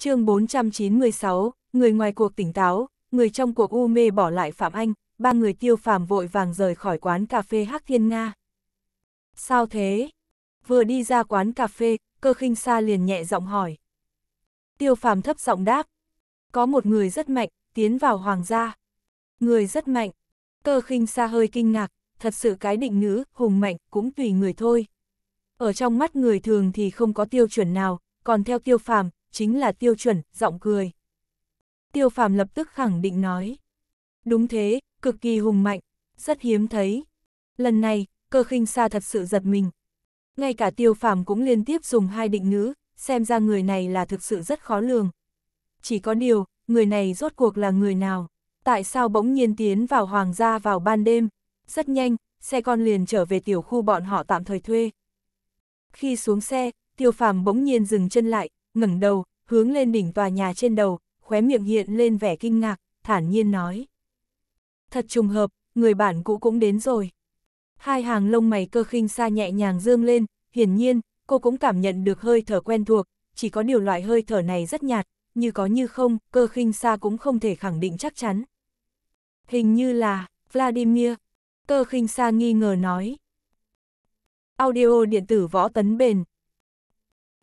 chương 496, người ngoài cuộc tỉnh táo, người trong cuộc u mê bỏ lại Phạm Anh, ba người tiêu phàm vội vàng rời khỏi quán cà phê Hắc Thiên Nga. Sao thế? Vừa đi ra quán cà phê, cơ khinh xa liền nhẹ giọng hỏi. Tiêu phàm thấp giọng đáp. Có một người rất mạnh, tiến vào hoàng gia. Người rất mạnh. Cơ khinh xa hơi kinh ngạc, thật sự cái định ngữ, hùng mạnh, cũng tùy người thôi. Ở trong mắt người thường thì không có tiêu chuẩn nào, còn theo tiêu phàm, chính là tiêu chuẩn, giọng cười. Tiêu phàm lập tức khẳng định nói. Đúng thế, cực kỳ hùng mạnh, rất hiếm thấy. Lần này, cơ khinh xa thật sự giật mình. Ngay cả tiêu phàm cũng liên tiếp dùng hai định ngữ, xem ra người này là thực sự rất khó lường. Chỉ có điều, người này rốt cuộc là người nào? Tại sao bỗng nhiên tiến vào hoàng gia vào ban đêm? Rất nhanh, xe con liền trở về tiểu khu bọn họ tạm thời thuê. Khi xuống xe, tiêu phàm bỗng nhiên dừng chân lại, ngẩng đầu, hướng lên đỉnh tòa nhà trên đầu, khóe miệng hiện lên vẻ kinh ngạc, thản nhiên nói. Thật trùng hợp, người bạn cũ cũng đến rồi. Hai hàng lông mày cơ khinh xa nhẹ nhàng dương lên, hiển nhiên, cô cũng cảm nhận được hơi thở quen thuộc, chỉ có điều loại hơi thở này rất nhạt, như có như không, cơ khinh xa cũng không thể khẳng định chắc chắn. Hình như là, Vladimir, cơ khinh xa nghi ngờ nói. Audio điện tử võ tấn bền,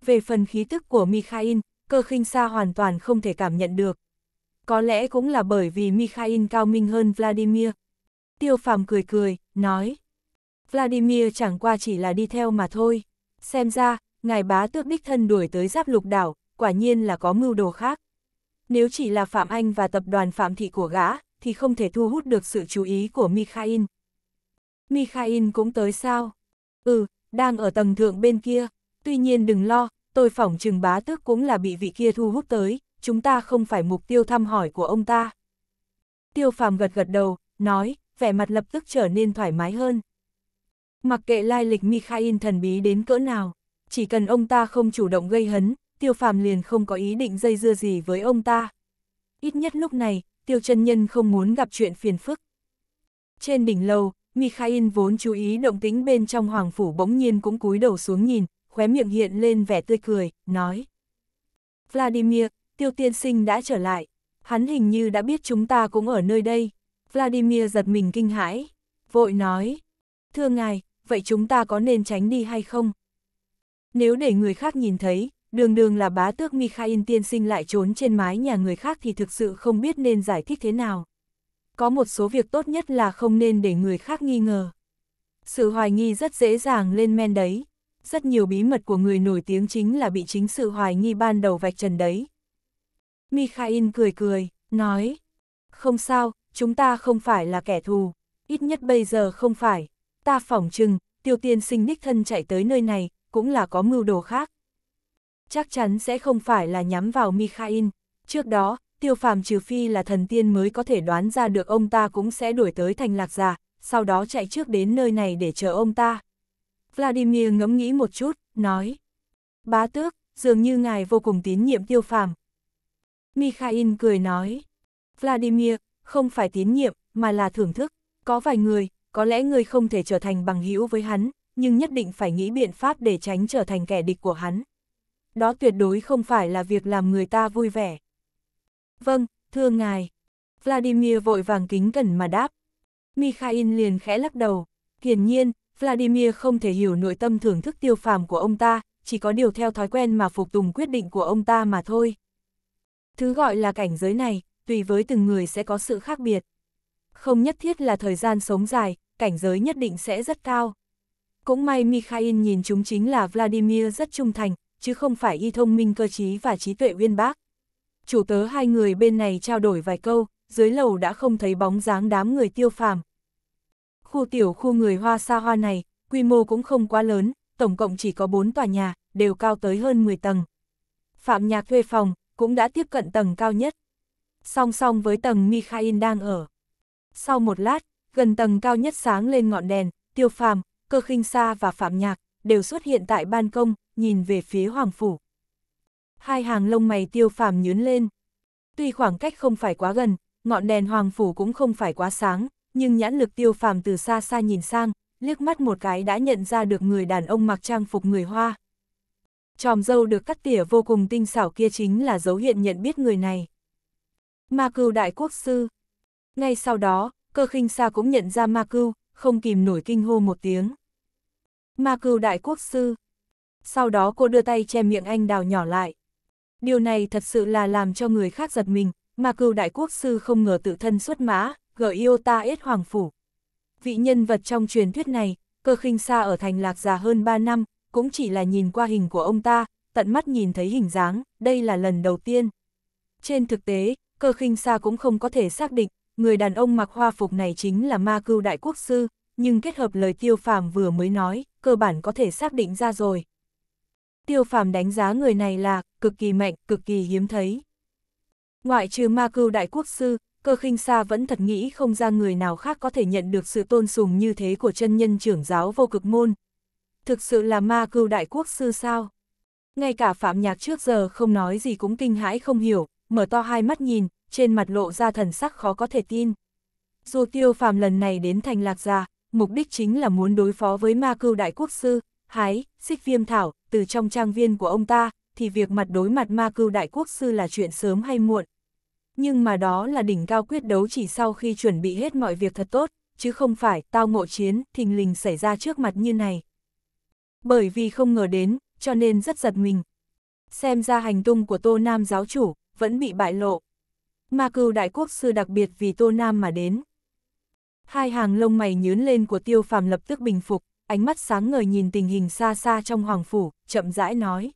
về phần khí tức của Mikhail, cơ khinh xa hoàn toàn không thể cảm nhận được. Có lẽ cũng là bởi vì Mikhail cao minh hơn Vladimir. Tiêu phàm cười cười, nói. Vladimir chẳng qua chỉ là đi theo mà thôi. Xem ra, ngài bá tước đích thân đuổi tới giáp lục đảo, quả nhiên là có mưu đồ khác. Nếu chỉ là Phạm Anh và tập đoàn Phạm Thị của gã, thì không thể thu hút được sự chú ý của Mikhail. Mikhail cũng tới sao? Ừ, đang ở tầng thượng bên kia. Tuy nhiên đừng lo, tôi phỏng chừng bá tước cũng là bị vị kia thu hút tới, chúng ta không phải mục tiêu thăm hỏi của ông ta. Tiêu phàm gật gật đầu, nói, vẻ mặt lập tức trở nên thoải mái hơn. Mặc kệ lai lịch Mikhail thần bí đến cỡ nào, chỉ cần ông ta không chủ động gây hấn, tiêu phàm liền không có ý định dây dưa gì với ông ta. Ít nhất lúc này, tiêu chân nhân không muốn gặp chuyện phiền phức. Trên đỉnh lầu, Mikhail vốn chú ý động tính bên trong hoàng phủ bỗng nhiên cũng cúi đầu xuống nhìn, khóe miệng hiện lên vẻ tươi cười, nói. Vladimir, tiêu tiên sinh đã trở lại. Hắn hình như đã biết chúng ta cũng ở nơi đây. Vladimir giật mình kinh hãi. Vội nói. Thưa ngài, vậy chúng ta có nên tránh đi hay không? Nếu để người khác nhìn thấy, đường đường là bá tước Mikhail tiên sinh lại trốn trên mái nhà người khác thì thực sự không biết nên giải thích thế nào. Có một số việc tốt nhất là không nên để người khác nghi ngờ. Sự hoài nghi rất dễ dàng lên men đấy rất nhiều bí mật của người nổi tiếng chính là bị chính sự hoài nghi ban đầu vạch trần đấy. Mikhail cười cười, nói, không sao, chúng ta không phải là kẻ thù, ít nhất bây giờ không phải, ta phỏng chừng, tiêu tiên sinh đích thân chạy tới nơi này, cũng là có mưu đồ khác. Chắc chắn sẽ không phải là nhắm vào Mikhail, trước đó, tiêu phàm trừ phi là thần tiên mới có thể đoán ra được ông ta cũng sẽ đuổi tới thành lạc Già, sau đó chạy trước đến nơi này để chờ ông ta. Vladimir ngẫm nghĩ một chút, nói. Bá tước, dường như ngài vô cùng tín nhiệm tiêu phàm. Mikhail cười nói. Vladimir, không phải tín nhiệm, mà là thưởng thức. Có vài người, có lẽ người không thể trở thành bằng hữu với hắn, nhưng nhất định phải nghĩ biện pháp để tránh trở thành kẻ địch của hắn. Đó tuyệt đối không phải là việc làm người ta vui vẻ. Vâng, thưa ngài. Vladimir vội vàng kính cẩn mà đáp. Mikhail liền khẽ lắc đầu. Hiển nhiên, Vladimir không thể hiểu nội tâm thưởng thức tiêu phàm của ông ta, chỉ có điều theo thói quen mà phục tùng quyết định của ông ta mà thôi. Thứ gọi là cảnh giới này, tùy với từng người sẽ có sự khác biệt. Không nhất thiết là thời gian sống dài, cảnh giới nhất định sẽ rất cao. Cũng may Mikhail nhìn chúng chính là Vladimir rất trung thành, chứ không phải y thông minh cơ trí và trí tuệ uyên bác. Chủ tớ hai người bên này trao đổi vài câu, dưới lầu đã không thấy bóng dáng đám người tiêu phàm, Khu tiểu khu người Hoa xa Hoa này, quy mô cũng không quá lớn, tổng cộng chỉ có 4 tòa nhà, đều cao tới hơn 10 tầng. Phạm Nhạc thuê phòng, cũng đã tiếp cận tầng cao nhất. Song song với tầng Mikhail đang ở. Sau một lát, gần tầng cao nhất sáng lên ngọn đèn, Tiêu Phàm, Cơ Khinh Sa và Phạm Nhạc đều xuất hiện tại ban công, nhìn về phía Hoàng Phủ. Hai hàng lông mày Tiêu Phàm nhướn lên. Tuy khoảng cách không phải quá gần, ngọn đèn Hoàng Phủ cũng không phải quá sáng, nhưng nhãn lực tiêu phàm từ xa xa nhìn sang, liếc mắt một cái đã nhận ra được người đàn ông mặc trang phục người Hoa. Tròm dâu được cắt tỉa vô cùng tinh xảo kia chính là dấu hiện nhận biết người này. Ma cưu đại quốc sư. Ngay sau đó, cơ khinh xa cũng nhận ra ma cưu, không kìm nổi kinh hô một tiếng. Ma cưu đại quốc sư. Sau đó cô đưa tay che miệng anh đào nhỏ lại. Điều này thật sự là làm cho người khác giật mình, ma cưu đại quốc sư không ngờ tự thân xuất mã, gợi Giota Yết Hoàng Phủ. Vị nhân vật trong truyền thuyết này, cơ khinh xa ở thành lạc già hơn 3 năm, cũng chỉ là nhìn qua hình của ông ta, tận mắt nhìn thấy hình dáng, đây là lần đầu tiên. Trên thực tế, cơ khinh xa cũng không có thể xác định, người đàn ông mặc hoa phục này chính là ma cưu đại quốc sư, nhưng kết hợp lời tiêu phàm vừa mới nói, cơ bản có thể xác định ra rồi. Tiêu phàm đánh giá người này là cực kỳ mạnh, cực kỳ hiếm thấy. Ngoại trừ ma cưu đại quốc sư, cơ khinh xa vẫn thật nghĩ không ra người nào khác có thể nhận được sự tôn sùng như thế của chân nhân trưởng giáo vô cực môn. Thực sự là ma cưu đại quốc sư sao? Ngay cả Phạm Nhạc trước giờ không nói gì cũng kinh hãi không hiểu, mở to hai mắt nhìn, trên mặt lộ ra thần sắc khó có thể tin. Dù tiêu Phạm lần này đến thành lạc gia, mục đích chính là muốn đối phó với ma cưu đại quốc sư, hái, xích viêm thảo, từ trong trang viên của ông ta, thì việc mặt đối mặt ma cưu đại quốc sư là chuyện sớm hay muộn nhưng mà đó là đỉnh cao quyết đấu chỉ sau khi chuẩn bị hết mọi việc thật tốt, chứ không phải tao ngộ chiến, thình lình xảy ra trước mặt như này. Bởi vì không ngờ đến, cho nên rất giật mình. Xem ra hành tung của Tô Nam giáo chủ, vẫn bị bại lộ. Ma cưu đại quốc sư đặc biệt vì Tô Nam mà đến. Hai hàng lông mày nhướn lên của tiêu phàm lập tức bình phục, ánh mắt sáng ngời nhìn tình hình xa xa trong hoàng phủ, chậm rãi nói.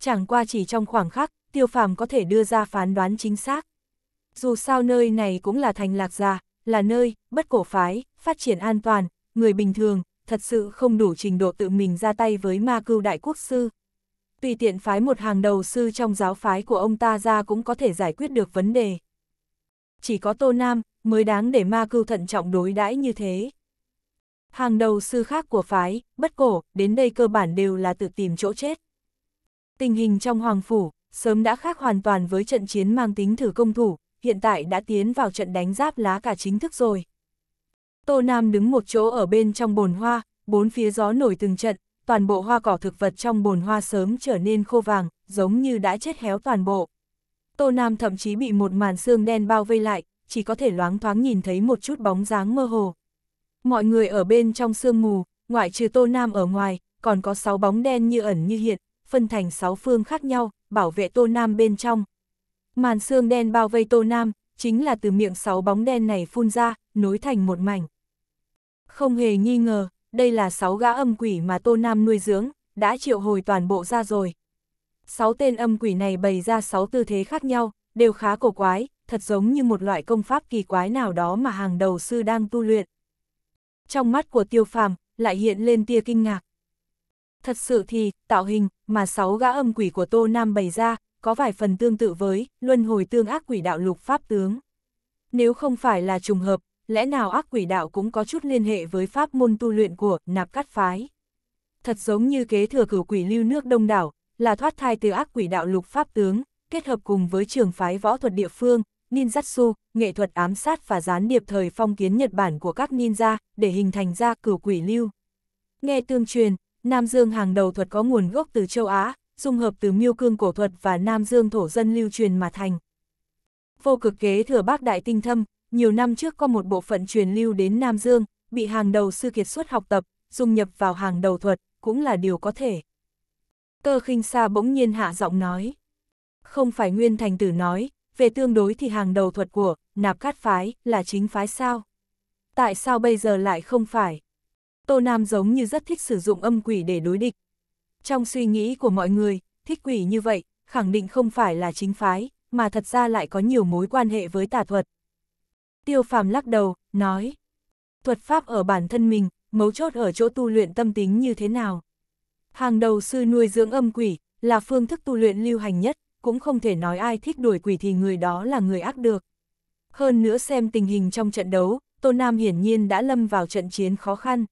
Chẳng qua chỉ trong khoảng khắc, tiêu phàm có thể đưa ra phán đoán chính xác. Dù sao nơi này cũng là thành lạc gia, là nơi, bất cổ phái, phát triển an toàn, người bình thường, thật sự không đủ trình độ tự mình ra tay với ma cưu đại quốc sư. Tùy tiện phái một hàng đầu sư trong giáo phái của ông ta ra cũng có thể giải quyết được vấn đề. Chỉ có Tô Nam mới đáng để ma cưu thận trọng đối đãi như thế. Hàng đầu sư khác của phái, bất cổ, đến đây cơ bản đều là tự tìm chỗ chết. Tình hình trong Hoàng Phủ, sớm đã khác hoàn toàn với trận chiến mang tính thử công thủ, hiện tại đã tiến vào trận đánh giáp lá cả chính thức rồi. Tô Nam đứng một chỗ ở bên trong bồn hoa, bốn phía gió nổi từng trận, toàn bộ hoa cỏ thực vật trong bồn hoa sớm trở nên khô vàng, giống như đã chết héo toàn bộ. Tô Nam thậm chí bị một màn xương đen bao vây lại, chỉ có thể loáng thoáng nhìn thấy một chút bóng dáng mơ hồ. Mọi người ở bên trong sương mù, ngoại trừ Tô Nam ở ngoài, còn có sáu bóng đen như ẩn như hiện, phân thành sáu phương khác nhau, bảo vệ Tô Nam bên trong, Màn xương đen bao vây Tô Nam, chính là từ miệng sáu bóng đen này phun ra, nối thành một mảnh. Không hề nghi ngờ, đây là sáu gã âm quỷ mà Tô Nam nuôi dưỡng, đã triệu hồi toàn bộ ra rồi. Sáu tên âm quỷ này bày ra sáu tư thế khác nhau, đều khá cổ quái, thật giống như một loại công pháp kỳ quái nào đó mà hàng đầu sư đang tu luyện. Trong mắt của tiêu phàm, lại hiện lên tia kinh ngạc. Thật sự thì, tạo hình mà sáu gã âm quỷ của Tô Nam bày ra, có vài phần tương tự với luân hồi tương ác quỷ đạo lục pháp tướng. Nếu không phải là trùng hợp, lẽ nào ác quỷ đạo cũng có chút liên hệ với pháp môn tu luyện của nạp cắt phái. Thật giống như kế thừa cửu quỷ lưu nước đông đảo, là thoát thai từ ác quỷ đạo lục pháp tướng, kết hợp cùng với trường phái võ thuật địa phương, ninjutsu, nghệ thuật ám sát và gián điệp thời phong kiến Nhật Bản của các ninja, để hình thành ra cửu quỷ lưu. Nghe tương truyền, Nam Dương hàng đầu thuật có nguồn gốc từ châu Á, dung hợp từ miêu cương cổ thuật và Nam Dương thổ dân lưu truyền mà thành. Vô cực kế thừa bác đại tinh thâm, nhiều năm trước có một bộ phận truyền lưu đến Nam Dương, bị hàng đầu sư kiệt xuất học tập, dung nhập vào hàng đầu thuật, cũng là điều có thể. Cơ khinh xa bỗng nhiên hạ giọng nói. Không phải Nguyên Thành Tử nói, về tương đối thì hàng đầu thuật của, nạp cát phái, là chính phái sao? Tại sao bây giờ lại không phải? Tô Nam giống như rất thích sử dụng âm quỷ để đối địch, trong suy nghĩ của mọi người, thích quỷ như vậy, khẳng định không phải là chính phái, mà thật ra lại có nhiều mối quan hệ với tà thuật. Tiêu phàm lắc đầu, nói, thuật pháp ở bản thân mình, mấu chốt ở chỗ tu luyện tâm tính như thế nào. Hàng đầu sư nuôi dưỡng âm quỷ, là phương thức tu luyện lưu hành nhất, cũng không thể nói ai thích đuổi quỷ thì người đó là người ác được. Hơn nữa xem tình hình trong trận đấu, Tô Nam hiển nhiên đã lâm vào trận chiến khó khăn.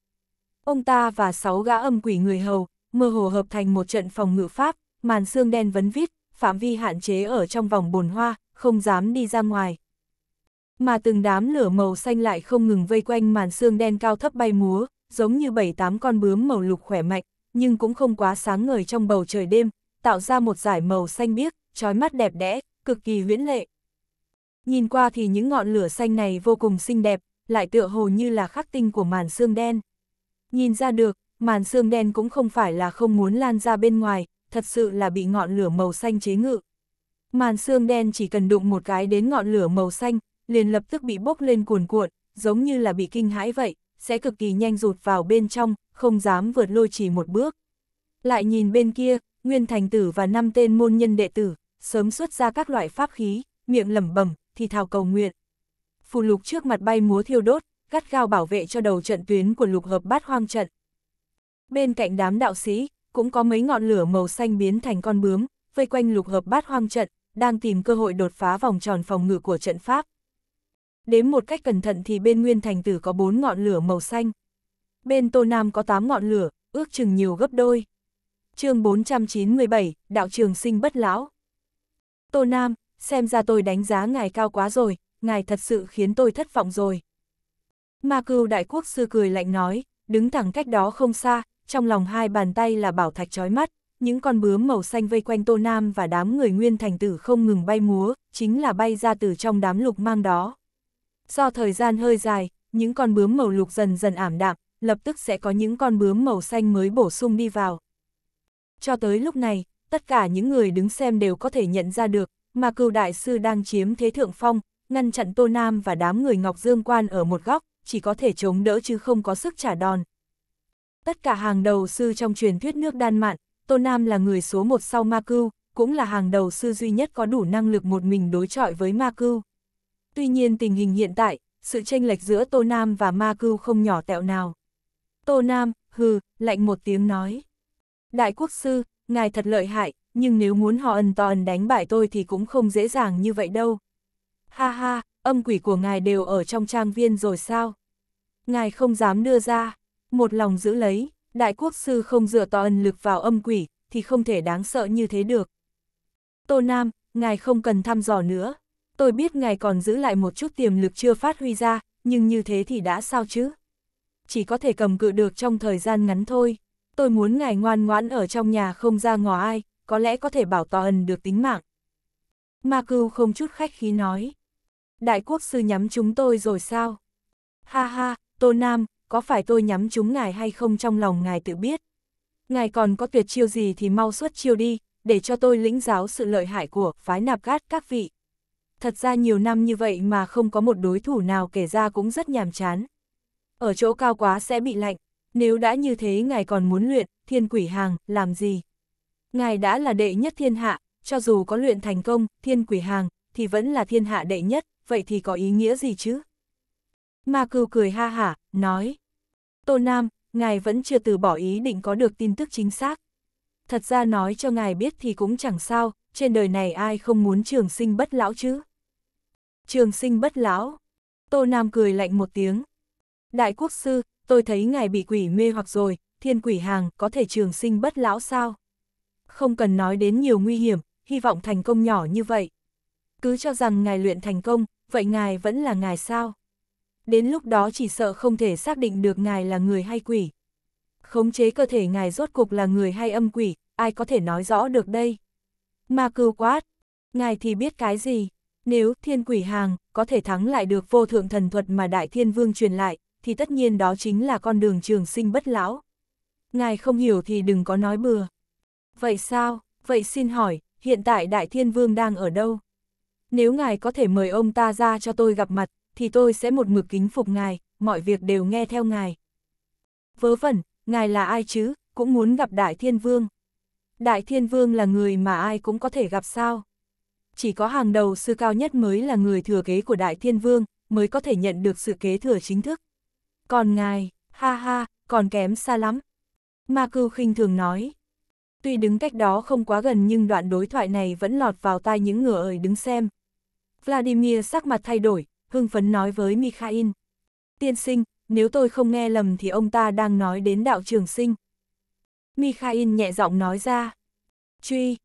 Ông ta và sáu gã âm quỷ người hầu, mơ hồ hợp thành một trận phòng ngự pháp, màn xương đen vấn vít, phạm vi hạn chế ở trong vòng bồn hoa, không dám đi ra ngoài. Mà từng đám lửa màu xanh lại không ngừng vây quanh màn xương đen cao thấp bay múa, giống như bảy tám con bướm màu lục khỏe mạnh, nhưng cũng không quá sáng ngời trong bầu trời đêm, tạo ra một dải màu xanh biếc, trói mắt đẹp đẽ, cực kỳ huyễn lệ. Nhìn qua thì những ngọn lửa xanh này vô cùng xinh đẹp, lại tựa hồ như là khắc tinh của màn xương đen. Nhìn ra được, màn xương đen cũng không phải là không muốn lan ra bên ngoài, thật sự là bị ngọn lửa màu xanh chế ngự. Màn xương đen chỉ cần đụng một cái đến ngọn lửa màu xanh, liền lập tức bị bốc lên cuồn cuộn, giống như là bị kinh hãi vậy, sẽ cực kỳ nhanh rụt vào bên trong, không dám vượt lôi chỉ một bước. Lại nhìn bên kia, Nguyên Thành Tử và năm tên môn nhân đệ tử, sớm xuất ra các loại pháp khí, miệng lẩm bẩm thì thào cầu nguyện. Phù lục trước mặt bay múa thiêu đốt, gắt gao bảo vệ cho đầu trận tuyến của lục hợp bát hoang trận. Bên cạnh đám đạo sĩ, cũng có mấy ngọn lửa màu xanh biến thành con bướm, vây quanh lục hợp bát hoang trận, đang tìm cơ hội đột phá vòng tròn phòng ngự của trận pháp. Đếm một cách cẩn thận thì bên Nguyên Thành Tử có bốn ngọn lửa màu xanh. Bên Tô Nam có tám ngọn lửa, ước chừng nhiều gấp đôi. chương 497, Đạo Trường Sinh Bất Lão. Tô Nam, xem ra tôi đánh giá ngài cao quá rồi, ngài thật sự khiến tôi thất vọng rồi. Ma cưu đại quốc sư cười lạnh nói, đứng thẳng cách đó không xa, trong lòng hai bàn tay là bảo thạch trói mắt, những con bướm màu xanh vây quanh Tô Nam và đám người nguyên thành tử không ngừng bay múa, chính là bay ra từ trong đám lục mang đó. Do thời gian hơi dài, những con bướm màu lục dần dần ảm đạm, lập tức sẽ có những con bướm màu xanh mới bổ sung đi vào. Cho tới lúc này, tất cả những người đứng xem đều có thể nhận ra được, mà cựu đại sư đang chiếm thế thượng phong, ngăn chặn Tô Nam và đám người Ngọc Dương Quan ở một góc, chỉ có thể chống đỡ chứ không có sức trả đòn, tất cả hàng đầu sư trong truyền thuyết nước Đan Mạn, Tô Nam là người số một sau Ma Cưu, cũng là hàng đầu sư duy nhất có đủ năng lực một mình đối chọi với Ma Cưu. Tuy nhiên tình hình hiện tại, sự chênh lệch giữa Tô Nam và Ma Cưu không nhỏ tẹo nào. Tô Nam, hừ, lạnh một tiếng nói. Đại quốc sư, ngài thật lợi hại, nhưng nếu muốn họ ẩn to ẩn đánh bại tôi thì cũng không dễ dàng như vậy đâu. Ha ha, âm quỷ của ngài đều ở trong trang viên rồi sao? Ngài không dám đưa ra. Một lòng giữ lấy, đại quốc sư không dựa to ân lực vào âm quỷ, thì không thể đáng sợ như thế được. Tô Nam, ngài không cần thăm dò nữa. Tôi biết ngài còn giữ lại một chút tiềm lực chưa phát huy ra, nhưng như thế thì đã sao chứ? Chỉ có thể cầm cự được trong thời gian ngắn thôi. Tôi muốn ngài ngoan ngoãn ở trong nhà không ra ngò ai, có lẽ có thể bảo tòa ẩn được tính mạng. Ma cưu không chút khách khí nói. Đại quốc sư nhắm chúng tôi rồi sao? Ha ha, Tô Nam, có phải tôi nhắm chúng ngài hay không trong lòng ngài tự biết. Ngài còn có tuyệt chiêu gì thì mau xuất chiêu đi, để cho tôi lĩnh giáo sự lợi hại của phái nạp gát các vị. Thật ra nhiều năm như vậy mà không có một đối thủ nào kể ra cũng rất nhàm chán. Ở chỗ cao quá sẽ bị lạnh, nếu đã như thế ngài còn muốn luyện, thiên quỷ hàng, làm gì? Ngài đã là đệ nhất thiên hạ, cho dù có luyện thành công, thiên quỷ hàng, thì vẫn là thiên hạ đệ nhất, vậy thì có ý nghĩa gì chứ? Ma cừu cười ha hả, nói. Tô Nam, ngài vẫn chưa từ bỏ ý định có được tin tức chính xác. Thật ra nói cho ngài biết thì cũng chẳng sao, trên đời này ai không muốn trường sinh bất lão chứ. Trường sinh bất lão. Tô Nam cười lạnh một tiếng. Đại quốc sư, tôi thấy ngài bị quỷ mê hoặc rồi, thiên quỷ hàng có thể trường sinh bất lão sao? Không cần nói đến nhiều nguy hiểm, hy vọng thành công nhỏ như vậy. Cứ cho rằng ngài luyện thành công, vậy ngài vẫn là ngài sao? đến lúc đó chỉ sợ không thể xác định được ngài là người hay quỷ. Khống chế cơ thể ngài rốt cục là người hay âm quỷ, ai có thể nói rõ được đây? Ma cưu quát, ngài thì biết cái gì? Nếu thiên quỷ hàng có thể thắng lại được vô thượng thần thuật mà đại thiên vương truyền lại, thì tất nhiên đó chính là con đường trường sinh bất lão. Ngài không hiểu thì đừng có nói bừa. Vậy sao, vậy xin hỏi, hiện tại đại thiên vương đang ở đâu? Nếu ngài có thể mời ông ta ra cho tôi gặp mặt, thì tôi sẽ một mực kính phục ngài, mọi việc đều nghe theo ngài. Vớ vẩn, ngài là ai chứ, cũng muốn gặp Đại Thiên Vương. Đại Thiên Vương là người mà ai cũng có thể gặp sao. Chỉ có hàng đầu sư cao nhất mới là người thừa kế của Đại Thiên Vương, mới có thể nhận được sự kế thừa chính thức. Còn ngài, ha ha, còn kém xa lắm. Ma Cưu khinh thường nói. Tuy đứng cách đó không quá gần nhưng đoạn đối thoại này vẫn lọt vào tai những ngựa ơi đứng xem. Vladimir sắc mặt thay đổi, hưng phấn nói với Mikhail. Tiên sinh, nếu tôi không nghe lầm thì ông ta đang nói đến đạo trường sinh. Mikhail nhẹ giọng nói ra. Truy,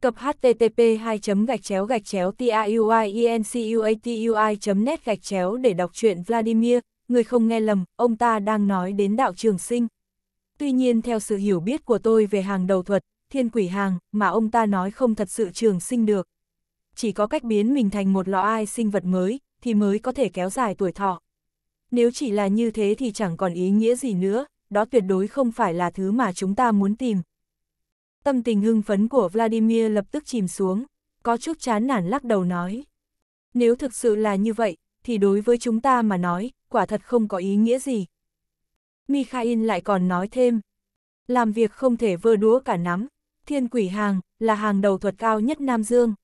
cập http 2 gạch chéo gạch chéo tiuiencuatui.net gạch chéo để đọc truyện Vladimir, người không nghe lầm, ông ta đang nói đến đạo trường sinh. Tuy nhiên theo sự hiểu biết của tôi về hàng đầu thuật, thiên quỷ hàng mà ông ta nói không thật sự trường sinh được. Chỉ có cách biến mình thành một lọ ai sinh vật mới, thì mới có thể kéo dài tuổi thọ. Nếu chỉ là như thế thì chẳng còn ý nghĩa gì nữa, đó tuyệt đối không phải là thứ mà chúng ta muốn tìm. Tâm tình hưng phấn của Vladimir lập tức chìm xuống, có chút chán nản lắc đầu nói. Nếu thực sự là như vậy, thì đối với chúng ta mà nói, quả thật không có ý nghĩa gì. Mikhail lại còn nói thêm, làm việc không thể vơ đũa cả nắm, thiên quỷ hàng là hàng đầu thuật cao nhất Nam Dương.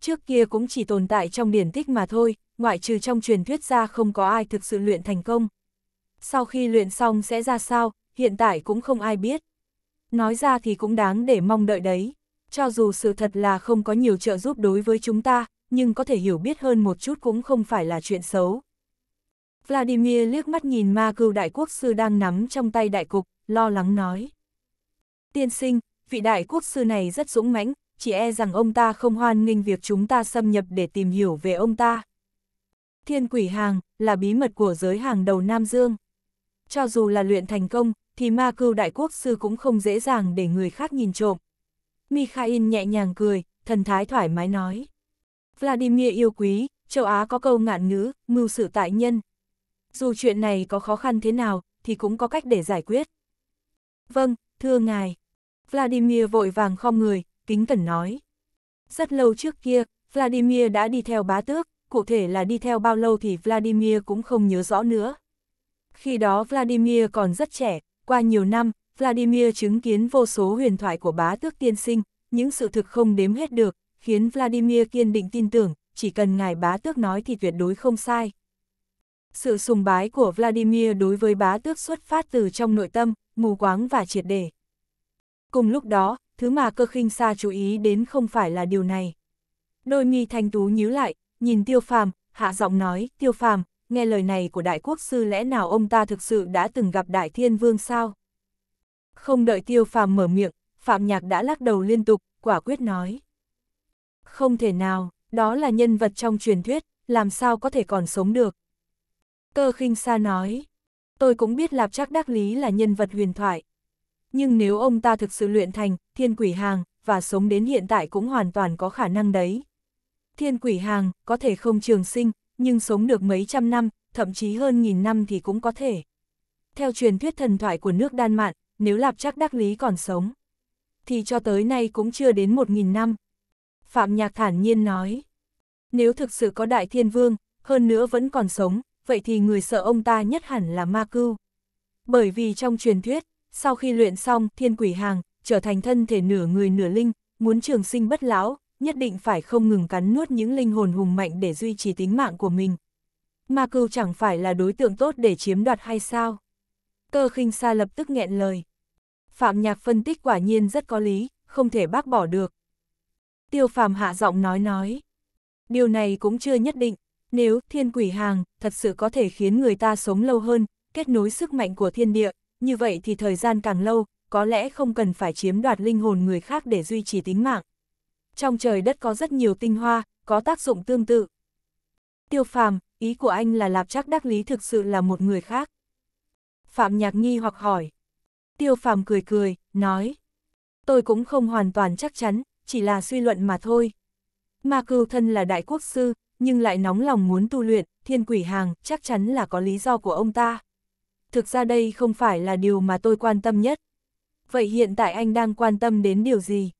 Trước kia cũng chỉ tồn tại trong điển tích mà thôi, ngoại trừ trong truyền thuyết ra không có ai thực sự luyện thành công. Sau khi luyện xong sẽ ra sao, hiện tại cũng không ai biết. Nói ra thì cũng đáng để mong đợi đấy. Cho dù sự thật là không có nhiều trợ giúp đối với chúng ta, nhưng có thể hiểu biết hơn một chút cũng không phải là chuyện xấu. Vladimir liếc mắt nhìn ma cưu đại quốc sư đang nắm trong tay đại cục, lo lắng nói. Tiên sinh, vị đại quốc sư này rất dũng mãnh, chỉ e rằng ông ta không hoan nghênh việc chúng ta xâm nhập để tìm hiểu về ông ta. Thiên quỷ hàng là bí mật của giới hàng đầu Nam Dương. Cho dù là luyện thành công, thì ma cưu đại quốc sư cũng không dễ dàng để người khác nhìn trộm. Mikhail nhẹ nhàng cười, thần thái thoải mái nói. Vladimir yêu quý, châu Á có câu ngạn ngữ, mưu sự tại nhân. Dù chuyện này có khó khăn thế nào, thì cũng có cách để giải quyết. Vâng, thưa ngài. Vladimir vội vàng khom người, kính cẩn nói. Rất lâu trước kia, Vladimir đã đi theo bá tước, cụ thể là đi theo bao lâu thì Vladimir cũng không nhớ rõ nữa. Khi đó Vladimir còn rất trẻ, qua nhiều năm, Vladimir chứng kiến vô số huyền thoại của bá tước tiên sinh, những sự thực không đếm hết được, khiến Vladimir kiên định tin tưởng, chỉ cần ngài bá tước nói thì tuyệt đối không sai. Sự sùng bái của Vladimir đối với bá tước xuất phát từ trong nội tâm, mù quáng và triệt để. Cùng lúc đó, thứ mà cơ khinh xa chú ý đến không phải là điều này. Đôi mi thanh tú nhíu lại, nhìn tiêu phàm, hạ giọng nói, tiêu phàm, nghe lời này của đại quốc sư lẽ nào ông ta thực sự đã từng gặp đại thiên vương sao? Không đợi tiêu phàm mở miệng, phạm nhạc đã lắc đầu liên tục, quả quyết nói. Không thể nào, đó là nhân vật trong truyền thuyết, làm sao có thể còn sống được? Cơ khinh xa nói, tôi cũng biết lạp chắc đắc lý là nhân vật huyền thoại. Nhưng nếu ông ta thực sự luyện thành, thiên quỷ hàng, và sống đến hiện tại cũng hoàn toàn có khả năng đấy. Thiên quỷ hàng, có thể không trường sinh, nhưng sống được mấy trăm năm, thậm chí hơn nghìn năm thì cũng có thể. Theo truyền thuyết thần thoại của nước Đan Mạn, nếu Lạp Trác Đắc Lý còn sống, thì cho tới nay cũng chưa đến một nghìn năm. Phạm Nhạc thản nhiên nói, nếu thực sự có Đại Thiên Vương, hơn nữa vẫn còn sống, vậy thì người sợ ông ta nhất hẳn là Ma Cưu. Bởi vì trong truyền thuyết, sau khi luyện xong Thiên Quỷ Hàng, trở thành thân thể nửa người nửa linh, muốn trường sinh bất lão, nhất định phải không ngừng cắn nuốt những linh hồn hùng mạnh để duy trì tính mạng của mình. Ma cừu chẳng phải là đối tượng tốt để chiếm đoạt hay sao? Cơ khinh sa lập tức nghẹn lời. Phạm Nhạc phân tích quả nhiên rất có lý, không thể bác bỏ được. Tiêu phàm hạ giọng nói nói. Điều này cũng chưa nhất định, nếu thiên quỷ hàng thật sự có thể khiến người ta sống lâu hơn, kết nối sức mạnh của thiên địa, như vậy thì thời gian càng lâu, có lẽ không cần phải chiếm đoạt linh hồn người khác để duy trì tính mạng trong trời đất có rất nhiều tinh hoa, có tác dụng tương tự. Tiêu phàm, ý của anh là lạp chắc đắc lý thực sự là một người khác. Phạm nhạc nghi hoặc hỏi. Tiêu phàm cười cười, nói. Tôi cũng không hoàn toàn chắc chắn, chỉ là suy luận mà thôi. Ma cưu thân là đại quốc sư, nhưng lại nóng lòng muốn tu luyện, thiên quỷ hàng chắc chắn là có lý do của ông ta. Thực ra đây không phải là điều mà tôi quan tâm nhất. Vậy hiện tại anh đang quan tâm đến điều gì?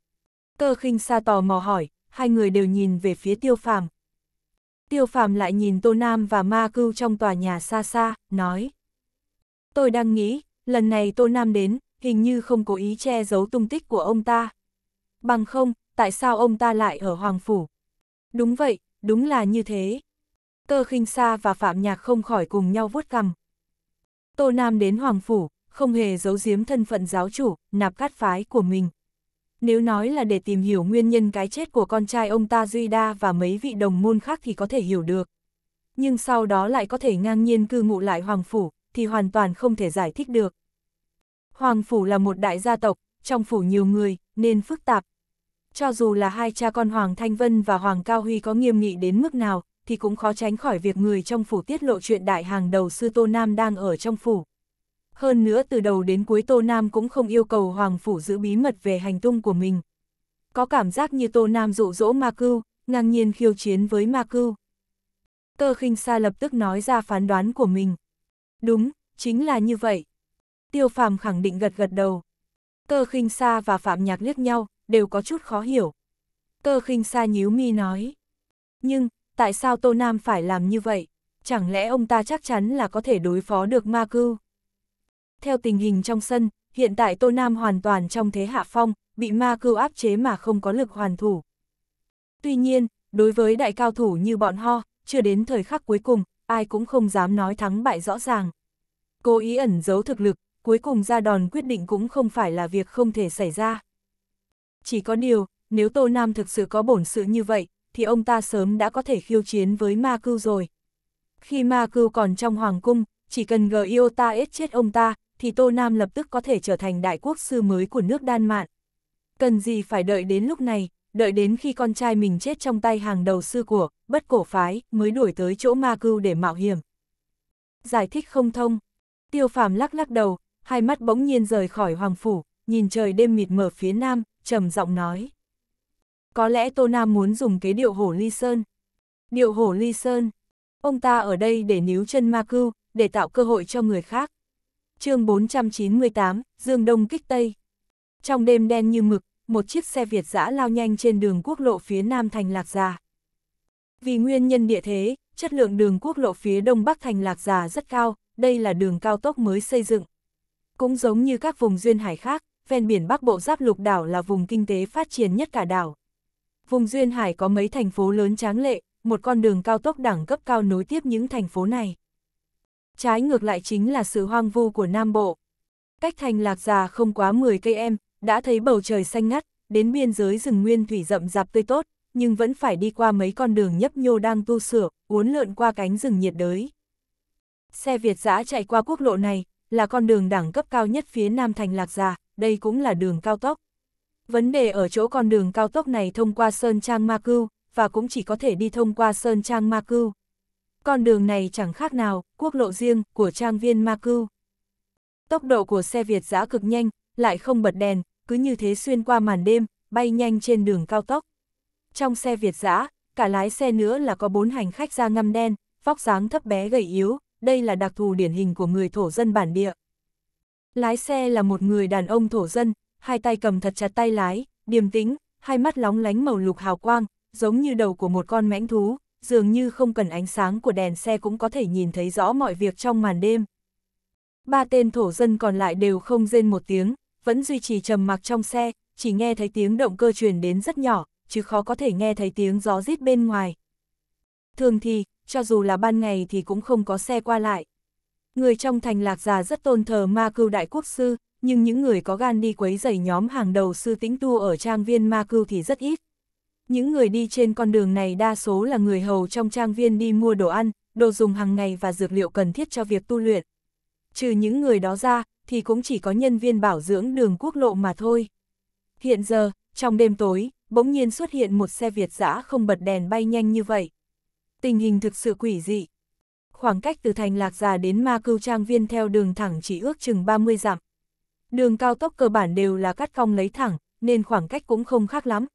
Cơ khinh xa tò mò hỏi, hai người đều nhìn về phía tiêu phàm. Tiêu phàm lại nhìn Tô Nam và Ma Cưu trong tòa nhà xa xa, nói. Tôi đang nghĩ, lần này Tô Nam đến, hình như không cố ý che giấu tung tích của ông ta. Bằng không, tại sao ông ta lại ở Hoàng Phủ? Đúng vậy, đúng là như thế. Cơ khinh xa và Phạm Nhạc không khỏi cùng nhau vuốt cằm. Tô Nam đến Hoàng Phủ, không hề giấu giếm thân phận giáo chủ, nạp cát phái của mình, nếu nói là để tìm hiểu nguyên nhân cái chết của con trai ông ta Duy Đa và mấy vị đồng môn khác thì có thể hiểu được. Nhưng sau đó lại có thể ngang nhiên cư ngụ lại Hoàng Phủ, thì hoàn toàn không thể giải thích được. Hoàng Phủ là một đại gia tộc, trong phủ nhiều người, nên phức tạp. Cho dù là hai cha con Hoàng Thanh Vân và Hoàng Cao Huy có nghiêm nghị đến mức nào, thì cũng khó tránh khỏi việc người trong phủ tiết lộ chuyện đại hàng đầu sư Tô Nam đang ở trong phủ. Hơn nữa từ đầu đến cuối Tô Nam cũng không yêu cầu Hoàng Phủ giữ bí mật về hành tung của mình. Có cảm giác như Tô Nam dụ dỗ Ma Cưu, ngang nhiên khiêu chiến với Ma Cưu. Cơ khinh Sa lập tức nói ra phán đoán của mình. Đúng, chính là như vậy. Tiêu Phàm khẳng định gật gật đầu. Cơ khinh Sa và Phạm Nhạc liếc nhau, đều có chút khó hiểu. Cơ khinh Sa nhíu mi nói. Nhưng, tại sao Tô Nam phải làm như vậy? Chẳng lẽ ông ta chắc chắn là có thể đối phó được Ma Cưu? Theo tình hình trong sân, hiện tại Tô Nam hoàn toàn trong thế hạ phong, bị ma cưu áp chế mà không có lực hoàn thủ. Tuy nhiên, đối với đại cao thủ như bọn ho, chưa đến thời khắc cuối cùng, ai cũng không dám nói thắng bại rõ ràng. Cố ý ẩn giấu thực lực, cuối cùng ra đòn quyết định cũng không phải là việc không thể xảy ra. Chỉ có điều, nếu Tô Nam thực sự có bổn sự như vậy, thì ông ta sớm đã có thể khiêu chiến với ma cưu rồi. Khi ma cưu còn trong hoàng cung, chỉ cần g i o ết chết ông ta, thì Tô Nam lập tức có thể trở thành đại quốc sư mới của nước Đan Mạn. Cần gì phải đợi đến lúc này, đợi đến khi con trai mình chết trong tay hàng đầu sư của, bất cổ phái, mới đuổi tới chỗ ma cưu để mạo hiểm. Giải thích không thông. Tiêu phàm lắc lắc đầu, hai mắt bỗng nhiên rời khỏi hoàng phủ, nhìn trời đêm mịt mờ phía nam, trầm giọng nói. Có lẽ Tô Nam muốn dùng cái điệu hổ ly sơn. Điệu hổ ly sơn. Ông ta ở đây để níu chân ma cưu, để tạo cơ hội cho người khác chương 498, Dương Đông kích Tây. Trong đêm đen như mực, một chiếc xe Việt giã lao nhanh trên đường quốc lộ phía nam thành Lạc Già. Vì nguyên nhân địa thế, chất lượng đường quốc lộ phía đông bắc thành Lạc Già rất cao, đây là đường cao tốc mới xây dựng. Cũng giống như các vùng duyên hải khác, ven biển Bắc Bộ Giáp Lục Đảo là vùng kinh tế phát triển nhất cả đảo. Vùng duyên hải có mấy thành phố lớn tráng lệ, một con đường cao tốc đẳng cấp cao nối tiếp những thành phố này. Trái ngược lại chính là sự hoang vu của Nam Bộ. Cách thành lạc già không quá 10 cây em, đã thấy bầu trời xanh ngắt, đến biên giới rừng nguyên thủy rậm rạp tươi tốt, nhưng vẫn phải đi qua mấy con đường nhấp nhô đang tu sửa, uốn lượn qua cánh rừng nhiệt đới. Xe Việt giã chạy qua quốc lộ này, là con đường đẳng cấp cao nhất phía Nam Thành Lạc Già, đây cũng là đường cao tốc. Vấn đề ở chỗ con đường cao tốc này thông qua Sơn Trang Ma Cư và cũng chỉ có thể đi thông qua Sơn Trang Ma Cư con đường này chẳng khác nào quốc lộ riêng của trang viên Ma Cưu. Tốc độ của xe Việt giã cực nhanh, lại không bật đèn, cứ như thế xuyên qua màn đêm, bay nhanh trên đường cao tốc. Trong xe Việt giã, cả lái xe nữa là có bốn hành khách da ngăm đen, vóc dáng thấp bé gầy yếu, đây là đặc thù điển hình của người thổ dân bản địa. Lái xe là một người đàn ông thổ dân, hai tay cầm thật chặt tay lái, điềm tĩnh, hai mắt lóng lánh màu lục hào quang, giống như đầu của một con mãnh thú, dường như không cần ánh sáng của đèn xe cũng có thể nhìn thấy rõ mọi việc trong màn đêm. Ba tên thổ dân còn lại đều không rên một tiếng, vẫn duy trì trầm mặc trong xe, chỉ nghe thấy tiếng động cơ truyền đến rất nhỏ, chứ khó có thể nghe thấy tiếng gió rít bên ngoài. Thường thì, cho dù là ban ngày thì cũng không có xe qua lại. Người trong thành lạc già rất tôn thờ ma cưu đại quốc sư, nhưng những người có gan đi quấy rầy nhóm hàng đầu sư tĩnh tu ở trang viên ma cưu thì rất ít. Những người đi trên con đường này đa số là người hầu trong trang viên đi mua đồ ăn, đồ dùng hàng ngày và dược liệu cần thiết cho việc tu luyện. Trừ những người đó ra, thì cũng chỉ có nhân viên bảo dưỡng đường quốc lộ mà thôi. Hiện giờ, trong đêm tối, bỗng nhiên xuất hiện một xe Việt giã không bật đèn bay nhanh như vậy. Tình hình thực sự quỷ dị. Khoảng cách từ thành lạc già đến ma cưu trang viên theo đường thẳng chỉ ước chừng 30 dặm. Đường cao tốc cơ bản đều là cắt cong lấy thẳng, nên khoảng cách cũng không khác lắm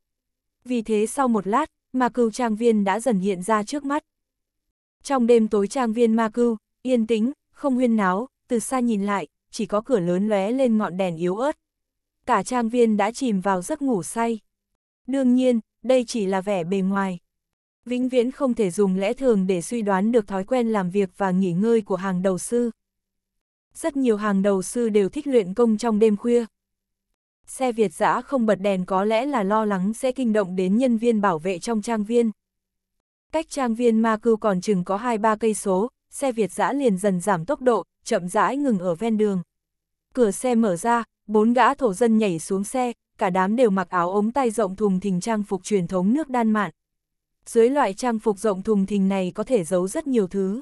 vì thế sau một lát, ma cưu trang viên đã dần hiện ra trước mắt. Trong đêm tối trang viên ma cưu, yên tĩnh, không huyên náo, từ xa nhìn lại, chỉ có cửa lớn lóe lên ngọn đèn yếu ớt. Cả trang viên đã chìm vào giấc ngủ say. Đương nhiên, đây chỉ là vẻ bề ngoài. Vĩnh viễn không thể dùng lẽ thường để suy đoán được thói quen làm việc và nghỉ ngơi của hàng đầu sư. Rất nhiều hàng đầu sư đều thích luyện công trong đêm khuya xe Việt giã không bật đèn có lẽ là lo lắng sẽ kinh động đến nhân viên bảo vệ trong trang viên. Cách trang viên ma cư còn chừng có 2-3 cây số, xe Việt giã liền dần giảm tốc độ, chậm rãi ngừng ở ven đường. Cửa xe mở ra, bốn gã thổ dân nhảy xuống xe, cả đám đều mặc áo ống tay rộng thùng thình trang phục truyền thống nước Đan Mạn. Dưới loại trang phục rộng thùng thình này có thể giấu rất nhiều thứ.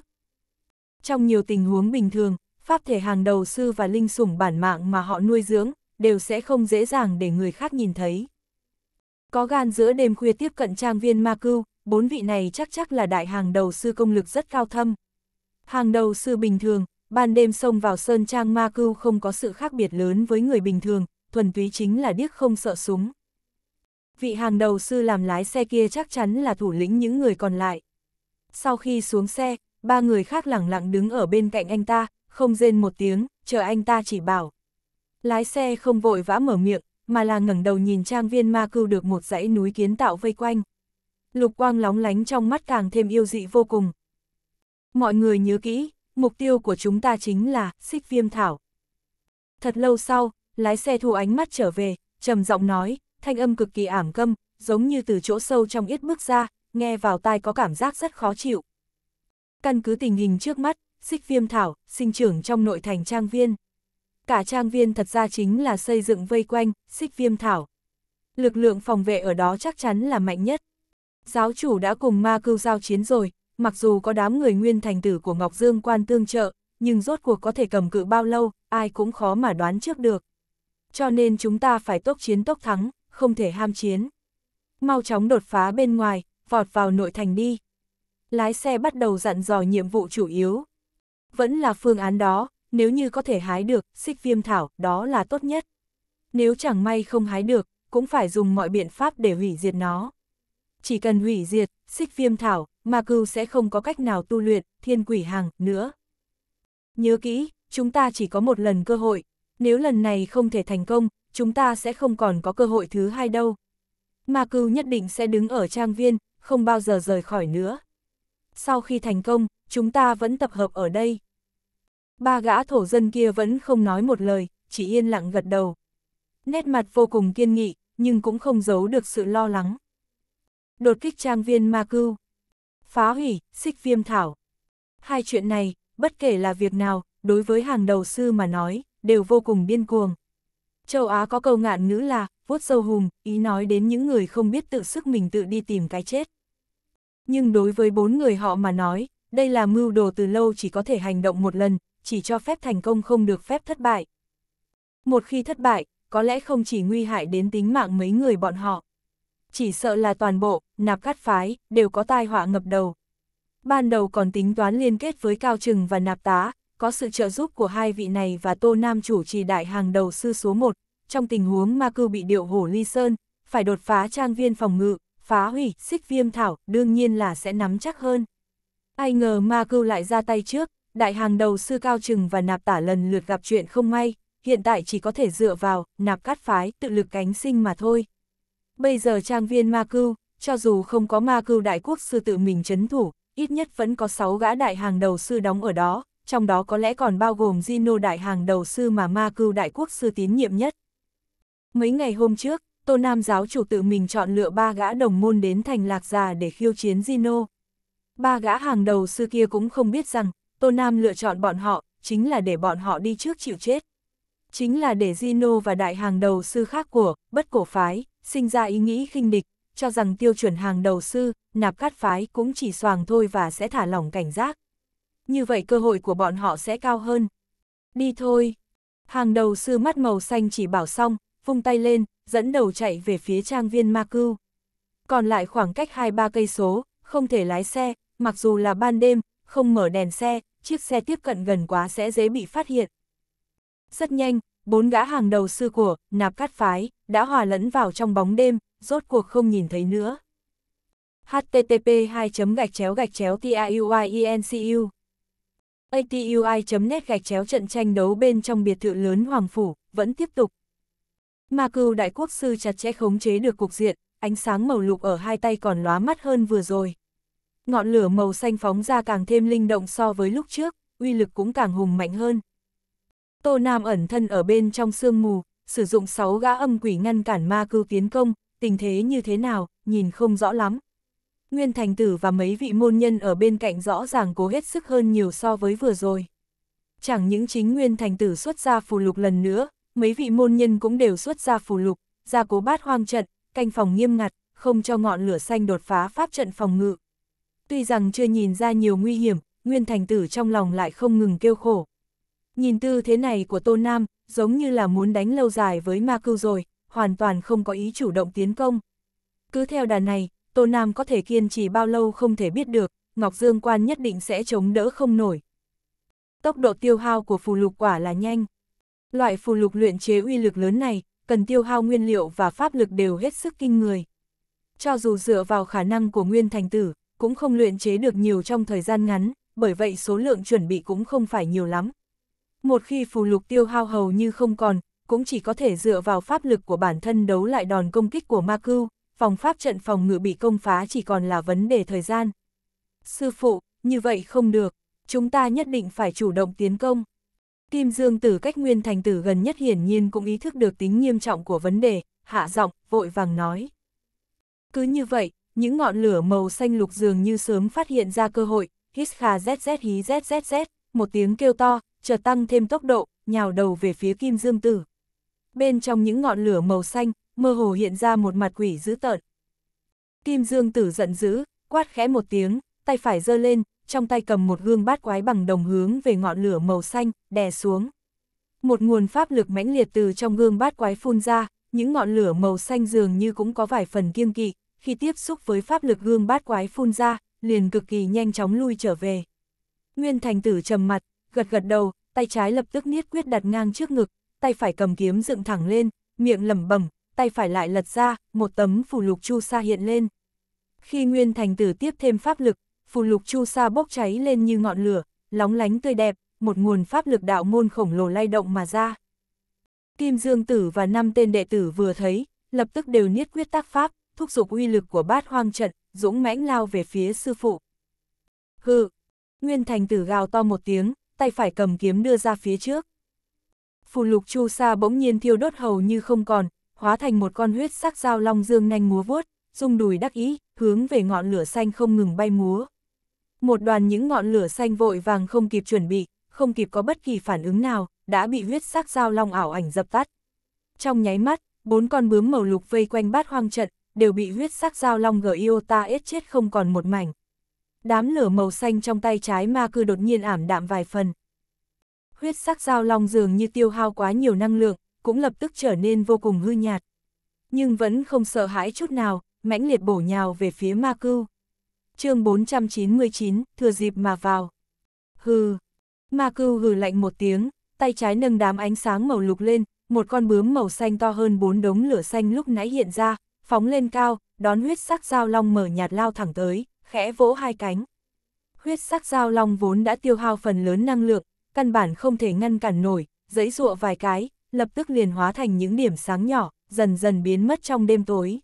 Trong nhiều tình huống bình thường, pháp thể hàng đầu sư và linh sủng bản mạng mà họ nuôi dưỡng, đều sẽ không dễ dàng để người khác nhìn thấy. Có gan giữa đêm khuya tiếp cận trang viên ma cưu, bốn vị này chắc chắc là đại hàng đầu sư công lực rất cao thâm. Hàng đầu sư bình thường, ban đêm xông vào sơn trang ma cưu không có sự khác biệt lớn với người bình thường, thuần túy chính là điếc không sợ súng. Vị hàng đầu sư làm lái xe kia chắc chắn là thủ lĩnh những người còn lại. Sau khi xuống xe, ba người khác lẳng lặng đứng ở bên cạnh anh ta, không rên một tiếng, chờ anh ta chỉ bảo. Lái xe không vội vã mở miệng, mà là ngẩng đầu nhìn trang viên ma cưu được một dãy núi kiến tạo vây quanh. Lục quang lóng lánh trong mắt càng thêm yêu dị vô cùng. Mọi người nhớ kỹ, mục tiêu của chúng ta chính là xích viêm thảo. Thật lâu sau, lái xe thu ánh mắt trở về, trầm giọng nói, thanh âm cực kỳ ảm câm, giống như từ chỗ sâu trong yết bước ra, nghe vào tai có cảm giác rất khó chịu. Căn cứ tình hình trước mắt, xích viêm thảo, sinh trưởng trong nội thành trang viên cả trang viên thật ra chính là xây dựng vây quanh, xích viêm thảo. Lực lượng phòng vệ ở đó chắc chắn là mạnh nhất. Giáo chủ đã cùng ma cưu giao chiến rồi, mặc dù có đám người nguyên thành tử của Ngọc Dương quan tương trợ, nhưng rốt cuộc có thể cầm cự bao lâu, ai cũng khó mà đoán trước được. Cho nên chúng ta phải tốc chiến tốc thắng, không thể ham chiến. Mau chóng đột phá bên ngoài, vọt vào nội thành đi. Lái xe bắt đầu dặn dò nhiệm vụ chủ yếu. Vẫn là phương án đó, nếu như có thể hái được, xích viêm thảo, đó là tốt nhất. Nếu chẳng may không hái được, cũng phải dùng mọi biện pháp để hủy diệt nó. Chỉ cần hủy diệt, xích viêm thảo, mà cưu sẽ không có cách nào tu luyện, thiên quỷ hàng, nữa. Nhớ kỹ, chúng ta chỉ có một lần cơ hội, nếu lần này không thể thành công, chúng ta sẽ không còn có cơ hội thứ hai đâu. Mà cưu nhất định sẽ đứng ở trang viên, không bao giờ rời khỏi nữa. Sau khi thành công, chúng ta vẫn tập hợp ở đây. Ba gã thổ dân kia vẫn không nói một lời, chỉ yên lặng gật đầu. Nét mặt vô cùng kiên nghị, nhưng cũng không giấu được sự lo lắng. Đột kích trang viên ma cưu, phá hủy, xích viêm thảo. Hai chuyện này, bất kể là việc nào, đối với hàng đầu sư mà nói, đều vô cùng điên cuồng. Châu Á có câu ngạn ngữ là, vuốt sâu hùm, ý nói đến những người không biết tự sức mình tự đi tìm cái chết. Nhưng đối với bốn người họ mà nói, đây là mưu đồ từ lâu chỉ có thể hành động một lần, chỉ cho phép thành công không được phép thất bại. Một khi thất bại, có lẽ không chỉ nguy hại đến tính mạng mấy người bọn họ. Chỉ sợ là toàn bộ, nạp cát phái, đều có tai họa ngập đầu. Ban đầu còn tính toán liên kết với Cao Trừng và Nạp Tá, có sự trợ giúp của hai vị này và Tô Nam chủ trì đại hàng đầu sư số 1, trong tình huống ma cư bị điệu hổ ly sơn, phải đột phá trang viên phòng ngự, phá hủy, xích viêm thảo, đương nhiên là sẽ nắm chắc hơn. Ai ngờ ma cư lại ra tay trước, đại hàng đầu sư Cao Trừng và nạp tả lần lượt gặp chuyện không may, hiện tại chỉ có thể dựa vào, nạp cát phái, tự lực cánh sinh mà thôi. Bây giờ trang viên ma cưu, cho dù không có ma cưu đại quốc sư tự mình chấn thủ, ít nhất vẫn có 6 gã đại hàng đầu sư đóng ở đó, trong đó có lẽ còn bao gồm Gino đại hàng đầu sư mà ma cưu đại quốc sư tín nhiệm nhất. Mấy ngày hôm trước, Tô Nam giáo chủ tự mình chọn lựa ba gã đồng môn đến thành lạc già để khiêu chiến Gino. Ba gã hàng đầu sư kia cũng không biết rằng, Tô Nam lựa chọn bọn họ, chính là để bọn họ đi trước chịu chết. Chính là để Gino và đại hàng đầu sư khác của, bất cổ phái, sinh ra ý nghĩ khinh địch, cho rằng tiêu chuẩn hàng đầu sư, nạp cát phái cũng chỉ soàng thôi và sẽ thả lỏng cảnh giác. Như vậy cơ hội của bọn họ sẽ cao hơn. Đi thôi. Hàng đầu sư mắt màu xanh chỉ bảo xong, vung tay lên, dẫn đầu chạy về phía trang viên ma Cư. Còn lại khoảng cách 2-3 cây số, không thể lái xe, mặc dù là ban đêm, không mở đèn xe, chiếc xe tiếp cận gần quá sẽ dễ bị phát hiện. Rất nhanh, bốn gã hàng đầu sư của, nạp cát phái, đã hòa lẫn vào trong bóng đêm, rốt cuộc không nhìn thấy nữa. http 2 gạch chéo gạch chéo tiuincu e atui.net gạch chéo trận tranh đấu bên trong biệt thự lớn Hoàng Phủ, vẫn tiếp tục. Ma cưu đại quốc sư chặt chẽ khống chế được cục diện, ánh sáng màu lục ở hai tay còn lóa mắt hơn vừa rồi ngọn lửa màu xanh phóng ra càng thêm linh động so với lúc trước, uy lực cũng càng hùng mạnh hơn. Tô Nam ẩn thân ở bên trong sương mù, sử dụng 6 gã âm quỷ ngăn cản ma cư tiến công, tình thế như thế nào, nhìn không rõ lắm. Nguyên Thành Tử và mấy vị môn nhân ở bên cạnh rõ ràng cố hết sức hơn nhiều so với vừa rồi. Chẳng những chính Nguyên Thành Tử xuất ra phù lục lần nữa, mấy vị môn nhân cũng đều xuất ra phù lục, ra cố bát hoang trận, canh phòng nghiêm ngặt, không cho ngọn lửa xanh đột phá pháp trận phòng ngự. Tuy rằng chưa nhìn ra nhiều nguy hiểm, Nguyên Thành Tử trong lòng lại không ngừng kêu khổ. Nhìn tư thế này của Tô Nam, giống như là muốn đánh lâu dài với ma cưu rồi, hoàn toàn không có ý chủ động tiến công. Cứ theo đà này, Tô Nam có thể kiên trì bao lâu không thể biết được, Ngọc Dương Quan nhất định sẽ chống đỡ không nổi. Tốc độ tiêu hao của phù lục quả là nhanh. Loại phù lục luyện chế uy lực lớn này, cần tiêu hao nguyên liệu và pháp lực đều hết sức kinh người. Cho dù dựa vào khả năng của Nguyên Thành Tử, cũng không luyện chế được nhiều trong thời gian ngắn, bởi vậy số lượng chuẩn bị cũng không phải nhiều lắm. Một khi phù lục tiêu hao hầu như không còn, cũng chỉ có thể dựa vào pháp lực của bản thân đấu lại đòn công kích của ma cưu, phòng pháp trận phòng ngự bị công phá chỉ còn là vấn đề thời gian. Sư phụ, như vậy không được, chúng ta nhất định phải chủ động tiến công. Kim Dương tử cách nguyên thành tử gần nhất hiển nhiên cũng ý thức được tính nghiêm trọng của vấn đề, hạ giọng, vội vàng nói. Cứ như vậy, những ngọn lửa màu xanh lục dường như sớm phát hiện ra cơ hội, hít khà zzz hí zzz, một tiếng kêu to, chợt tăng thêm tốc độ, nhào đầu về phía Kim Dương Tử. Bên trong những ngọn lửa màu xanh, mơ hồ hiện ra một mặt quỷ dữ tợn. Kim Dương Tử giận dữ, quát khẽ một tiếng, tay phải giơ lên, trong tay cầm một gương bát quái bằng đồng hướng về ngọn lửa màu xanh, đè xuống. Một nguồn pháp lực mãnh liệt từ trong gương bát quái phun ra, những ngọn lửa màu xanh dường như cũng có vài phần kiêng kỵ, khi tiếp xúc với pháp lực gương bát quái phun ra, liền cực kỳ nhanh chóng lui trở về. Nguyên thành tử trầm mặt, gật gật đầu, tay trái lập tức niết quyết đặt ngang trước ngực, tay phải cầm kiếm dựng thẳng lên, miệng lẩm bẩm, tay phải lại lật ra, một tấm phù lục chu sa hiện lên. Khi Nguyên thành tử tiếp thêm pháp lực, phù lục chu sa bốc cháy lên như ngọn lửa, lóng lánh tươi đẹp, một nguồn pháp lực đạo môn khổng lồ lay động mà ra. Kim Dương Tử và năm tên đệ tử vừa thấy, lập tức đều niết quyết tác pháp, thúc giục uy lực của bát hoang trận, dũng mãnh lao về phía sư phụ. Hừ, Nguyên Thành tử gào to một tiếng, tay phải cầm kiếm đưa ra phía trước. Phù lục chu sa bỗng nhiên thiêu đốt hầu như không còn, hóa thành một con huyết sắc dao long dương nhanh múa vuốt, rung đùi đắc ý, hướng về ngọn lửa xanh không ngừng bay múa. Một đoàn những ngọn lửa xanh vội vàng không kịp chuẩn bị, không kịp có bất kỳ phản ứng nào, đã bị huyết sắc dao long ảo ảnh dập tắt. Trong nháy mắt, bốn con bướm màu lục vây quanh bát hoang trận, đều bị huyết sắc dao long gờ iota ết chết không còn một mảnh. Đám lửa màu xanh trong tay trái ma cư đột nhiên ảm đạm vài phần. Huyết sắc dao long dường như tiêu hao quá nhiều năng lượng, cũng lập tức trở nên vô cùng hư nhạt. Nhưng vẫn không sợ hãi chút nào, mãnh liệt bổ nhào về phía ma cư. chương 499, thừa dịp mà vào. Hừ, ma cư hừ lạnh một tiếng, tay trái nâng đám ánh sáng màu lục lên, một con bướm màu xanh to hơn bốn đống lửa xanh lúc nãy hiện ra, phóng lên cao, đón huyết sắc giao long mở nhạt lao thẳng tới, khẽ vỗ hai cánh. Huyết sắc giao long vốn đã tiêu hao phần lớn năng lượng, căn bản không thể ngăn cản nổi, giấy dụa vài cái, lập tức liền hóa thành những điểm sáng nhỏ, dần dần biến mất trong đêm tối.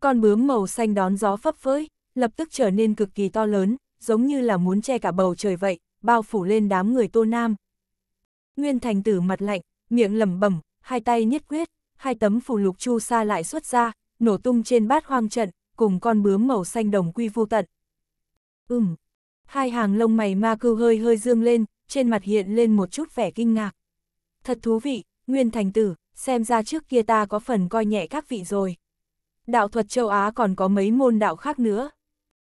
Con bướm màu xanh đón gió phấp phới, lập tức trở nên cực kỳ to lớn, giống như là muốn che cả bầu trời vậy, bao phủ lên đám người Tô Nam. Nguyên Thành Tử mặt lạnh, miệng lẩm bẩm, hai tay nhất quyết, hai tấm phù lục chu sa lại xuất ra, nổ tung trên bát hoang trận, cùng con bướm màu xanh đồng quy vô tận. Ừm, hai hàng lông mày ma cưu hơi hơi dương lên, trên mặt hiện lên một chút vẻ kinh ngạc. Thật thú vị, Nguyên Thành Tử, xem ra trước kia ta có phần coi nhẹ các vị rồi. Đạo thuật châu Á còn có mấy môn đạo khác nữa.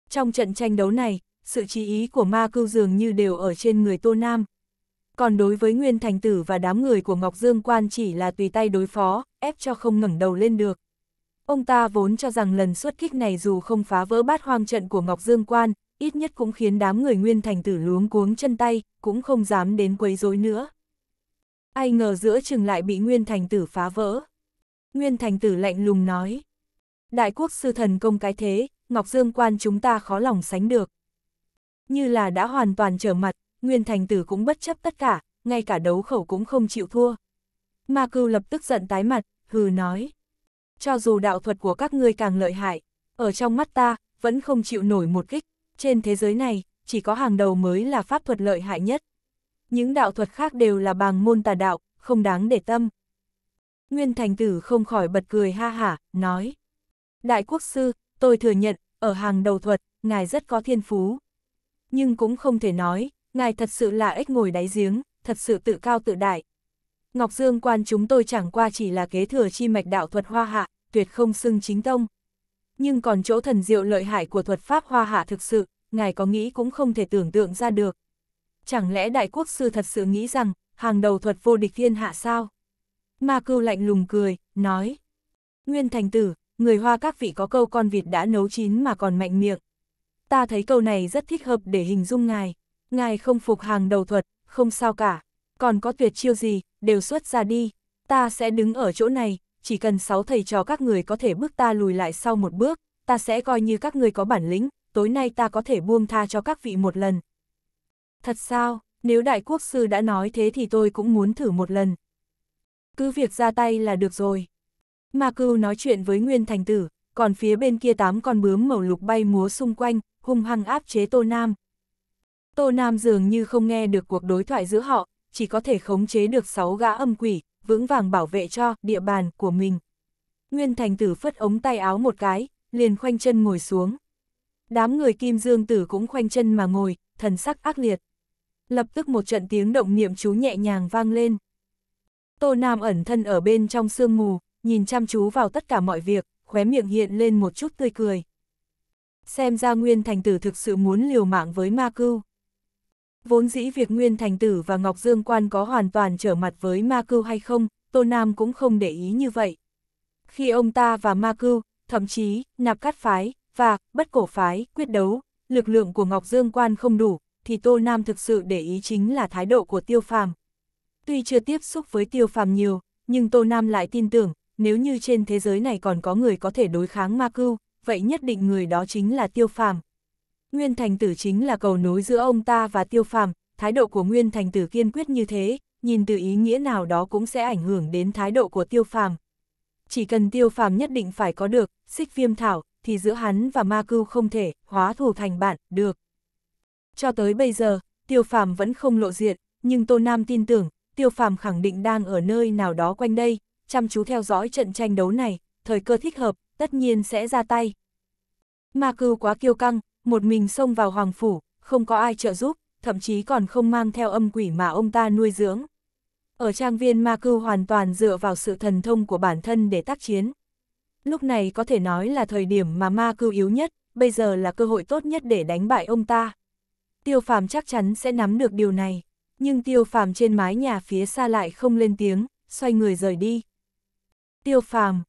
Trong trận tranh đấu này, sự trí ý của ma cưu dường như đều ở trên người Tô Nam, còn đối với Nguyên Thành Tử và đám người của Ngọc Dương Quan chỉ là tùy tay đối phó, ép cho không ngẩng đầu lên được. Ông ta vốn cho rằng lần xuất kích này dù không phá vỡ bát hoang trận của Ngọc Dương Quan, ít nhất cũng khiến đám người Nguyên Thành Tử luống cuống chân tay, cũng không dám đến quấy rối nữa. Ai ngờ giữa chừng lại bị Nguyên Thành Tử phá vỡ. Nguyên Thành Tử lạnh lùng nói. Đại quốc sư thần công cái thế, Ngọc Dương Quan chúng ta khó lòng sánh được. Như là đã hoàn toàn trở mặt, Nguyên Thành Tử cũng bất chấp tất cả, ngay cả đấu khẩu cũng không chịu thua. Ma Cưu lập tức giận tái mặt, hừ nói. Cho dù đạo thuật của các ngươi càng lợi hại, ở trong mắt ta, vẫn không chịu nổi một kích. Trên thế giới này, chỉ có hàng đầu mới là pháp thuật lợi hại nhất. Những đạo thuật khác đều là bàng môn tà đạo, không đáng để tâm. Nguyên Thành Tử không khỏi bật cười ha hả, nói. Đại quốc sư, tôi thừa nhận, ở hàng đầu thuật, ngài rất có thiên phú. Nhưng cũng không thể nói, ngài thật sự là ếch ngồi đáy giếng, thật sự tự cao tự đại. Ngọc Dương quan chúng tôi chẳng qua chỉ là kế thừa chi mạch đạo thuật hoa hạ, tuyệt không xưng chính tông. Nhưng còn chỗ thần diệu lợi hại của thuật pháp hoa hạ thực sự, ngài có nghĩ cũng không thể tưởng tượng ra được. Chẳng lẽ đại quốc sư thật sự nghĩ rằng, hàng đầu thuật vô địch thiên hạ sao? Ma cưu lạnh lùng cười, nói. Nguyên thành tử, người hoa các vị có câu con vịt đã nấu chín mà còn mạnh miệng. Ta thấy câu này rất thích hợp để hình dung ngài ngài không phục hàng đầu thuật, không sao cả, còn có tuyệt chiêu gì, đều xuất ra đi, ta sẽ đứng ở chỗ này, chỉ cần sáu thầy trò các người có thể bước ta lùi lại sau một bước, ta sẽ coi như các người có bản lĩnh, tối nay ta có thể buông tha cho các vị một lần. Thật sao, nếu đại quốc sư đã nói thế thì tôi cũng muốn thử một lần. Cứ việc ra tay là được rồi. Mà cưu nói chuyện với Nguyên Thành Tử, còn phía bên kia tám con bướm màu lục bay múa xung quanh, hung hăng áp chế Tô Nam, Tô Nam dường như không nghe được cuộc đối thoại giữa họ, chỉ có thể khống chế được sáu gã âm quỷ, vững vàng bảo vệ cho địa bàn của mình. Nguyên Thành Tử phất ống tay áo một cái, liền khoanh chân ngồi xuống. Đám người Kim Dương Tử cũng khoanh chân mà ngồi, thần sắc ác liệt. Lập tức một trận tiếng động niệm chú nhẹ nhàng vang lên. Tô Nam ẩn thân ở bên trong sương mù, nhìn chăm chú vào tất cả mọi việc, khóe miệng hiện lên một chút tươi cười. Xem ra Nguyên Thành Tử thực sự muốn liều mạng với ma cưu. Vốn dĩ việc Nguyên Thành Tử và Ngọc Dương Quan có hoàn toàn trở mặt với Ma cư hay không, Tô Nam cũng không để ý như vậy. Khi ông ta và Ma cư thậm chí, nạp cắt phái, và, bất cổ phái, quyết đấu, lực lượng của Ngọc Dương Quan không đủ, thì Tô Nam thực sự để ý chính là thái độ của Tiêu Phàm. Tuy chưa tiếp xúc với Tiêu Phàm nhiều, nhưng Tô Nam lại tin tưởng, nếu như trên thế giới này còn có người có thể đối kháng Ma cư, vậy nhất định người đó chính là Tiêu Phàm. Nguyên Thành Tử chính là cầu nối giữa ông ta và Tiêu Phàm, thái độ của Nguyên Thành Tử kiên quyết như thế, nhìn từ ý nghĩa nào đó cũng sẽ ảnh hưởng đến thái độ của Tiêu Phàm. Chỉ cần Tiêu Phàm nhất định phải có được Xích Viêm Thảo, thì giữa hắn và Ma Cưu không thể hóa thù thành bạn được. Cho tới bây giờ, Tiêu Phàm vẫn không lộ diện, nhưng Tô Nam tin tưởng, Tiêu Phàm khẳng định đang ở nơi nào đó quanh đây, chăm chú theo dõi trận tranh đấu này, thời cơ thích hợp, tất nhiên sẽ ra tay. Ma Cưu quá kiêu căng, một mình xông vào hoàng phủ, không có ai trợ giúp, thậm chí còn không mang theo âm quỷ mà ông ta nuôi dưỡng. Ở trang viên ma cư hoàn toàn dựa vào sự thần thông của bản thân để tác chiến. Lúc này có thể nói là thời điểm mà ma cư yếu nhất, bây giờ là cơ hội tốt nhất để đánh bại ông ta. Tiêu phàm chắc chắn sẽ nắm được điều này, nhưng tiêu phàm trên mái nhà phía xa lại không lên tiếng, xoay người rời đi. Tiêu phàm,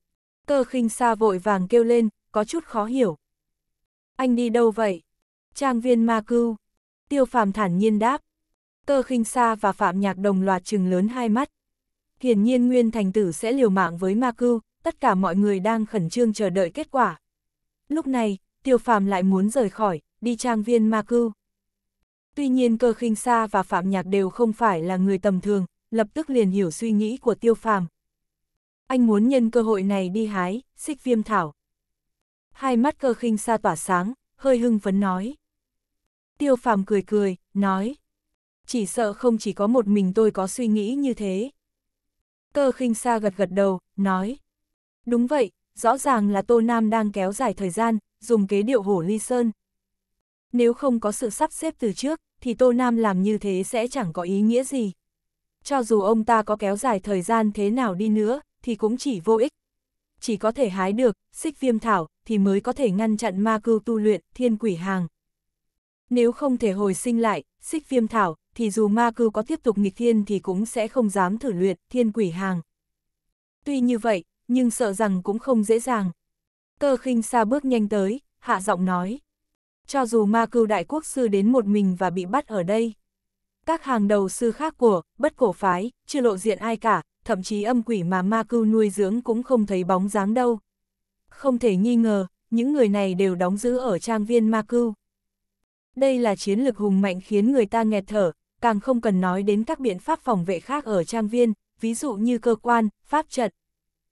cơ khinh xa vội vàng kêu lên, có chút khó hiểu. Anh đi đâu vậy? Trang viên ma cưu. Tiêu phàm thản nhiên đáp. Tơ khinh sa và phạm nhạc đồng loạt trừng lớn hai mắt. Hiển nhiên nguyên thành tử sẽ liều mạng với ma cưu, tất cả mọi người đang khẩn trương chờ đợi kết quả. Lúc này, tiêu phàm lại muốn rời khỏi, đi trang viên ma cưu. Tuy nhiên cơ khinh sa và phạm nhạc đều không phải là người tầm thường, lập tức liền hiểu suy nghĩ của tiêu phàm. Anh muốn nhân cơ hội này đi hái, xích viêm thảo hai mắt cơ khinh Sa tỏa sáng, hơi hưng phấn nói. Tiêu phàm cười cười, nói. Chỉ sợ không chỉ có một mình tôi có suy nghĩ như thế. Cơ khinh Sa gật gật đầu, nói. Đúng vậy, rõ ràng là Tô Nam đang kéo dài thời gian, dùng kế điệu hổ ly sơn. Nếu không có sự sắp xếp từ trước, thì Tô Nam làm như thế sẽ chẳng có ý nghĩa gì. Cho dù ông ta có kéo dài thời gian thế nào đi nữa, thì cũng chỉ vô ích, chỉ có thể hái được, xích viêm thảo, thì mới có thể ngăn chặn ma cưu tu luyện, thiên quỷ hàng. Nếu không thể hồi sinh lại, xích viêm thảo, thì dù ma cưu có tiếp tục nghịch thiên thì cũng sẽ không dám thử luyện, thiên quỷ hàng. Tuy như vậy, nhưng sợ rằng cũng không dễ dàng. Cơ khinh xa bước nhanh tới, hạ giọng nói. Cho dù ma cưu đại quốc sư đến một mình và bị bắt ở đây. Các hàng đầu sư khác của, bất cổ phái, chưa lộ diện ai cả, thậm chí âm quỷ mà ma cưu nuôi dưỡng cũng không thấy bóng dáng đâu. Không thể nghi ngờ, những người này đều đóng giữ ở trang viên ma cưu. Đây là chiến lực hùng mạnh khiến người ta nghẹt thở, càng không cần nói đến các biện pháp phòng vệ khác ở trang viên, ví dụ như cơ quan, pháp trận.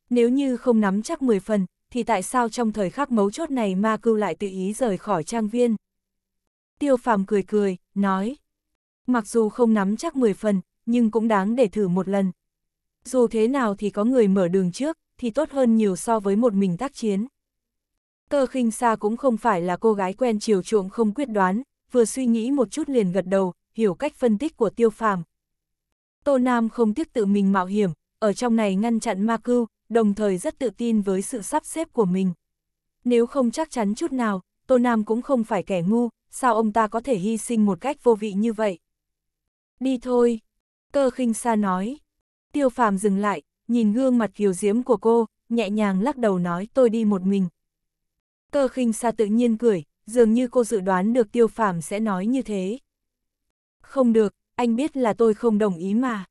Nếu như không nắm chắc 10 phần, thì tại sao trong thời khắc mấu chốt này ma cưu lại tự ý rời khỏi trang viên? Tiêu phàm cười cười, nói. Mặc dù không nắm chắc 10 phần, nhưng cũng đáng để thử một lần dù thế nào thì có người mở đường trước, thì tốt hơn nhiều so với một mình tác chiến. Cơ khinh xa cũng không phải là cô gái quen chiều chuộng không quyết đoán, vừa suy nghĩ một chút liền gật đầu, hiểu cách phân tích của tiêu phàm. Tô Nam không tiếc tự mình mạo hiểm, ở trong này ngăn chặn ma cưu, đồng thời rất tự tin với sự sắp xếp của mình. Nếu không chắc chắn chút nào, Tô Nam cũng không phải kẻ ngu, sao ông ta có thể hy sinh một cách vô vị như vậy? Đi thôi, cơ khinh xa nói. Tiêu phàm dừng lại, nhìn gương mặt kiều diễm của cô, nhẹ nhàng lắc đầu nói tôi đi một mình. Cơ khinh xa tự nhiên cười, dường như cô dự đoán được tiêu phàm sẽ nói như thế. Không được, anh biết là tôi không đồng ý mà.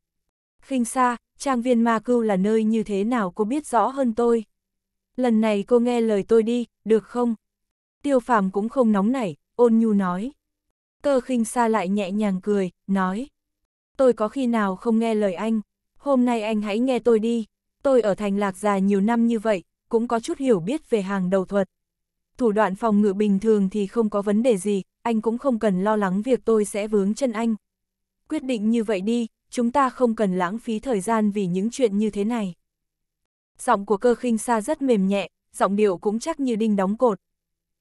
Khinh xa, trang viên ma cưu là nơi như thế nào cô biết rõ hơn tôi. Lần này cô nghe lời tôi đi, được không? Tiêu phàm cũng không nóng nảy, ôn nhu nói. Cơ khinh xa lại nhẹ nhàng cười, nói. Tôi có khi nào không nghe lời anh, hôm nay anh hãy nghe tôi đi, tôi ở thành lạc già nhiều năm như vậy, cũng có chút hiểu biết về hàng đầu thuật. Thủ đoạn phòng ngự bình thường thì không có vấn đề gì, anh cũng không cần lo lắng việc tôi sẽ vướng chân anh. Quyết định như vậy đi, chúng ta không cần lãng phí thời gian vì những chuyện như thế này. Giọng của cơ khinh sa rất mềm nhẹ, giọng điệu cũng chắc như đinh đóng cột.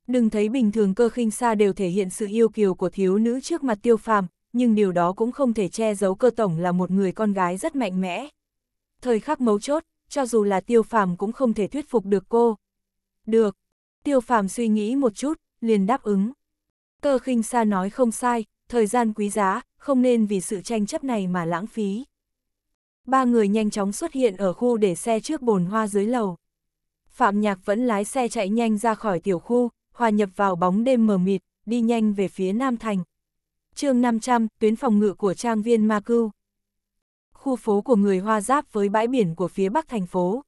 Đừng thấy bình thường cơ khinh sa đều thể hiện sự yêu kiều của thiếu nữ trước mặt tiêu phàm, nhưng điều đó cũng không thể che giấu cơ tổng là một người con gái rất mạnh mẽ. Thời khắc mấu chốt, cho dù là tiêu phàm cũng không thể thuyết phục được cô. Được, tiêu phàm suy nghĩ một chút, liền đáp ứng. Cơ khinh xa nói không sai, thời gian quý giá, không nên vì sự tranh chấp này mà lãng phí. Ba người nhanh chóng xuất hiện ở khu để xe trước bồn hoa dưới lầu. Phạm Nhạc vẫn lái xe chạy nhanh ra khỏi tiểu khu, hòa nhập vào bóng đêm mờ mịt, đi nhanh về phía Nam Thành chương 500, tuyến phòng ngự của trang viên Ma Cưu. Khu phố của người Hoa giáp với bãi biển của phía bắc thành phố.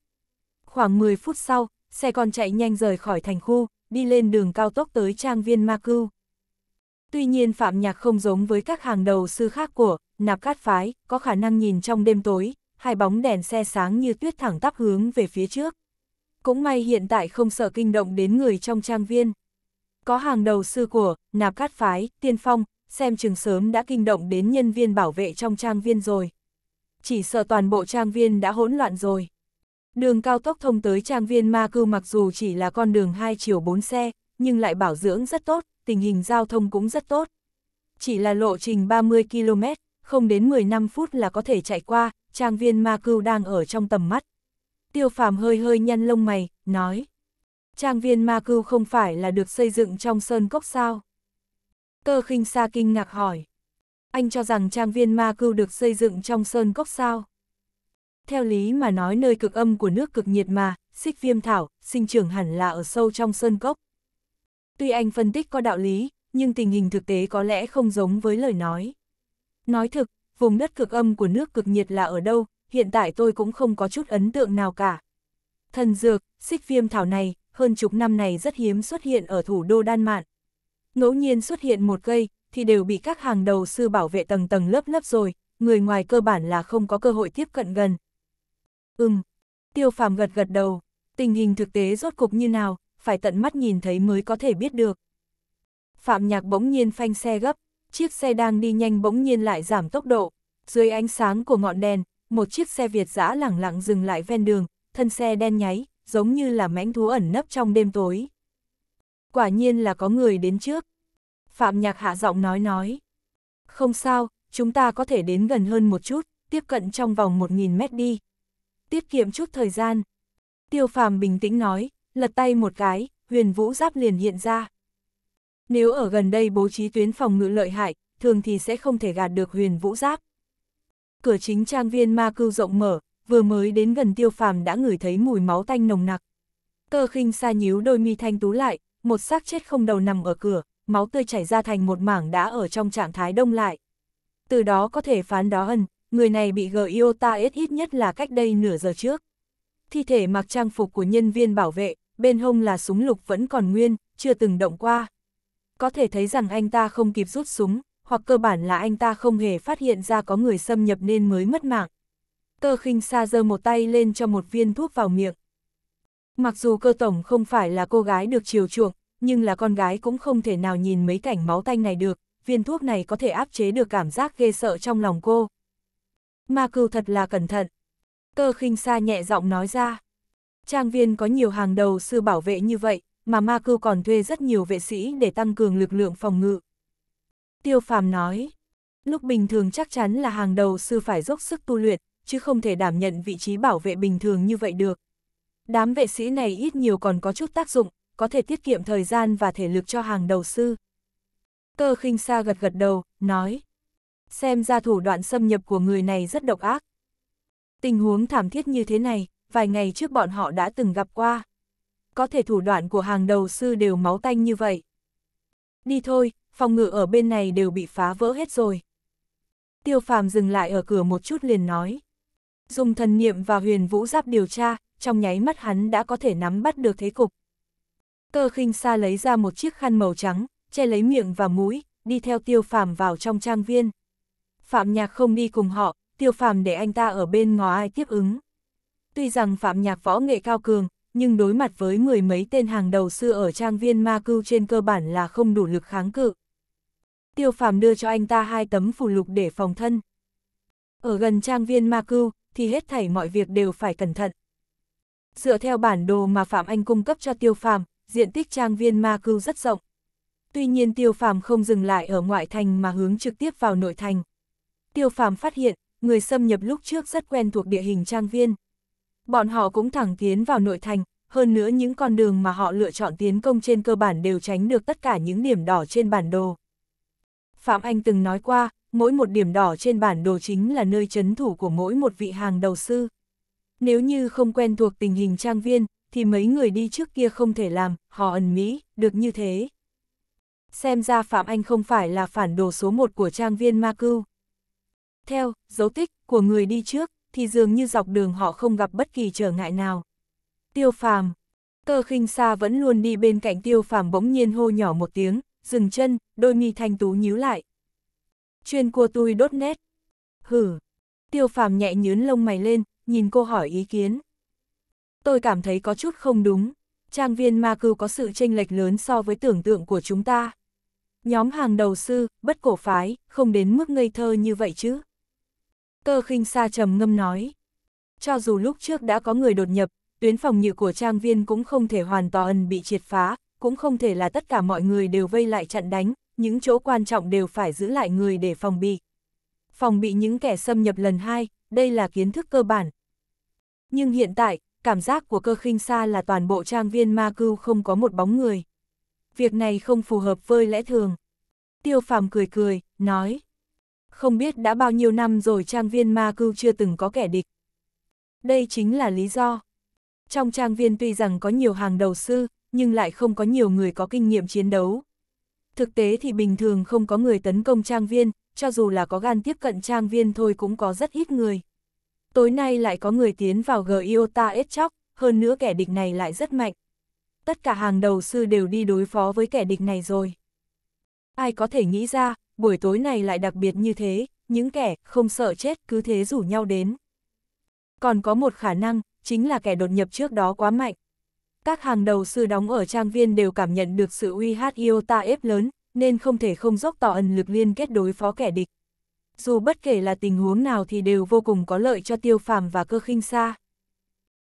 Khoảng 10 phút sau, xe con chạy nhanh rời khỏi thành khu, đi lên đường cao tốc tới trang viên Ma Cưu. Tuy nhiên Phạm Nhạc không giống với các hàng đầu sư khác của Nạp Cát Phái, có khả năng nhìn trong đêm tối, hai bóng đèn xe sáng như tuyết thẳng tắp hướng về phía trước. Cũng may hiện tại không sợ kinh động đến người trong trang viên. Có hàng đầu sư của Nạp Cát Phái, Tiên Phong, xem chừng sớm đã kinh động đến nhân viên bảo vệ trong trang viên rồi. Chỉ sợ toàn bộ trang viên đã hỗn loạn rồi. Đường cao tốc thông tới trang viên ma cư mặc dù chỉ là con đường 2 chiều 4 xe, nhưng lại bảo dưỡng rất tốt, tình hình giao thông cũng rất tốt. Chỉ là lộ trình 30 km, không đến 15 phút là có thể chạy qua, trang viên ma cư đang ở trong tầm mắt. Tiêu phàm hơi hơi nhăn lông mày, nói. Trang viên ma cư không phải là được xây dựng trong sơn cốc sao? Cơ khinh xa kinh ngạc hỏi. Anh cho rằng trang viên ma cưu được xây dựng trong sơn cốc sao? Theo lý mà nói nơi cực âm của nước cực nhiệt mà, xích viêm thảo, sinh trưởng hẳn là ở sâu trong sơn cốc. Tuy anh phân tích có đạo lý, nhưng tình hình thực tế có lẽ không giống với lời nói. Nói thực, vùng đất cực âm của nước cực nhiệt là ở đâu, hiện tại tôi cũng không có chút ấn tượng nào cả. Thần dược, xích viêm thảo này, hơn chục năm này rất hiếm xuất hiện ở thủ đô Đan Mạn, Ngẫu nhiên xuất hiện một cây, thì đều bị các hàng đầu sư bảo vệ tầng tầng lớp lớp rồi, người ngoài cơ bản là không có cơ hội tiếp cận gần. Ừm, tiêu phàm gật gật đầu, tình hình thực tế rốt cục như nào, phải tận mắt nhìn thấy mới có thể biết được. Phạm nhạc bỗng nhiên phanh xe gấp, chiếc xe đang đi nhanh bỗng nhiên lại giảm tốc độ, dưới ánh sáng của ngọn đèn, một chiếc xe Việt giã lẳng lặng dừng lại ven đường, thân xe đen nháy, giống như là mãnh thú ẩn nấp trong đêm tối. Quả nhiên là có người đến trước. Phạm Nhạc hạ giọng nói nói. Không sao, chúng ta có thể đến gần hơn một chút, tiếp cận trong vòng 1.000 mét đi. Tiết kiệm chút thời gian. Tiêu Phạm bình tĩnh nói, lật tay một cái, huyền vũ giáp liền hiện ra. Nếu ở gần đây bố trí tuyến phòng ngự lợi hại, thường thì sẽ không thể gạt được huyền vũ giáp. Cửa chính trang viên ma cưu rộng mở, vừa mới đến gần tiêu phàm đã ngửi thấy mùi máu tanh nồng nặc. Tơ khinh xa nhíu đôi mi thanh tú lại, một xác chết không đầu nằm ở cửa, máu tươi chảy ra thành một mảng đã ở trong trạng thái đông lại. Từ đó có thể phán đó ân, người này bị Giota ít nhất là cách đây nửa giờ trước. Thi thể mặc trang phục của nhân viên bảo vệ, bên hông là súng lục vẫn còn nguyên, chưa từng động qua. Có thể thấy rằng anh ta không kịp rút súng, hoặc cơ bản là anh ta không hề phát hiện ra có người xâm nhập nên mới mất mạng. Tơ khinh xa giơ một tay lên cho một viên thuốc vào miệng. Mặc dù cơ tổng không phải là cô gái được chiều chuộng, nhưng là con gái cũng không thể nào nhìn mấy cảnh máu tanh này được, viên thuốc này có thể áp chế được cảm giác ghê sợ trong lòng cô. Ma cừu thật là cẩn thận. Cơ khinh xa nhẹ giọng nói ra. Trang viên có nhiều hàng đầu sư bảo vệ như vậy, mà ma cưu còn thuê rất nhiều vệ sĩ để tăng cường lực lượng phòng ngự. Tiêu phàm nói, lúc bình thường chắc chắn là hàng đầu sư phải dốc sức tu luyện, chứ không thể đảm nhận vị trí bảo vệ bình thường như vậy được. Đám vệ sĩ này ít nhiều còn có chút tác dụng, có thể tiết kiệm thời gian và thể lực cho hàng đầu sư. Cơ khinh sa gật gật đầu, nói. Xem ra thủ đoạn xâm nhập của người này rất độc ác. Tình huống thảm thiết như thế này, vài ngày trước bọn họ đã từng gặp qua. Có thể thủ đoạn của hàng đầu sư đều máu tanh như vậy. Đi thôi, phòng ngự ở bên này đều bị phá vỡ hết rồi. Tiêu phàm dừng lại ở cửa một chút liền nói. Dùng thần niệm và huyền vũ giáp điều tra, trong nháy mắt hắn đã có thể nắm bắt được thế cục. Cơ khinh xa lấy ra một chiếc khăn màu trắng, che lấy miệng và mũi, đi theo tiêu phàm vào trong trang viên. Phạm nhạc không đi cùng họ, tiêu phàm để anh ta ở bên ngó ai tiếp ứng. Tuy rằng phạm nhạc võ nghệ cao cường, nhưng đối mặt với mười mấy tên hàng đầu xưa ở trang viên ma cưu trên cơ bản là không đủ lực kháng cự. Tiêu phàm đưa cho anh ta hai tấm phù lục để phòng thân. Ở gần trang viên ma cưu, thì hết thảy mọi việc đều phải cẩn thận. Dựa theo bản đồ mà Phạm Anh cung cấp cho Tiêu Phàm, diện tích trang viên ma Cư rất rộng. Tuy nhiên Tiêu Phàm không dừng lại ở ngoại thành mà hướng trực tiếp vào nội thành. Tiêu Phàm phát hiện, người xâm nhập lúc trước rất quen thuộc địa hình trang viên. Bọn họ cũng thẳng tiến vào nội thành, hơn nữa những con đường mà họ lựa chọn tiến công trên cơ bản đều tránh được tất cả những điểm đỏ trên bản đồ. Phạm Anh từng nói qua, mỗi một điểm đỏ trên bản đồ chính là nơi chấn thủ của mỗi một vị hàng đầu sư. Nếu như không quen thuộc tình hình trang viên, thì mấy người đi trước kia không thể làm, họ ẩn mỹ, được như thế. Xem ra Phạm Anh không phải là phản đồ số một của trang viên Ma Cưu. Theo, dấu tích của người đi trước, thì dường như dọc đường họ không gặp bất kỳ trở ngại nào. Tiêu Phàm Cơ khinh xa vẫn luôn đi bên cạnh Tiêu Phàm bỗng nhiên hô nhỏ một tiếng, dừng chân, đôi mi thanh tú nhíu lại. Chuyên của tôi đốt nét. Hử. Tiêu Phàm nhẹ nhướn lông mày lên, nhìn cô hỏi ý kiến. Tôi cảm thấy có chút không đúng, trang viên ma cưu có sự chênh lệch lớn so với tưởng tượng của chúng ta. Nhóm hàng đầu sư, bất cổ phái, không đến mức ngây thơ như vậy chứ. Cơ khinh sa trầm ngâm nói. Cho dù lúc trước đã có người đột nhập, tuyến phòng nhự của trang viên cũng không thể hoàn toàn bị triệt phá, cũng không thể là tất cả mọi người đều vây lại chặn đánh, những chỗ quan trọng đều phải giữ lại người để phòng bị. Phòng bị những kẻ xâm nhập lần hai, đây là kiến thức cơ bản, nhưng hiện tại, cảm giác của cơ khinh xa là toàn bộ trang viên ma cưu không có một bóng người. Việc này không phù hợp với lẽ thường. Tiêu phàm cười cười, nói. Không biết đã bao nhiêu năm rồi trang viên ma cưu chưa từng có kẻ địch. Đây chính là lý do. Trong trang viên tuy rằng có nhiều hàng đầu sư, nhưng lại không có nhiều người có kinh nghiệm chiến đấu. Thực tế thì bình thường không có người tấn công trang viên, cho dù là có gan tiếp cận trang viên thôi cũng có rất ít người. Tối nay lại có người tiến vào Giota chóc. hơn nữa kẻ địch này lại rất mạnh. Tất cả hàng đầu sư đều đi đối phó với kẻ địch này rồi. Ai có thể nghĩ ra, buổi tối này lại đặc biệt như thế, những kẻ không sợ chết cứ thế rủ nhau đến. Còn có một khả năng, chính là kẻ đột nhập trước đó quá mạnh. Các hàng đầu sư đóng ở trang viên đều cảm nhận được sự uy hát Iota ép lớn, nên không thể không dốc tỏ ẩn lực liên kết đối phó kẻ địch dù bất kể là tình huống nào thì đều vô cùng có lợi cho tiêu phàm và cơ khinh xa.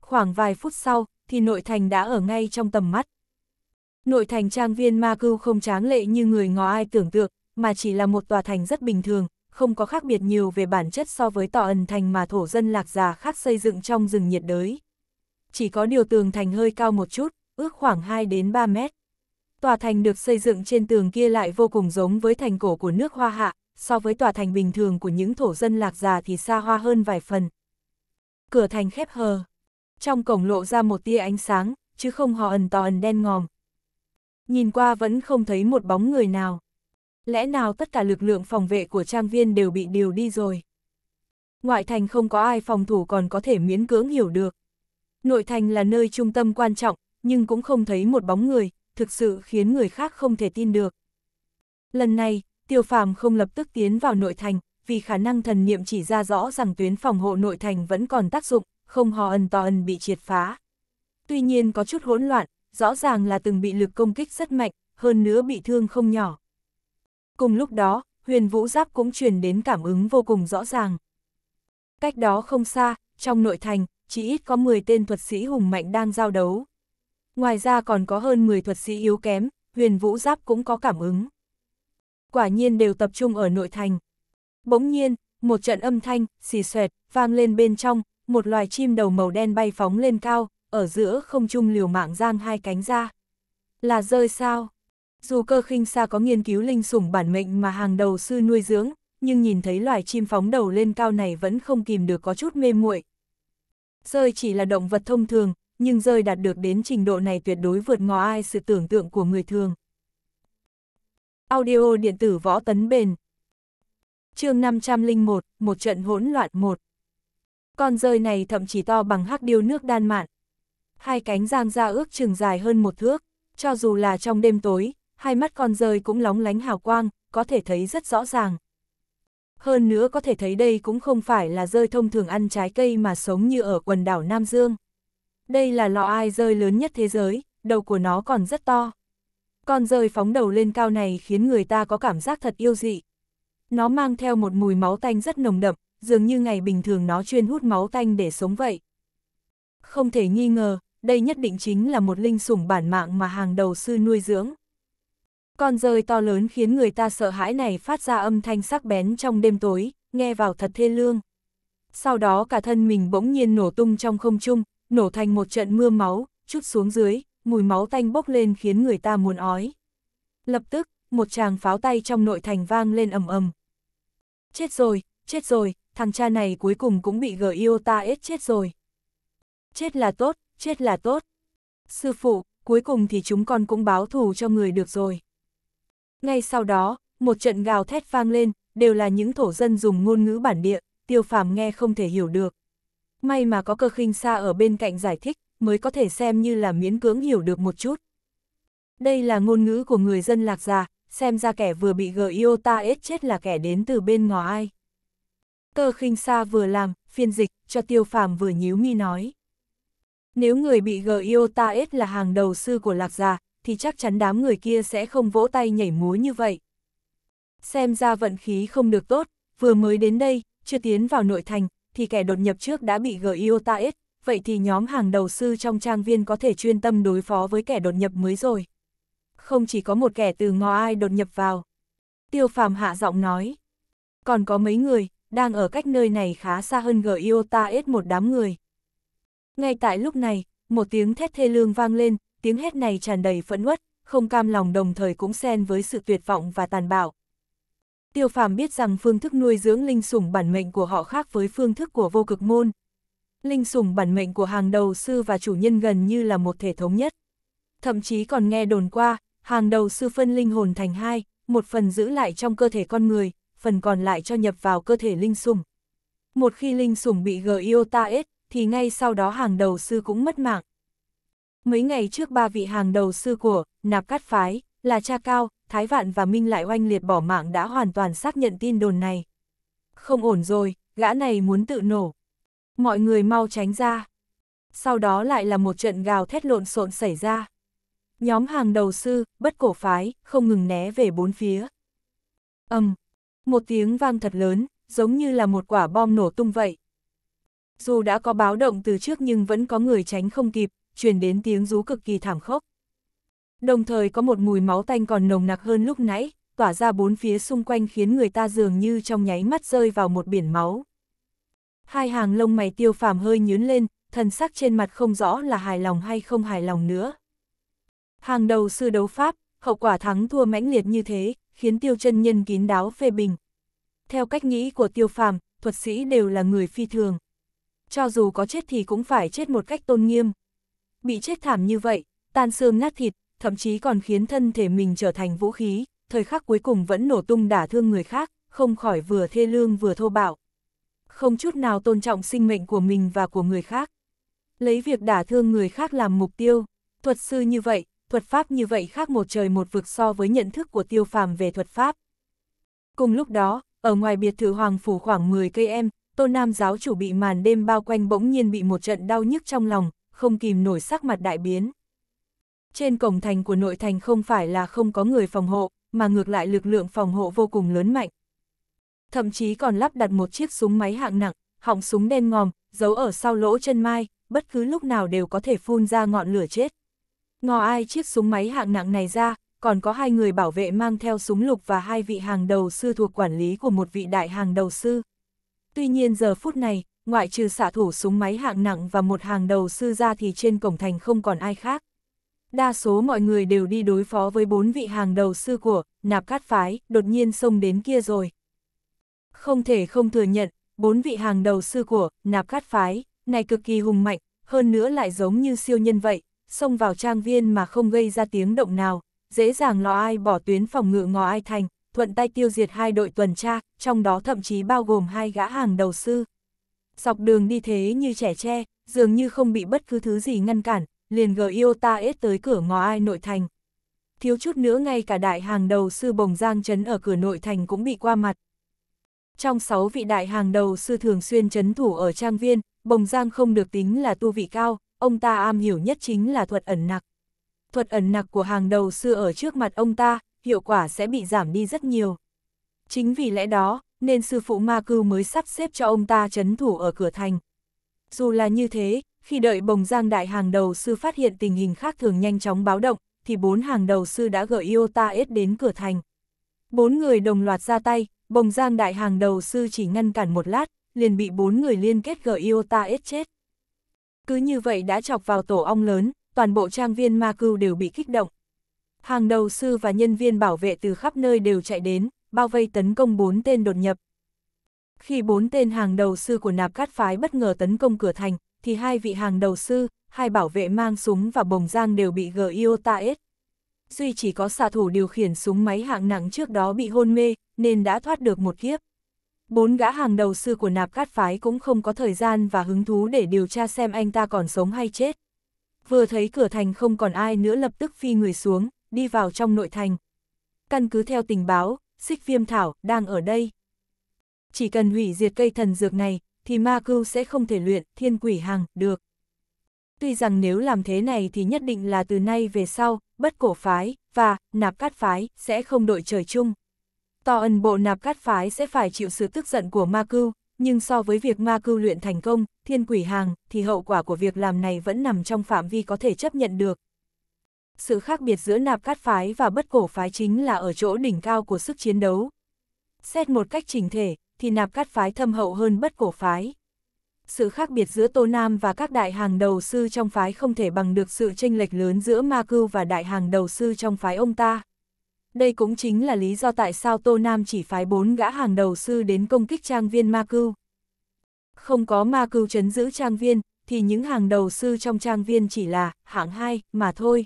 Khoảng vài phút sau, thì nội thành đã ở ngay trong tầm mắt. Nội thành trang viên ma cưu không tráng lệ như người ngó ai tưởng tượng, mà chỉ là một tòa thành rất bình thường, không có khác biệt nhiều về bản chất so với tòa ẩn thành mà thổ dân lạc già khác xây dựng trong rừng nhiệt đới. Chỉ có điều tường thành hơi cao một chút, ước khoảng 2 đến 3 mét. Tòa thành được xây dựng trên tường kia lại vô cùng giống với thành cổ của nước Hoa Hạ, so với tòa thành bình thường của những thổ dân lạc già thì xa hoa hơn vài phần. Cửa thành khép hờ, trong cổng lộ ra một tia ánh sáng, chứ không hò ẩn tò ẩn đen ngòm. Nhìn qua vẫn không thấy một bóng người nào. Lẽ nào tất cả lực lượng phòng vệ của trang viên đều bị điều đi rồi? Ngoại thành không có ai phòng thủ còn có thể miễn cưỡng hiểu được. Nội thành là nơi trung tâm quan trọng, nhưng cũng không thấy một bóng người, thực sự khiến người khác không thể tin được. Lần này, tiêu phàm không lập tức tiến vào nội thành, vì khả năng thần niệm chỉ ra rõ rằng tuyến phòng hộ nội thành vẫn còn tác dụng, không hò ẩn to ẩn bị triệt phá. Tuy nhiên có chút hỗn loạn, rõ ràng là từng bị lực công kích rất mạnh, hơn nữa bị thương không nhỏ. Cùng lúc đó, huyền vũ giáp cũng truyền đến cảm ứng vô cùng rõ ràng. Cách đó không xa, trong nội thành, chỉ ít có 10 tên thuật sĩ hùng mạnh đang giao đấu. Ngoài ra còn có hơn 10 thuật sĩ yếu kém, huyền vũ giáp cũng có cảm ứng quả nhiên đều tập trung ở nội thành. Bỗng nhiên, một trận âm thanh, xì xoẹt, vang lên bên trong, một loài chim đầu màu đen bay phóng lên cao, ở giữa không trung liều mạng giang hai cánh ra. Là rơi sao? Dù cơ khinh xa có nghiên cứu linh sủng bản mệnh mà hàng đầu sư nuôi dưỡng, nhưng nhìn thấy loài chim phóng đầu lên cao này vẫn không kìm được có chút mê muội. Rơi chỉ là động vật thông thường, nhưng rơi đạt được đến trình độ này tuyệt đối vượt ngò ai sự tưởng tượng của người thường. Audio điện tử võ tấn bền. chương 501, một trận hỗn loạn một. Con rơi này thậm chí to bằng hắc điêu nước đan mạn. Hai cánh giang ra ước chừng dài hơn một thước, cho dù là trong đêm tối, hai mắt con rơi cũng lóng lánh hào quang, có thể thấy rất rõ ràng. Hơn nữa có thể thấy đây cũng không phải là rơi thông thường ăn trái cây mà sống như ở quần đảo Nam Dương. Đây là lọ ai rơi lớn nhất thế giới, đầu của nó còn rất to. Con rơi phóng đầu lên cao này khiến người ta có cảm giác thật yêu dị. Nó mang theo một mùi máu tanh rất nồng đậm, dường như ngày bình thường nó chuyên hút máu tanh để sống vậy. Không thể nghi ngờ, đây nhất định chính là một linh sủng bản mạng mà hàng đầu sư nuôi dưỡng. Con rơi to lớn khiến người ta sợ hãi này phát ra âm thanh sắc bén trong đêm tối, nghe vào thật thê lương. Sau đó cả thân mình bỗng nhiên nổ tung trong không trung, nổ thành một trận mưa máu, chút xuống dưới, mùi máu tanh bốc lên khiến người ta muốn ói. Lập tức, một chàng pháo tay trong nội thành vang lên ầm ầm. Chết rồi, chết rồi, thằng cha này cuối cùng cũng bị yêu ta ết chết rồi. Chết là tốt, chết là tốt. Sư phụ, cuối cùng thì chúng con cũng báo thù cho người được rồi. Ngay sau đó, một trận gào thét vang lên, đều là những thổ dân dùng ngôn ngữ bản địa, tiêu phàm nghe không thể hiểu được. May mà có cơ khinh xa ở bên cạnh giải thích, mới có thể xem như là miễn cưỡng hiểu được một chút. Đây là ngôn ngữ của người dân lạc già, xem ra kẻ vừa bị Giota ết chết là kẻ đến từ bên ngò ai. Cơ khinh xa vừa làm, phiên dịch, cho tiêu phàm vừa nhíu mi nói. Nếu người bị Giota ết là hàng đầu sư của lạc già, thì chắc chắn đám người kia sẽ không vỗ tay nhảy múa như vậy. Xem ra vận khí không được tốt, vừa mới đến đây, chưa tiến vào nội thành, thì kẻ đột nhập trước đã bị Giota ết, vậy thì nhóm hàng đầu sư trong trang viên có thể chuyên tâm đối phó với kẻ đột nhập mới rồi. Không chỉ có một kẻ từ ngò ai đột nhập vào. Tiêu phàm hạ giọng nói. Còn có mấy người, đang ở cách nơi này khá xa hơn gờ iota S một đám người. Ngay tại lúc này, một tiếng thét thê lương vang lên, tiếng hét này tràn đầy phẫn uất, không cam lòng đồng thời cũng xen với sự tuyệt vọng và tàn bạo. Tiêu phàm biết rằng phương thức nuôi dưỡng linh sủng bản mệnh của họ khác với phương thức của vô cực môn, linh sủng bản mệnh của hàng đầu sư và chủ nhân gần như là một thể thống nhất. Thậm chí còn nghe đồn qua, hàng đầu sư phân linh hồn thành hai, một phần giữ lại trong cơ thể con người, phần còn lại cho nhập vào cơ thể linh sủng. Một khi linh sủng bị Giota ết, thì ngay sau đó hàng đầu sư cũng mất mạng. Mấy ngày trước ba vị hàng đầu sư của Nạp Cát Phái, là cha cao, Thái Vạn và Minh lại oanh liệt bỏ mạng đã hoàn toàn xác nhận tin đồn này. Không ổn rồi, gã này muốn tự nổ. Mọi người mau tránh ra. Sau đó lại là một trận gào thét lộn xộn xảy ra. Nhóm hàng đầu sư, bất cổ phái, không ngừng né về bốn phía. ầm um, một tiếng vang thật lớn, giống như là một quả bom nổ tung vậy. Dù đã có báo động từ trước nhưng vẫn có người tránh không kịp, truyền đến tiếng rú cực kỳ thảm khốc. Đồng thời có một mùi máu tanh còn nồng nặc hơn lúc nãy, tỏa ra bốn phía xung quanh khiến người ta dường như trong nháy mắt rơi vào một biển máu. Hai hàng lông mày tiêu phàm hơi nhướn lên, thần sắc trên mặt không rõ là hài lòng hay không hài lòng nữa. Hàng đầu sư đấu pháp, hậu quả thắng thua mãnh liệt như thế, khiến tiêu chân nhân kín đáo phê bình. Theo cách nghĩ của tiêu phàm, thuật sĩ đều là người phi thường. Cho dù có chết thì cũng phải chết một cách tôn nghiêm. Bị chết thảm như vậy, tan xương nát thịt, thậm chí còn khiến thân thể mình trở thành vũ khí, thời khắc cuối cùng vẫn nổ tung đả thương người khác, không khỏi vừa thê lương vừa thô bạo không chút nào tôn trọng sinh mệnh của mình và của người khác. Lấy việc đả thương người khác làm mục tiêu, thuật sư như vậy, thuật pháp như vậy khác một trời một vực so với nhận thức của tiêu phàm về thuật pháp. Cùng lúc đó, ở ngoài biệt thự Hoàng Phủ khoảng 10 cây em, tôn Nam giáo chủ bị màn đêm bao quanh bỗng nhiên bị một trận đau nhức trong lòng, không kìm nổi sắc mặt đại biến. Trên cổng thành của nội thành không phải là không có người phòng hộ, mà ngược lại lực lượng phòng hộ vô cùng lớn mạnh thậm chí còn lắp đặt một chiếc súng máy hạng nặng, họng súng đen ngòm, giấu ở sau lỗ chân mai, bất cứ lúc nào đều có thể phun ra ngọn lửa chết. Ngò ai chiếc súng máy hạng nặng này ra, còn có hai người bảo vệ mang theo súng lục và hai vị hàng đầu sư thuộc quản lý của một vị đại hàng đầu sư. Tuy nhiên giờ phút này, ngoại trừ xạ thủ súng máy hạng nặng và một hàng đầu sư ra thì trên cổng thành không còn ai khác. Đa số mọi người đều đi đối phó với bốn vị hàng đầu sư của, nạp cát phái, đột nhiên xông đến kia rồi. Không thể không thừa nhận, bốn vị hàng đầu sư của nạp cát phái, này cực kỳ hùng mạnh, hơn nữa lại giống như siêu nhân vậy, xông vào trang viên mà không gây ra tiếng động nào, dễ dàng lò ai bỏ tuyến phòng ngự ngò ai thành, thuận tay tiêu diệt hai đội tuần tra, trong đó thậm chí bao gồm hai gã hàng đầu sư. Dọc đường đi thế như trẻ tre, dường như không bị bất cứ thứ gì ngăn cản, liền gờ yêu ta ết tới cửa ngò ai nội thành. Thiếu chút nữa ngay cả đại hàng đầu sư bồng giang trấn ở cửa nội thành cũng bị qua mặt, trong 6 vị đại hàng đầu sư thường xuyên chấn thủ ở trang viên, Bồng Giang không được tính là tu vị cao, ông ta am hiểu nhất chính là thuật ẩn nặc. Thuật ẩn nặc của hàng đầu sư ở trước mặt ông ta, hiệu quả sẽ bị giảm đi rất nhiều. Chính vì lẽ đó, nên sư phụ ma cư mới sắp xếp cho ông ta chấn thủ ở cửa thành. Dù là như thế, khi đợi bồng giang đại hàng đầu sư phát hiện tình hình khác thường nhanh chóng báo động, thì bốn hàng đầu sư đã gợi Iota S đến cửa thành. Bốn người đồng loạt ra tay, bồng giang đại hàng đầu sư chỉ ngăn cản một lát, liền bị bốn người liên kết Giota ết chết. Cứ như vậy đã chọc vào tổ ong lớn, toàn bộ trang viên ma cưu đều bị kích động. Hàng đầu sư và nhân viên bảo vệ từ khắp nơi đều chạy đến, bao vây tấn công bốn tên đột nhập. Khi bốn tên hàng đầu sư của nạp cát phái bất ngờ tấn công cửa thành, thì hai vị hàng đầu sư, hai bảo vệ mang súng và bồng giang đều bị Giota ết duy chỉ có xạ thủ điều khiển súng máy hạng nặng trước đó bị hôn mê, nên đã thoát được một kiếp. Bốn gã hàng đầu sư của nạp cát phái cũng không có thời gian và hứng thú để điều tra xem anh ta còn sống hay chết. Vừa thấy cửa thành không còn ai nữa lập tức phi người xuống, đi vào trong nội thành. Căn cứ theo tình báo, xích viêm thảo đang ở đây. Chỉ cần hủy diệt cây thần dược này, thì ma cưu sẽ không thể luyện thiên quỷ hàng được. Tuy rằng nếu làm thế này thì nhất định là từ nay về sau, bất cổ phái, và nạp cát phái sẽ không đội trời chung. To ẩn bộ nạp cát phái sẽ phải chịu sự tức giận của ma cưu, nhưng so với việc ma cưu luyện thành công, thiên quỷ hàng, thì hậu quả của việc làm này vẫn nằm trong phạm vi có thể chấp nhận được. Sự khác biệt giữa nạp cát phái và bất cổ phái chính là ở chỗ đỉnh cao của sức chiến đấu. Xét một cách trình thể, thì nạp cát phái thâm hậu hơn bất cổ phái sự khác biệt giữa Tô Nam và các đại hàng đầu sư trong phái không thể bằng được sự chênh lệch lớn giữa Ma Cưu và đại hàng đầu sư trong phái ông ta. Đây cũng chính là lý do tại sao Tô Nam chỉ phái bốn gã hàng đầu sư đến công kích trang viên Ma Cưu. Không có Ma Cưu chấn giữ trang viên, thì những hàng đầu sư trong trang viên chỉ là hạng hai mà thôi.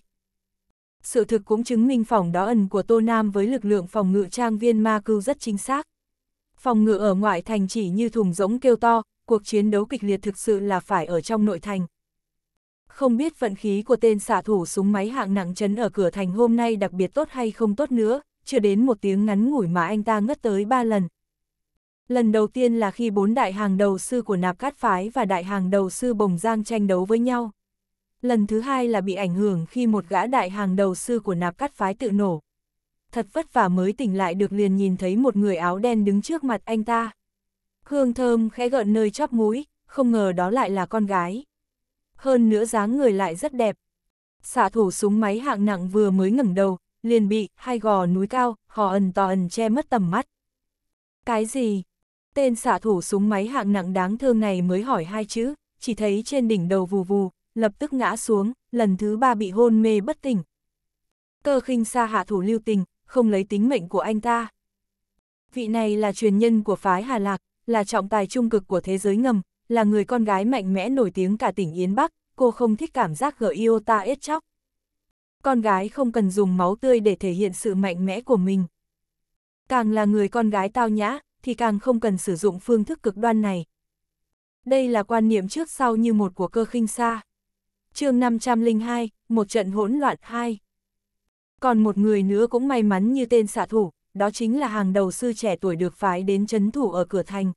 Sự thực cũng chứng minh phòng đó ẩn của Tô Nam với lực lượng phòng ngự trang viên Ma Cưu rất chính xác. Phòng ngự ở ngoại thành chỉ như thùng rỗng kêu to, cuộc chiến đấu kịch liệt thực sự là phải ở trong nội thành. Không biết vận khí của tên xạ thủ súng máy hạng nặng chấn ở cửa thành hôm nay đặc biệt tốt hay không tốt nữa, chưa đến một tiếng ngắn ngủi mà anh ta ngất tới ba lần. Lần đầu tiên là khi bốn đại hàng đầu sư của Nạp Cát Phái và đại hàng đầu sư Bồng Giang tranh đấu với nhau. Lần thứ hai là bị ảnh hưởng khi một gã đại hàng đầu sư của Nạp Cát Phái tự nổ. Thật vất vả mới tỉnh lại được liền nhìn thấy một người áo đen đứng trước mặt anh ta. Hương thơm khẽ gợn nơi chóp mũi, không ngờ đó lại là con gái. Hơn nữa dáng người lại rất đẹp. Xạ thủ súng máy hạng nặng vừa mới ngẩng đầu, liền bị hai gò núi cao, hò ẩn to ẩn che mất tầm mắt. Cái gì? Tên xạ thủ súng máy hạng nặng đáng thương này mới hỏi hai chữ, chỉ thấy trên đỉnh đầu vù vù, lập tức ngã xuống, lần thứ ba bị hôn mê bất tỉnh. Cơ khinh xa hạ thủ lưu tình, không lấy tính mệnh của anh ta. Vị này là truyền nhân của phái Hà Lạc, là trọng tài trung cực của thế giới ngầm, là người con gái mạnh mẽ nổi tiếng cả tỉnh Yến Bắc, cô không thích cảm giác gỡ yêu ta ết chóc. Con gái không cần dùng máu tươi để thể hiện sự mạnh mẽ của mình. Càng là người con gái tao nhã, thì càng không cần sử dụng phương thức cực đoan này. Đây là quan niệm trước sau như một của cơ khinh xa. chương 502, một trận hỗn loạn 2. Còn một người nữa cũng may mắn như tên xạ thủ, đó chính là hàng đầu sư trẻ tuổi được phái đến chấn thủ ở cửa thành.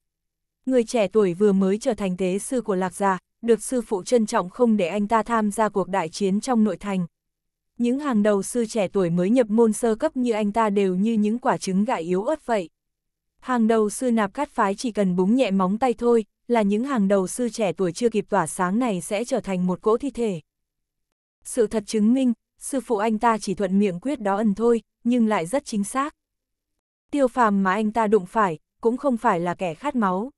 Người trẻ tuổi vừa mới trở thành tế sư của Lạc Gia, được sư phụ trân trọng không để anh ta tham gia cuộc đại chiến trong nội thành. Những hàng đầu sư trẻ tuổi mới nhập môn sơ cấp như anh ta đều như những quả trứng gại yếu ớt vậy. Hàng đầu sư nạp cát phái chỉ cần búng nhẹ móng tay thôi, là những hàng đầu sư trẻ tuổi chưa kịp tỏa sáng này sẽ trở thành một cỗ thi thể. Sự thật chứng minh, sư phụ anh ta chỉ thuận miệng quyết đó ẩn thôi, nhưng lại rất chính xác tiêu phàm mà anh ta đụng phải, cũng không phải là kẻ khát máu.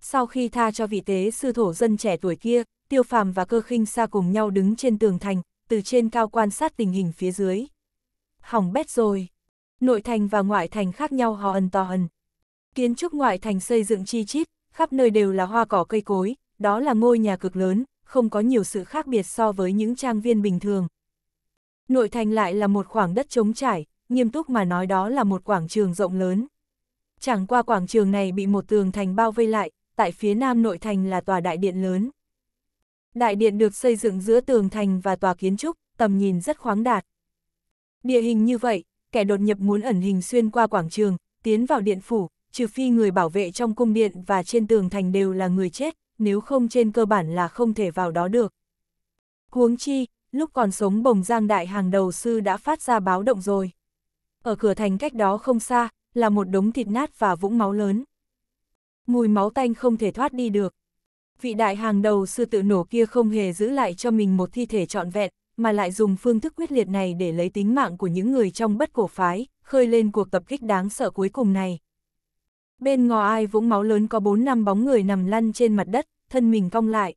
Sau khi tha cho vị tế sư thổ dân trẻ tuổi kia, tiêu phàm và cơ khinh xa cùng nhau đứng trên tường thành, từ trên cao quan sát tình hình phía dưới. Hỏng bét rồi. Nội thành và ngoại thành khác nhau hò ẩn to ẩn. Kiến trúc ngoại thành xây dựng chi chít, khắp nơi đều là hoa cỏ cây cối, đó là ngôi nhà cực lớn, không có nhiều sự khác biệt so với những trang viên bình thường. Nội thành lại là một khoảng đất trống trải, nghiêm túc mà nói đó là một quảng trường rộng lớn. Chẳng qua quảng trường này bị một tường thành bao vây lại, tại phía nam nội thành là tòa đại điện lớn. Đại điện được xây dựng giữa tường thành và tòa kiến trúc, tầm nhìn rất khoáng đạt. Địa hình như vậy, kẻ đột nhập muốn ẩn hình xuyên qua quảng trường, tiến vào điện phủ, trừ phi người bảo vệ trong cung điện và trên tường thành đều là người chết, nếu không trên cơ bản là không thể vào đó được. Huống chi, lúc còn sống bồng giang đại hàng đầu sư đã phát ra báo động rồi ở cửa thành cách đó không xa, là một đống thịt nát và vũng máu lớn. Mùi máu tanh không thể thoát đi được. Vị đại hàng đầu sư tự nổ kia không hề giữ lại cho mình một thi thể trọn vẹn, mà lại dùng phương thức quyết liệt này để lấy tính mạng của những người trong bất cổ phái, khơi lên cuộc tập kích đáng sợ cuối cùng này. Bên ngò ai vũng máu lớn có 4 năm bóng người nằm lăn trên mặt đất, thân mình cong lại.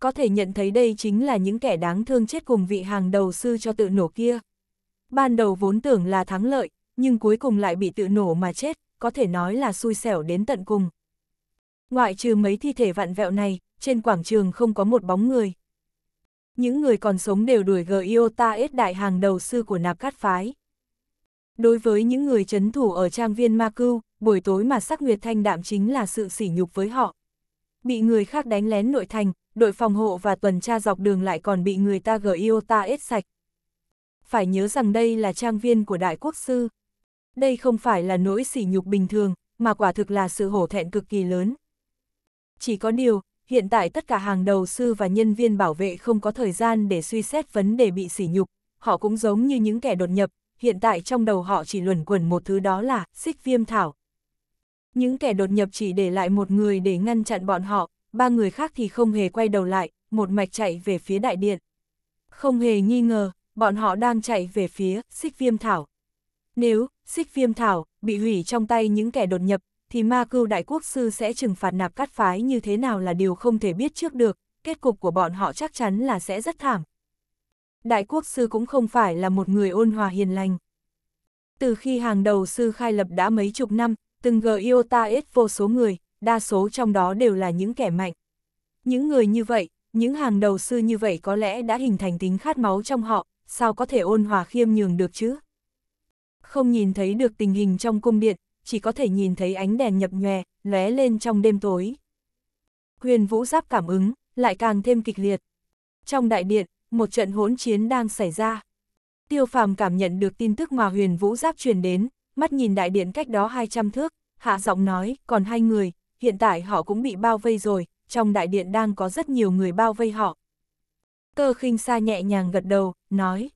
Có thể nhận thấy đây chính là những kẻ đáng thương chết cùng vị hàng đầu sư cho tự nổ kia ban đầu vốn tưởng là thắng lợi, nhưng cuối cùng lại bị tự nổ mà chết, có thể nói là xui xẻo đến tận cùng. Ngoại trừ mấy thi thể vạn vẹo này, trên quảng trường không có một bóng người. Những người còn sống đều đuổi gờ iota S đại hàng đầu sư của nạp cát phái. Đối với những người chấn thủ ở trang viên Ma Cưu, buổi tối mà sắc nguyệt thanh đạm chính là sự sỉ nhục với họ. Bị người khác đánh lén nội thành, đội phòng hộ và tuần tra dọc đường lại còn bị người ta gờ iota S sạch, phải nhớ rằng đây là trang viên của đại quốc sư. Đây không phải là nỗi sỉ nhục bình thường, mà quả thực là sự hổ thẹn cực kỳ lớn. Chỉ có điều, hiện tại tất cả hàng đầu sư và nhân viên bảo vệ không có thời gian để suy xét vấn đề bị sỉ nhục, họ cũng giống như những kẻ đột nhập, hiện tại trong đầu họ chỉ luẩn quẩn một thứ đó là xích viêm thảo. Những kẻ đột nhập chỉ để lại một người để ngăn chặn bọn họ, ba người khác thì không hề quay đầu lại, một mạch chạy về phía đại điện. Không hề nghi ngờ, bọn họ đang chạy về phía xích viêm thảo. Nếu xích viêm thảo bị hủy trong tay những kẻ đột nhập, thì ma cưu đại quốc sư sẽ trừng phạt nạp cát phái như thế nào là điều không thể biết trước được, kết cục của bọn họ chắc chắn là sẽ rất thảm. Đại quốc sư cũng không phải là một người ôn hòa hiền lành. Từ khi hàng đầu sư khai lập đã mấy chục năm, từng gờ yêu ta ít vô số người, đa số trong đó đều là những kẻ mạnh. Những người như vậy, những hàng đầu sư như vậy có lẽ đã hình thành tính khát máu trong họ, sao có thể ôn hòa khiêm nhường được chứ? Không nhìn thấy được tình hình trong cung điện, chỉ có thể nhìn thấy ánh đèn nhập nhòe, lóe lên trong đêm tối. Huyền vũ giáp cảm ứng, lại càng thêm kịch liệt. Trong đại điện, một trận hỗn chiến đang xảy ra. Tiêu phàm cảm nhận được tin tức mà huyền vũ giáp truyền đến, mắt nhìn đại điện cách đó 200 thước, hạ giọng nói, còn hai người, hiện tại họ cũng bị bao vây rồi, trong đại điện đang có rất nhiều người bao vây họ. Cơ khinh xa nhẹ nhàng gật đầu, nói.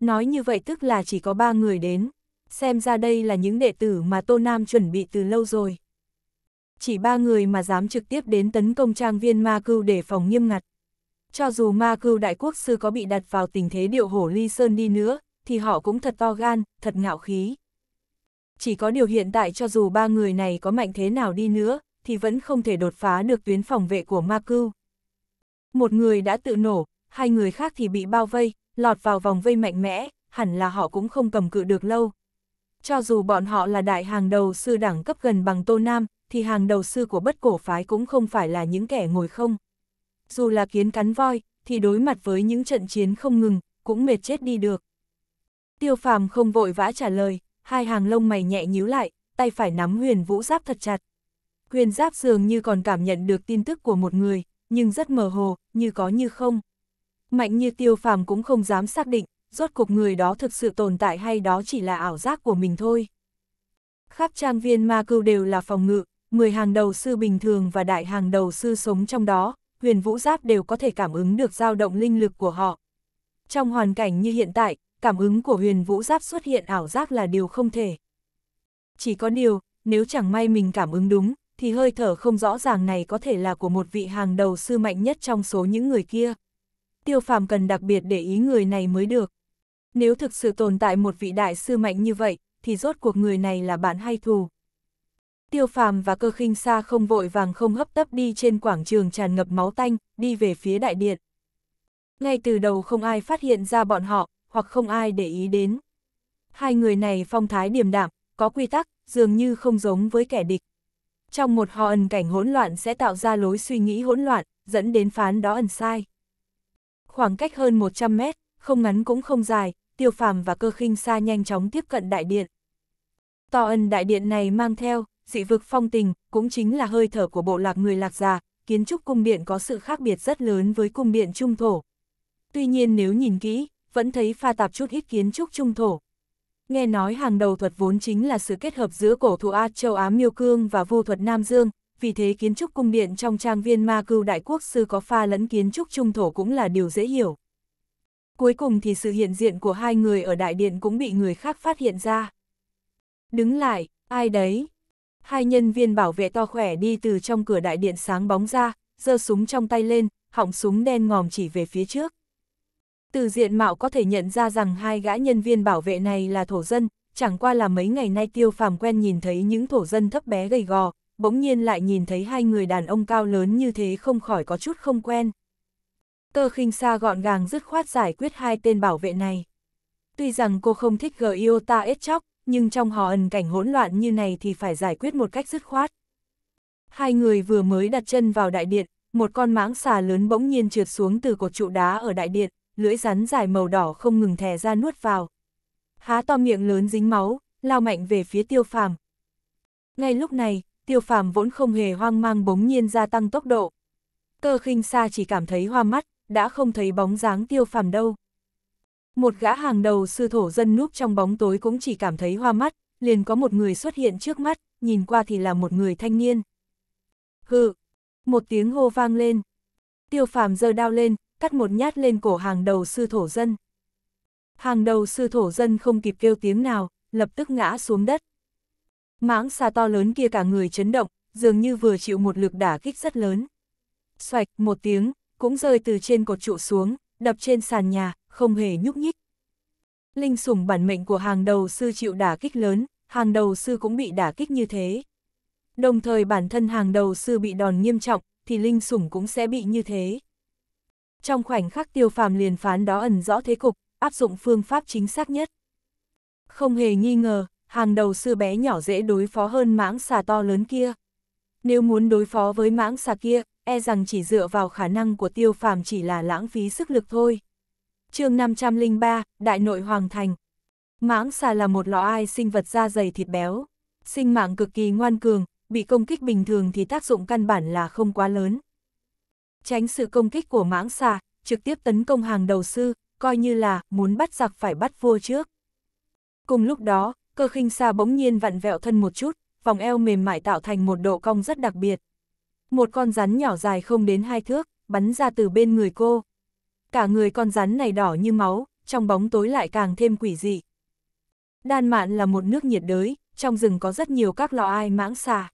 Nói như vậy tức là chỉ có ba người đến. Xem ra đây là những đệ tử mà Tô Nam chuẩn bị từ lâu rồi. Chỉ ba người mà dám trực tiếp đến tấn công trang viên ma cưu để phòng nghiêm ngặt. Cho dù ma cưu đại quốc sư có bị đặt vào tình thế điệu hổ ly sơn đi nữa, thì họ cũng thật to gan, thật ngạo khí. Chỉ có điều hiện tại cho dù ba người này có mạnh thế nào đi nữa, thì vẫn không thể đột phá được tuyến phòng vệ của ma cưu. Một người đã tự nổ, hai người khác thì bị bao vây, lọt vào vòng vây mạnh mẽ, hẳn là họ cũng không cầm cự được lâu. Cho dù bọn họ là đại hàng đầu sư đẳng cấp gần bằng Tô Nam, thì hàng đầu sư của bất cổ phái cũng không phải là những kẻ ngồi không. Dù là kiến cắn voi, thì đối mặt với những trận chiến không ngừng, cũng mệt chết đi được. Tiêu phàm không vội vã trả lời, hai hàng lông mày nhẹ nhíu lại, tay phải nắm huyền vũ giáp thật chặt. Huyền giáp dường như còn cảm nhận được tin tức của một người, nhưng rất mờ hồ, như có như không mạnh như tiêu phàm cũng không dám xác định, rốt cuộc người đó thực sự tồn tại hay đó chỉ là ảo giác của mình thôi. Khắp trang viên ma cưu đều là phòng ngự, 10 hàng đầu sư bình thường và đại hàng đầu sư sống trong đó, huyền vũ giáp đều có thể cảm ứng được dao động linh lực của họ. Trong hoàn cảnh như hiện tại, cảm ứng của huyền vũ giáp xuất hiện ảo giác là điều không thể. Chỉ có điều, nếu chẳng may mình cảm ứng đúng, thì hơi thở không rõ ràng này có thể là của một vị hàng đầu sư mạnh nhất trong số những người kia tiêu phàm cần đặc biệt để ý người này mới được. Nếu thực sự tồn tại một vị đại sư mạnh như vậy, thì rốt cuộc người này là bạn hay thù. Tiêu phàm và cơ khinh xa không vội vàng không hấp tấp đi trên quảng trường tràn ngập máu tanh, đi về phía đại điện. Ngay từ đầu không ai phát hiện ra bọn họ, hoặc không ai để ý đến. Hai người này phong thái điềm đạm, có quy tắc, dường như không giống với kẻ địch. Trong một hò ẩn cảnh hỗn loạn sẽ tạo ra lối suy nghĩ hỗn loạn, dẫn đến phán đó ẩn sai. Khoảng cách hơn 100 mét, không ngắn cũng không dài, tiêu phàm và cơ khinh xa nhanh chóng tiếp cận đại điện. To ân đại điện này mang theo, dị vực phong tình, cũng chính là hơi thở của bộ lạc người lạc già, kiến trúc cung điện có sự khác biệt rất lớn với cung điện trung thổ. Tuy nhiên nếu nhìn kỹ, vẫn thấy pha tạp chút ít kiến trúc trung thổ. Nghe nói hàng đầu thuật vốn chính là sự kết hợp giữa cổ thụ a châu Á miêu cương và vu thuật Nam Dương, vì thế kiến trúc cung điện trong trang viên ma cưu đại quốc sư có pha lẫn kiến trúc trung thổ cũng là điều dễ hiểu. Cuối cùng thì sự hiện diện của hai người ở đại điện cũng bị người khác phát hiện ra. Đứng lại, ai đấy? Hai nhân viên bảo vệ to khỏe đi từ trong cửa đại điện sáng bóng ra, giơ súng trong tay lên, họng súng đen ngòm chỉ về phía trước. Từ diện mạo có thể nhận ra rằng hai gã nhân viên bảo vệ này là thổ dân, chẳng qua là mấy ngày nay tiêu phàm quen nhìn thấy những thổ dân thấp bé gầy gò, bỗng nhiên lại nhìn thấy hai người đàn ông cao lớn như thế không khỏi có chút không quen. Tơ khinh xa gọn gàng dứt khoát giải quyết hai tên bảo vệ này. Tuy rằng cô không thích gờ yêu ta ết chóc, nhưng trong hò ẩn cảnh hỗn loạn như này thì phải giải quyết một cách dứt khoát. Hai người vừa mới đặt chân vào đại điện, một con mãng xà lớn bỗng nhiên trượt xuống từ cột trụ đá ở đại điện, lưỡi rắn dài màu đỏ không ngừng thè ra nuốt vào. Há to miệng lớn dính máu, lao mạnh về phía tiêu phàm. Ngay lúc này, tiêu phàm vốn không hề hoang mang bỗng nhiên gia tăng tốc độ. Cơ khinh xa chỉ cảm thấy hoa mắt, đã không thấy bóng dáng tiêu phàm đâu. Một gã hàng đầu sư thổ dân núp trong bóng tối cũng chỉ cảm thấy hoa mắt, liền có một người xuất hiện trước mắt, nhìn qua thì là một người thanh niên. Hừ, một tiếng hô vang lên. Tiêu phàm giơ đao lên, cắt một nhát lên cổ hàng đầu sư thổ dân. Hàng đầu sư thổ dân không kịp kêu tiếng nào, lập tức ngã xuống đất. Mãng xà to lớn kia cả người chấn động, dường như vừa chịu một lực đả kích rất lớn. Xoạch, một tiếng, cũng rơi từ trên cột trụ xuống, đập trên sàn nhà, không hề nhúc nhích. Linh sủng bản mệnh của hàng đầu sư chịu đả kích lớn, hàng đầu sư cũng bị đả kích như thế. Đồng thời bản thân hàng đầu sư bị đòn nghiêm trọng, thì linh sủng cũng sẽ bị như thế. Trong khoảnh khắc tiêu phàm liền phán đó ẩn rõ thế cục, áp dụng phương pháp chính xác nhất. Không hề nghi ngờ, hàng đầu sư bé nhỏ dễ đối phó hơn mãng xà to lớn kia. Nếu muốn đối phó với mãng xà kia, e rằng chỉ dựa vào khả năng của tiêu phàm chỉ là lãng phí sức lực thôi. chương 503, Đại nội Hoàng Thành Mãng xà là một lọ sinh vật da dày thịt béo, sinh mạng cực kỳ ngoan cường, bị công kích bình thường thì tác dụng căn bản là không quá lớn. Tránh sự công kích của mãng xà, trực tiếp tấn công hàng đầu sư, coi như là muốn bắt giặc phải bắt vua trước. Cùng lúc đó, cơ khinh xa bỗng nhiên vặn vẹo thân một chút, vòng eo mềm mại tạo thành một độ cong rất đặc biệt. Một con rắn nhỏ dài không đến hai thước, bắn ra từ bên người cô. Cả người con rắn này đỏ như máu, trong bóng tối lại càng thêm quỷ dị. Đan Mạn là một nước nhiệt đới, trong rừng có rất nhiều các lọ ai mãng xà.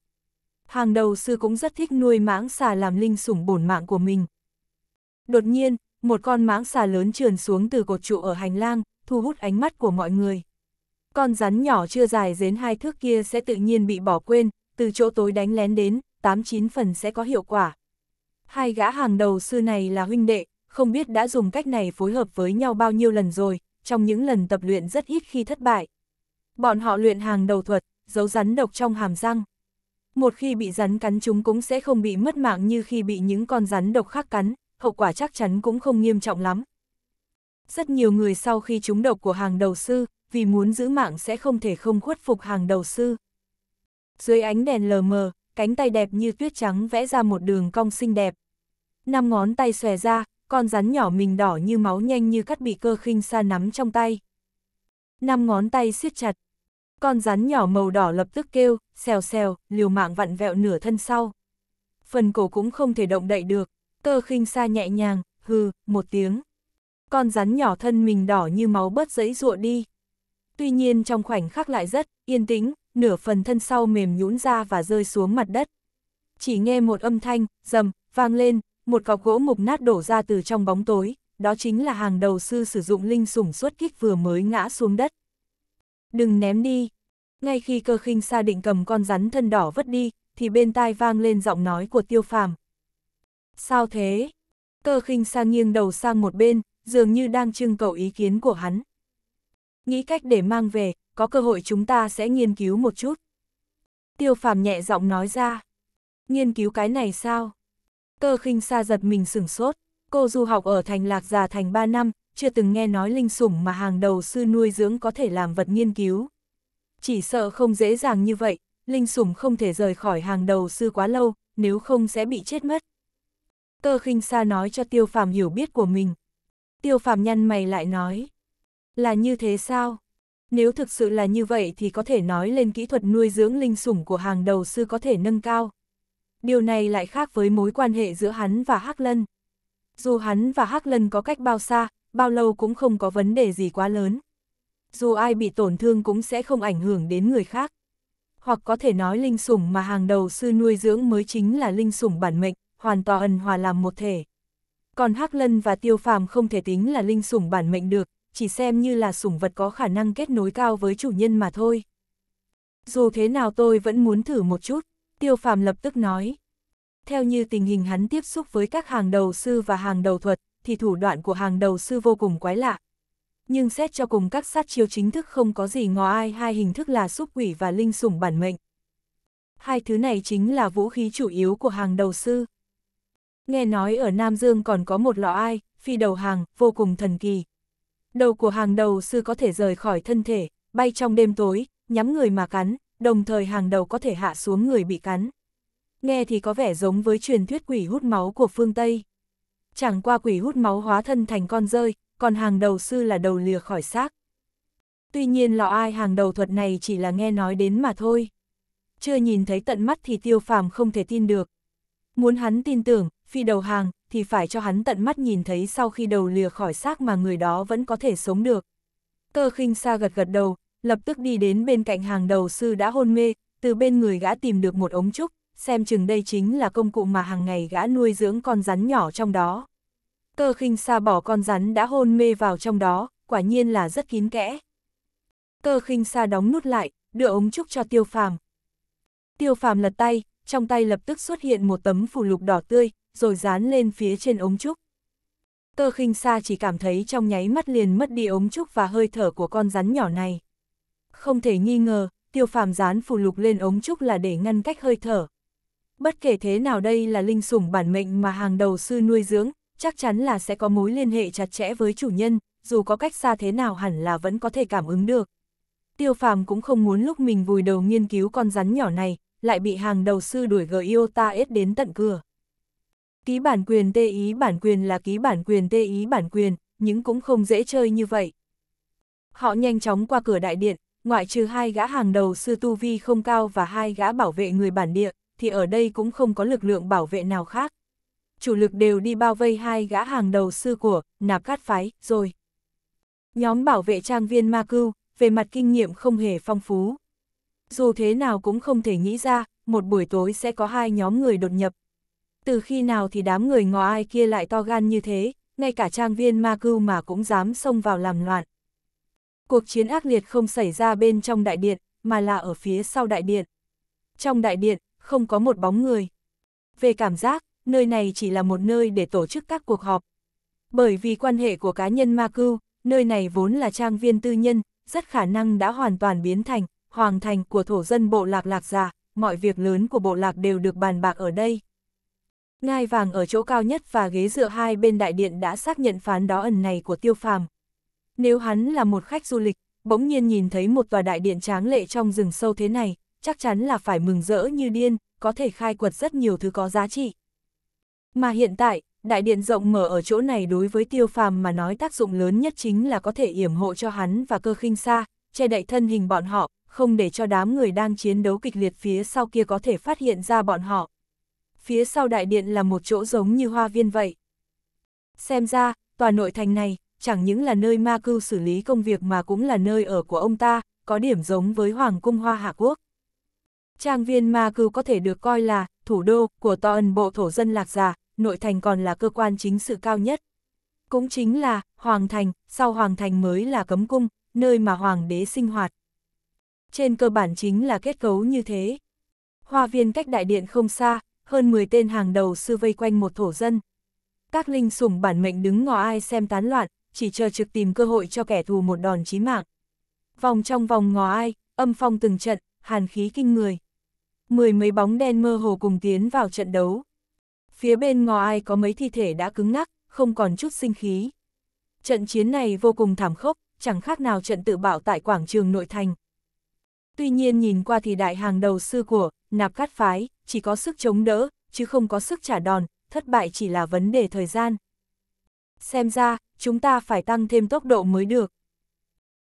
Hàng đầu sư cũng rất thích nuôi mãng xà làm linh sủng bổn mạng của mình. Đột nhiên, một con mãng xà lớn trườn xuống từ cột trụ ở hành lang, thu hút ánh mắt của mọi người. Con rắn nhỏ chưa dài đến hai thước kia sẽ tự nhiên bị bỏ quên, từ chỗ tối đánh lén đến, tám chín phần sẽ có hiệu quả. Hai gã hàng đầu sư này là huynh đệ, không biết đã dùng cách này phối hợp với nhau bao nhiêu lần rồi, trong những lần tập luyện rất ít khi thất bại. Bọn họ luyện hàng đầu thuật, giấu rắn độc trong hàm răng. Một khi bị rắn cắn chúng cũng sẽ không bị mất mạng như khi bị những con rắn độc khác cắn, hậu quả chắc chắn cũng không nghiêm trọng lắm. Rất nhiều người sau khi trúng độc của hàng đầu sư, vì muốn giữ mạng sẽ không thể không khuất phục hàng đầu sư. Dưới ánh đèn lờ mờ, cánh tay đẹp như tuyết trắng vẽ ra một đường cong xinh đẹp. Năm ngón tay xòe ra, con rắn nhỏ mình đỏ như máu nhanh như cắt bị cơ khinh sa nắm trong tay. Năm ngón tay siết chặt. Con rắn nhỏ màu đỏ lập tức kêu, xèo xèo, liều mạng vặn vẹo nửa thân sau. Phần cổ cũng không thể động đậy được, cơ khinh sa nhẹ nhàng, hừ, một tiếng. Con rắn nhỏ thân mình đỏ như máu bớt giấy ruộ đi tuy nhiên trong khoảnh khắc lại rất yên tĩnh, nửa phần thân sau mềm nhũn ra và rơi xuống mặt đất. Chỉ nghe một âm thanh, rầm, vang lên, một cọc gỗ mục nát đổ ra từ trong bóng tối, đó chính là hàng đầu sư sử dụng linh sủng xuất kích vừa mới ngã xuống đất. Đừng ném đi. Ngay khi cơ khinh sa định cầm con rắn thân đỏ vứt đi, thì bên tai vang lên giọng nói của tiêu phàm. Sao thế? Cơ khinh sa nghiêng đầu sang một bên, dường như đang trưng cầu ý kiến của hắn nghĩ cách để mang về, có cơ hội chúng ta sẽ nghiên cứu một chút. Tiêu phàm nhẹ giọng nói ra. Nghiên cứu cái này sao? Cơ khinh xa giật mình sửng sốt. Cô du học ở thành lạc già thành 3 năm, chưa từng nghe nói linh sủng mà hàng đầu sư nuôi dưỡng có thể làm vật nghiên cứu. Chỉ sợ không dễ dàng như vậy, linh sủng không thể rời khỏi hàng đầu sư quá lâu, nếu không sẽ bị chết mất. Cơ khinh xa nói cho tiêu phàm hiểu biết của mình. Tiêu phàm nhăn mày lại nói. Là như thế sao? Nếu thực sự là như vậy thì có thể nói lên kỹ thuật nuôi dưỡng linh sủng của hàng đầu sư có thể nâng cao. Điều này lại khác với mối quan hệ giữa hắn và Hắc Lân. Dù hắn và Hắc Lân có cách bao xa, bao lâu cũng không có vấn đề gì quá lớn. Dù ai bị tổn thương cũng sẽ không ảnh hưởng đến người khác. Hoặc có thể nói linh sủng mà hàng đầu sư nuôi dưỡng mới chính là linh sủng bản mệnh, hoàn toàn hòa làm một thể. Còn Hắc Lân và Tiêu Phàm không thể tính là linh sủng bản mệnh được, chỉ xem như là sủng vật có khả năng kết nối cao với chủ nhân mà thôi. Dù thế nào tôi vẫn muốn thử một chút, tiêu phàm lập tức nói. Theo như tình hình hắn tiếp xúc với các hàng đầu sư và hàng đầu thuật, thì thủ đoạn của hàng đầu sư vô cùng quái lạ. Nhưng xét cho cùng các sát chiêu chính thức không có gì ngò ai hai hình thức là xúc quỷ và linh sủng bản mệnh. Hai thứ này chính là vũ khí chủ yếu của hàng đầu sư. Nghe nói ở Nam Dương còn có một lọ ai, phi đầu hàng, vô cùng thần kỳ, Đầu của hàng đầu sư có thể rời khỏi thân thể, bay trong đêm tối, nhắm người mà cắn, đồng thời hàng đầu có thể hạ xuống người bị cắn. Nghe thì có vẻ giống với truyền thuyết quỷ hút máu của phương Tây. Chẳng qua quỷ hút máu hóa thân thành con rơi, còn hàng đầu sư là đầu lìa khỏi xác. Tuy nhiên lọ ai hàng đầu thuật này chỉ là nghe nói đến mà thôi. Chưa nhìn thấy tận mắt thì tiêu phàm không thể tin được. Muốn hắn tin tưởng, phi đầu hàng, thì phải cho hắn tận mắt nhìn thấy sau khi đầu lìa khỏi xác mà người đó vẫn có thể sống được. Cơ khinh xa gật gật đầu, lập tức đi đến bên cạnh hàng đầu sư đã hôn mê, từ bên người gã tìm được một ống trúc, xem chừng đây chính là công cụ mà hàng ngày gã nuôi dưỡng con rắn nhỏ trong đó. Cơ khinh xa bỏ con rắn đã hôn mê vào trong đó, quả nhiên là rất kín kẽ. Cơ khinh xa đóng nút lại, đưa ống trúc cho tiêu phàm. Tiêu phàm lật tay, trong tay lập tức xuất hiện một tấm phù lục đỏ tươi, rồi dán lên phía trên ống trúc. Tơ khinh xa chỉ cảm thấy trong nháy mắt liền mất đi ống trúc và hơi thở của con rắn nhỏ này. Không thể nghi ngờ, tiêu phàm dán phù lục lên ống trúc là để ngăn cách hơi thở. Bất kể thế nào đây là linh sủng bản mệnh mà hàng đầu sư nuôi dưỡng, chắc chắn là sẽ có mối liên hệ chặt chẽ với chủ nhân, dù có cách xa thế nào hẳn là vẫn có thể cảm ứng được. Tiêu phàm cũng không muốn lúc mình vùi đầu nghiên cứu con rắn nhỏ này, lại bị hàng đầu sư đuổi gờ ta S đến tận cửa. Ký bản quyền tê ý bản quyền là ký bản quyền tê ý bản quyền, nhưng cũng không dễ chơi như vậy. Họ nhanh chóng qua cửa đại điện, ngoại trừ hai gã hàng đầu sư tu vi không cao và hai gã bảo vệ người bản địa, thì ở đây cũng không có lực lượng bảo vệ nào khác. Chủ lực đều đi bao vây hai gã hàng đầu sư của, nạp cát phái, rồi. Nhóm bảo vệ trang viên ma cưu, về mặt kinh nghiệm không hề phong phú. Dù thế nào cũng không thể nghĩ ra, một buổi tối sẽ có hai nhóm người đột nhập, từ khi nào thì đám người ngò ai kia lại to gan như thế, ngay cả trang viên ma cưu mà cũng dám xông vào làm loạn. Cuộc chiến ác liệt không xảy ra bên trong đại điện, mà là ở phía sau đại điện. Trong đại điện, không có một bóng người. Về cảm giác, nơi này chỉ là một nơi để tổ chức các cuộc họp. Bởi vì quan hệ của cá nhân ma cưu, nơi này vốn là trang viên tư nhân, rất khả năng đã hoàn toàn biến thành, hoàng thành của thổ dân bộ lạc lạc già, mọi việc lớn của bộ lạc đều được bàn bạc ở đây. Ngai vàng ở chỗ cao nhất và ghế dựa hai bên đại điện đã xác nhận phán đó ẩn này của tiêu phàm. Nếu hắn là một khách du lịch, bỗng nhiên nhìn thấy một tòa đại điện tráng lệ trong rừng sâu thế này, chắc chắn là phải mừng rỡ như điên, có thể khai quật rất nhiều thứ có giá trị. Mà hiện tại, đại điện rộng mở ở chỗ này đối với tiêu phàm mà nói tác dụng lớn nhất chính là có thể yểm hộ cho hắn và cơ khinh xa, che đậy thân hình bọn họ, không để cho đám người đang chiến đấu kịch liệt phía sau kia có thể phát hiện ra bọn họ phía sau đại điện là một chỗ giống như hoa viên vậy. Xem ra, tòa nội thành này, chẳng những là nơi ma cưu xử lý công việc mà cũng là nơi ở của ông ta, có điểm giống với Hoàng cung Hoa Hạ Quốc. Trang viên ma cưu có thể được coi là thủ đô của to ẩn bộ thổ dân lạc già, nội thành còn là cơ quan chính sự cao nhất. Cũng chính là Hoàng thành, sau Hoàng thành mới là cấm cung, nơi mà Hoàng đế sinh hoạt. Trên cơ bản chính là kết cấu như thế. Hoa viên cách đại điện không xa, hơn 10 tên hàng đầu sư vây quanh một thổ dân. Các linh sủng bản mệnh đứng ngò ai xem tán loạn, chỉ chờ trực tìm cơ hội cho kẻ thù một đòn chí mạng. Vòng trong vòng ngò ai, âm phong từng trận, hàn khí kinh người. Mười mấy bóng đen mơ hồ cùng tiến vào trận đấu. Phía bên ngò ai có mấy thi thể đã cứng ngắc, không còn chút sinh khí. Trận chiến này vô cùng thảm khốc, chẳng khác nào trận tự bạo tại quảng trường nội thành. Tuy nhiên nhìn qua thì đại hàng đầu sư của, nạp cát phái, chỉ có sức chống đỡ, chứ không có sức trả đòn, thất bại chỉ là vấn đề thời gian. Xem ra, chúng ta phải tăng thêm tốc độ mới được.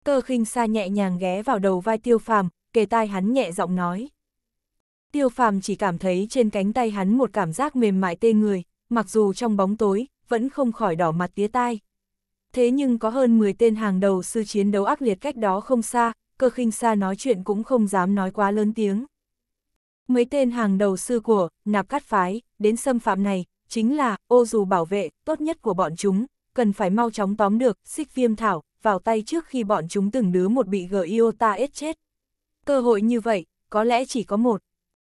Cơ khinh xa nhẹ nhàng ghé vào đầu vai tiêu phàm, kề tai hắn nhẹ giọng nói. Tiêu phàm chỉ cảm thấy trên cánh tay hắn một cảm giác mềm mại tê người, mặc dù trong bóng tối, vẫn không khỏi đỏ mặt tía tai. Thế nhưng có hơn 10 tên hàng đầu sư chiến đấu ác liệt cách đó không xa, cơ khinh xa nói chuyện cũng không dám nói quá lớn tiếng mấy tên hàng đầu sư của, nạp cát phái, đến xâm phạm này, chính là ô dù bảo vệ tốt nhất của bọn chúng, cần phải mau chóng tóm được xích viêm thảo vào tay trước khi bọn chúng từng đứa một bị Giota ết chết. Cơ hội như vậy, có lẽ chỉ có một.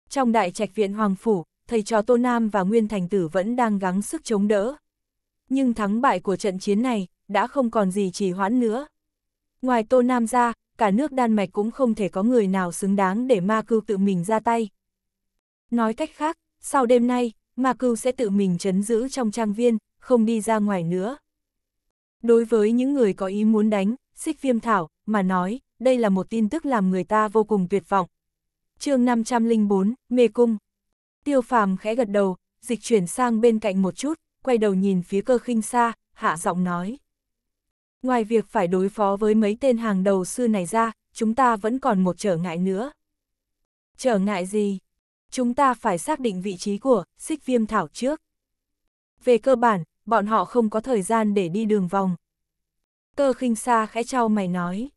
Trong đại trạch viện Hoàng Phủ, thầy trò Tô Nam và Nguyên Thành Tử vẫn đang gắng sức chống đỡ. Nhưng thắng bại của trận chiến này đã không còn gì trì hoãn nữa. Ngoài Tô Nam ra, cả nước Đan Mạch cũng không thể có người nào xứng đáng để ma cư tự mình ra tay. Nói cách khác, sau đêm nay, Ma Cưu sẽ tự mình chấn giữ trong trang viên, không đi ra ngoài nữa. Đối với những người có ý muốn đánh, xích viêm thảo, mà nói, đây là một tin tức làm người ta vô cùng tuyệt vọng. chương 504, Mê Cung Tiêu phàm khẽ gật đầu, dịch chuyển sang bên cạnh một chút, quay đầu nhìn phía cơ khinh xa, hạ giọng nói. Ngoài việc phải đối phó với mấy tên hàng đầu sư này ra, chúng ta vẫn còn một trở ngại nữa. Trở ngại gì? chúng ta phải xác định vị trí của xích viêm thảo trước. Về cơ bản, bọn họ không có thời gian để đi đường vòng. Cơ khinh xa khẽ trao mày nói.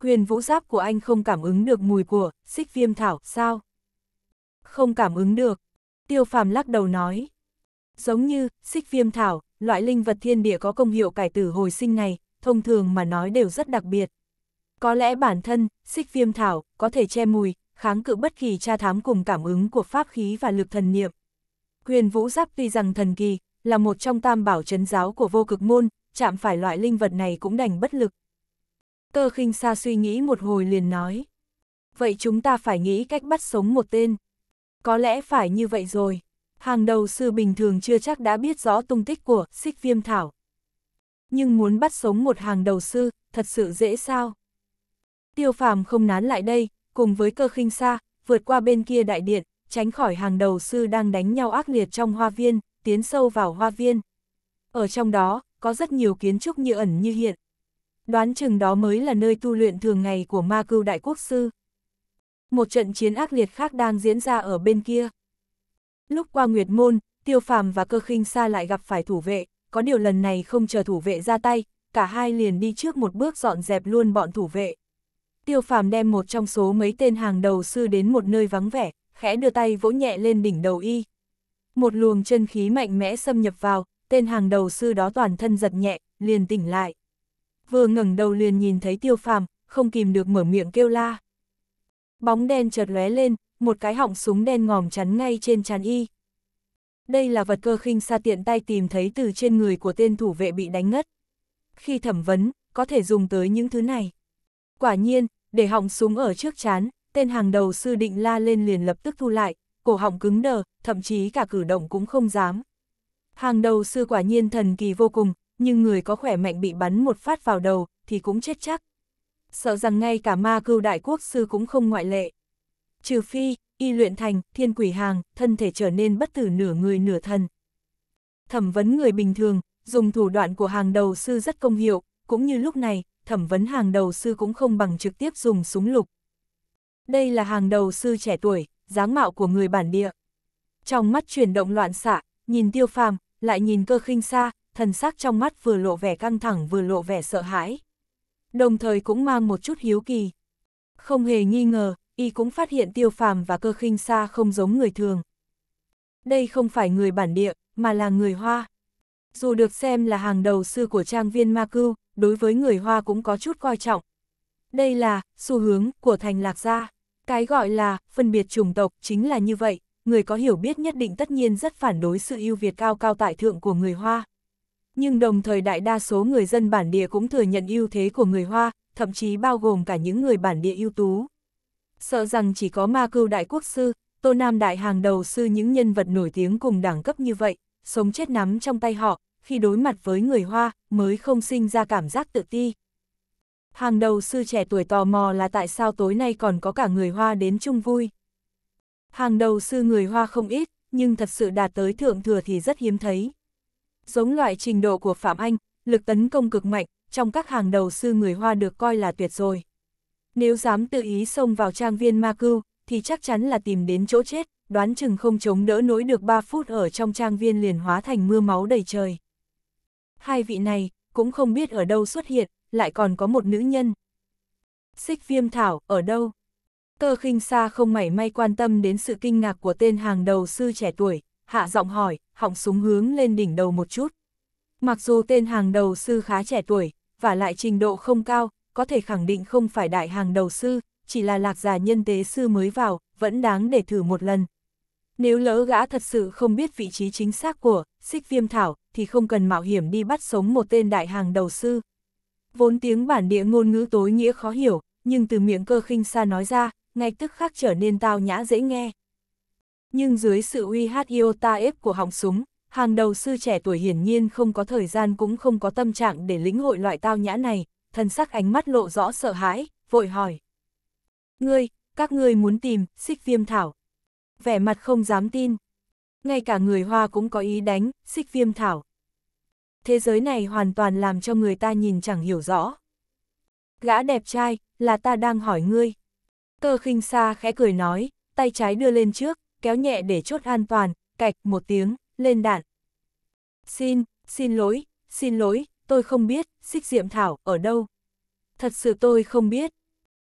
quyền vũ giáp của anh không cảm ứng được mùi của xích viêm thảo, sao? Không cảm ứng được. Tiêu phàm lắc đầu nói. Giống như xích viêm thảo, loại linh vật thiên địa có công hiệu cải tử hồi sinh này, thông thường mà nói đều rất đặc biệt. Có lẽ bản thân, xích viêm thảo, có thể che mùi, kháng cự bất kỳ tra thám cùng cảm ứng của pháp khí và lực thần niệm. Huyền vũ giáp tuy rằng thần kỳ, là một trong tam bảo chấn giáo của vô cực môn, chạm phải loại linh vật này cũng đành bất lực. Tơ khinh xa suy nghĩ một hồi liền nói. Vậy chúng ta phải nghĩ cách bắt sống một tên. Có lẽ phải như vậy rồi. Hàng đầu sư bình thường chưa chắc đã biết rõ tung tích của xích viêm thảo. Nhưng muốn bắt sống một hàng đầu sư, thật sự dễ sao? Tiêu phàm không nán lại đây, cùng với cơ khinh xa, vượt qua bên kia đại điện, tránh khỏi hàng đầu sư đang đánh nhau ác liệt trong hoa viên, tiến sâu vào hoa viên. Ở trong đó, có rất nhiều kiến trúc như ẩn như hiện. Đoán chừng đó mới là nơi tu luyện thường ngày của ma cưu đại quốc sư. Một trận chiến ác liệt khác đang diễn ra ở bên kia. Lúc qua Nguyệt Môn, Tiêu Phàm và Cơ Khinh Sa lại gặp phải thủ vệ, có điều lần này không chờ thủ vệ ra tay, cả hai liền đi trước một bước dọn dẹp luôn bọn thủ vệ. Tiêu phàm đem một trong số mấy tên hàng đầu sư đến một nơi vắng vẻ, khẽ đưa tay vỗ nhẹ lên đỉnh đầu y. Một luồng chân khí mạnh mẽ xâm nhập vào, tên hàng đầu sư đó toàn thân giật nhẹ, liền tỉnh lại. Vừa ngẩng đầu liền nhìn thấy tiêu phàm, không kìm được mở miệng kêu la. Bóng đen chợt lóe lên, một cái họng súng đen ngòm chắn ngay trên chán y. Đây là vật cơ khinh xa tiện tay tìm thấy từ trên người của tên thủ vệ bị đánh ngất. Khi thẩm vấn, có thể dùng tới những thứ này. Quả nhiên, để họng súng ở trước chán, tên hàng đầu sư định la lên liền lập tức thu lại, cổ họng cứng đờ, thậm chí cả cử động cũng không dám. Hàng đầu sư quả nhiên thần kỳ vô cùng, nhưng người có khỏe mạnh bị bắn một phát vào đầu thì cũng chết chắc. Sợ rằng ngay cả ma cưu đại quốc sư cũng không ngoại lệ. Trừ phi, y luyện thành, thiên quỷ hàng, thân thể trở nên bất tử nửa người nửa thần. Thẩm vấn người bình thường, dùng thủ đoạn của hàng đầu sư rất công hiệu, cũng như lúc này, thẩm vấn hàng đầu sư cũng không bằng trực tiếp dùng súng lục. Đây là hàng đầu sư trẻ tuổi, dáng mạo của người bản địa. Trong mắt chuyển động loạn xạ, nhìn tiêu phàm, lại nhìn cơ khinh xa, thần sắc trong mắt vừa lộ vẻ căng thẳng vừa lộ vẻ sợ hãi. Đồng thời cũng mang một chút hiếu kỳ. Không hề nghi ngờ, y cũng phát hiện tiêu phàm và cơ khinh xa không giống người thường. Đây không phải người bản địa, mà là người Hoa. Dù được xem là hàng đầu sư của trang viên Ma Cưu, đối với người Hoa cũng có chút coi trọng. Đây là xu hướng của thành lạc gia. Cái gọi là phân biệt chủng tộc chính là như vậy, người có hiểu biết nhất định tất nhiên rất phản đối sự ưu việt cao cao tại thượng của người Hoa. Nhưng đồng thời đại đa số người dân bản địa cũng thừa nhận ưu thế của người Hoa, thậm chí bao gồm cả những người bản địa ưu tú. Sợ rằng chỉ có ma cưu đại quốc sư, tô nam đại hàng đầu sư những nhân vật nổi tiếng cùng đẳng cấp như vậy, sống chết nắm trong tay họ, khi đối mặt với người Hoa, mới không sinh ra cảm giác tự ti. Hàng đầu sư trẻ tuổi tò mò là tại sao tối nay còn có cả người Hoa đến chung vui. Hàng đầu sư người Hoa không ít, nhưng thật sự đạt tới thượng thừa thì rất hiếm thấy. Giống loại trình độ của Phạm Anh, lực tấn công cực mạnh, trong các hàng đầu sư người Hoa được coi là tuyệt rồi. Nếu dám tự ý xông vào trang viên ma cưu, thì chắc chắn là tìm đến chỗ chết, đoán chừng không chống đỡ nổi được 3 phút ở trong trang viên liền hóa thành mưa máu đầy trời hai vị này, cũng không biết ở đâu xuất hiện, lại còn có một nữ nhân. Xích viêm thảo, ở đâu? Cơ khinh xa không mảy may quan tâm đến sự kinh ngạc của tên hàng đầu sư trẻ tuổi, hạ giọng hỏi, họng súng hướng lên đỉnh đầu một chút. Mặc dù tên hàng đầu sư khá trẻ tuổi, và lại trình độ không cao, có thể khẳng định không phải đại hàng đầu sư, chỉ là lạc giả nhân tế sư mới vào, vẫn đáng để thử một lần. Nếu lỡ gã thật sự không biết vị trí chính xác của xích viêm thảo, thì không cần mạo hiểm đi bắt sống một tên đại hàng đầu sư. Vốn tiếng bản địa ngôn ngữ tối nghĩa khó hiểu, nhưng từ miệng cơ khinh xa nói ra, ngay tức khắc trở nên tao nhã dễ nghe. Nhưng dưới sự uy hát yêu ta ép của họng súng, hàng đầu sư trẻ tuổi hiển nhiên không có thời gian cũng không có tâm trạng để lĩnh hội loại tao nhã này, thân sắc ánh mắt lộ rõ sợ hãi, vội hỏi. Ngươi, các ngươi muốn tìm, xích viêm thảo. Vẻ mặt không dám tin, ngay cả người Hoa cũng có ý đánh, xích viêm thảo. Thế giới này hoàn toàn làm cho người ta nhìn chẳng hiểu rõ. Gã đẹp trai, là ta đang hỏi ngươi. Cơ khinh xa khẽ cười nói, tay trái đưa lên trước, kéo nhẹ để chốt an toàn, cạch một tiếng, lên đạn. Xin, xin lỗi, xin lỗi, tôi không biết, xích diệm thảo, ở đâu? Thật sự tôi không biết.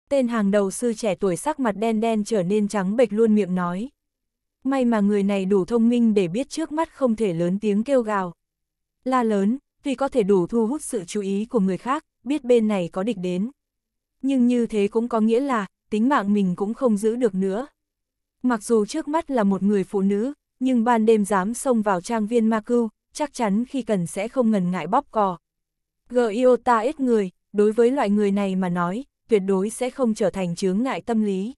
Tên hàng đầu sư trẻ tuổi sắc mặt đen đen trở nên trắng bệch luôn miệng nói may mà người này đủ thông minh để biết trước mắt không thể lớn tiếng kêu gào. La lớn, tuy có thể đủ thu hút sự chú ý của người khác, biết bên này có địch đến. Nhưng như thế cũng có nghĩa là, tính mạng mình cũng không giữ được nữa. Mặc dù trước mắt là một người phụ nữ, nhưng ban đêm dám xông vào trang viên ma cưu, chắc chắn khi cần sẽ không ngần ngại bóp cò. Giota ít người, đối với loại người này mà nói, tuyệt đối sẽ không trở thành chướng ngại tâm lý.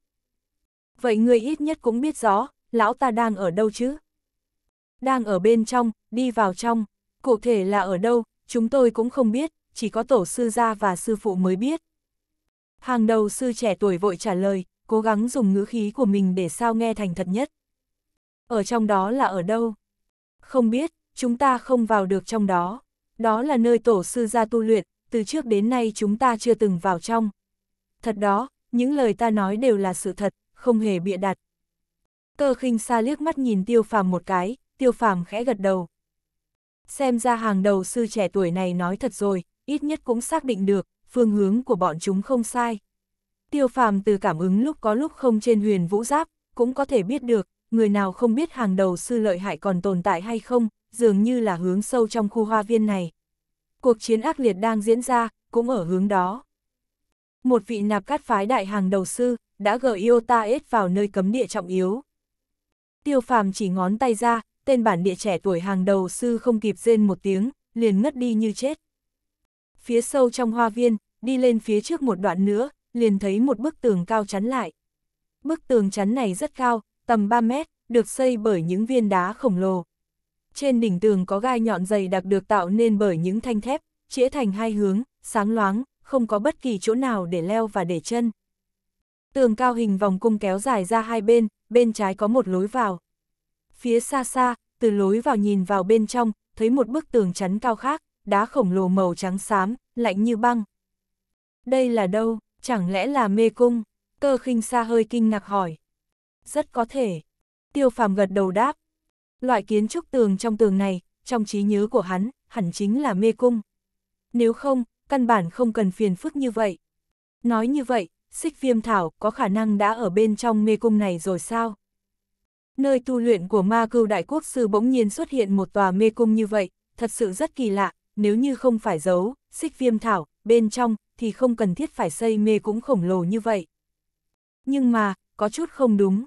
Vậy người ít nhất cũng biết rõ, lão ta đang ở đâu chứ? Đang ở bên trong, đi vào trong, cụ thể là ở đâu, chúng tôi cũng không biết, chỉ có tổ sư gia và sư phụ mới biết. Hàng đầu sư trẻ tuổi vội trả lời, cố gắng dùng ngữ khí của mình để sao nghe thành thật nhất. Ở trong đó là ở đâu? Không biết, chúng ta không vào được trong đó. Đó là nơi tổ sư gia tu luyện, từ trước đến nay chúng ta chưa từng vào trong. Thật đó, những lời ta nói đều là sự thật, không hề bịa đặt. Cơ khinh xa liếc mắt nhìn tiêu phàm một cái, tiêu phàm khẽ gật đầu. Xem ra hàng đầu sư trẻ tuổi này nói thật rồi, ít nhất cũng xác định được, phương hướng của bọn chúng không sai. Tiêu phàm từ cảm ứng lúc có lúc không trên huyền vũ giáp, cũng có thể biết được, người nào không biết hàng đầu sư lợi hại còn tồn tại hay không, dường như là hướng sâu trong khu hoa viên này. Cuộc chiến ác liệt đang diễn ra, cũng ở hướng đó. Một vị nạp cát phái đại hàng đầu sư, đã gợi Iota S vào nơi cấm địa trọng yếu tiêu phàm chỉ ngón tay ra, tên bản địa trẻ tuổi hàng đầu sư không kịp rên một tiếng, liền ngất đi như chết. Phía sâu trong hoa viên, đi lên phía trước một đoạn nữa, liền thấy một bức tường cao chắn lại. Bức tường chắn này rất cao, tầm 3 mét, được xây bởi những viên đá khổng lồ. Trên đỉnh tường có gai nhọn dày đặc được tạo nên bởi những thanh thép, chĩa thành hai hướng, sáng loáng, không có bất kỳ chỗ nào để leo và để chân. Tường cao hình vòng cung kéo dài ra hai bên, bên trái có một lối vào. Phía xa xa, từ lối vào nhìn vào bên trong, thấy một bức tường chắn cao khác, đá khổng lồ màu trắng xám, lạnh như băng. Đây là đâu, chẳng lẽ là mê cung? Cơ khinh xa hơi kinh ngạc hỏi. Rất có thể. Tiêu phàm gật đầu đáp. Loại kiến trúc tường trong tường này, trong trí nhớ của hắn, hẳn chính là mê cung. Nếu không, căn bản không cần phiền phức như vậy. Nói như vậy, xích viêm thảo có khả năng đã ở bên trong mê cung này rồi sao? Nơi tu luyện của ma cưu đại quốc sư bỗng nhiên xuất hiện một tòa mê cung như vậy, thật sự rất kỳ lạ, nếu như không phải giấu, xích viêm thảo, bên trong, thì không cần thiết phải xây mê cũng khổng lồ như vậy. Nhưng mà, có chút không đúng.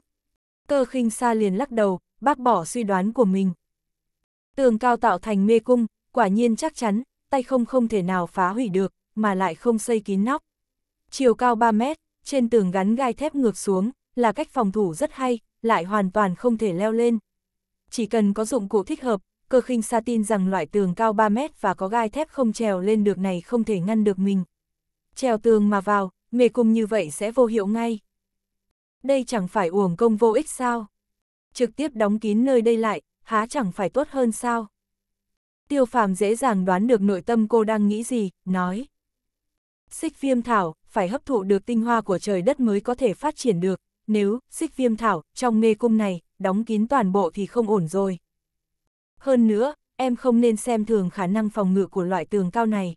Cơ khinh xa liền lắc đầu, bác bỏ suy đoán của mình. Tường cao tạo thành mê cung, quả nhiên chắc chắn, tay không không thể nào phá hủy được, mà lại không xây kín nóc chiều cao 3 mét, trên tường gắn gai thép ngược xuống, là cách phòng thủ rất hay, lại hoàn toàn không thể leo lên. Chỉ cần có dụng cụ thích hợp, cơ khinh sa tin rằng loại tường cao 3 mét và có gai thép không trèo lên được này không thể ngăn được mình. Trèo tường mà vào, mê cung như vậy sẽ vô hiệu ngay. Đây chẳng phải uổng công vô ích sao? Trực tiếp đóng kín nơi đây lại, há chẳng phải tốt hơn sao? Tiêu phàm dễ dàng đoán được nội tâm cô đang nghĩ gì, nói. Xích viêm thảo, phải hấp thụ được tinh hoa của trời đất mới có thể phát triển được, nếu xích viêm thảo trong mê cung này đóng kín toàn bộ thì không ổn rồi. Hơn nữa, em không nên xem thường khả năng phòng ngự của loại tường cao này.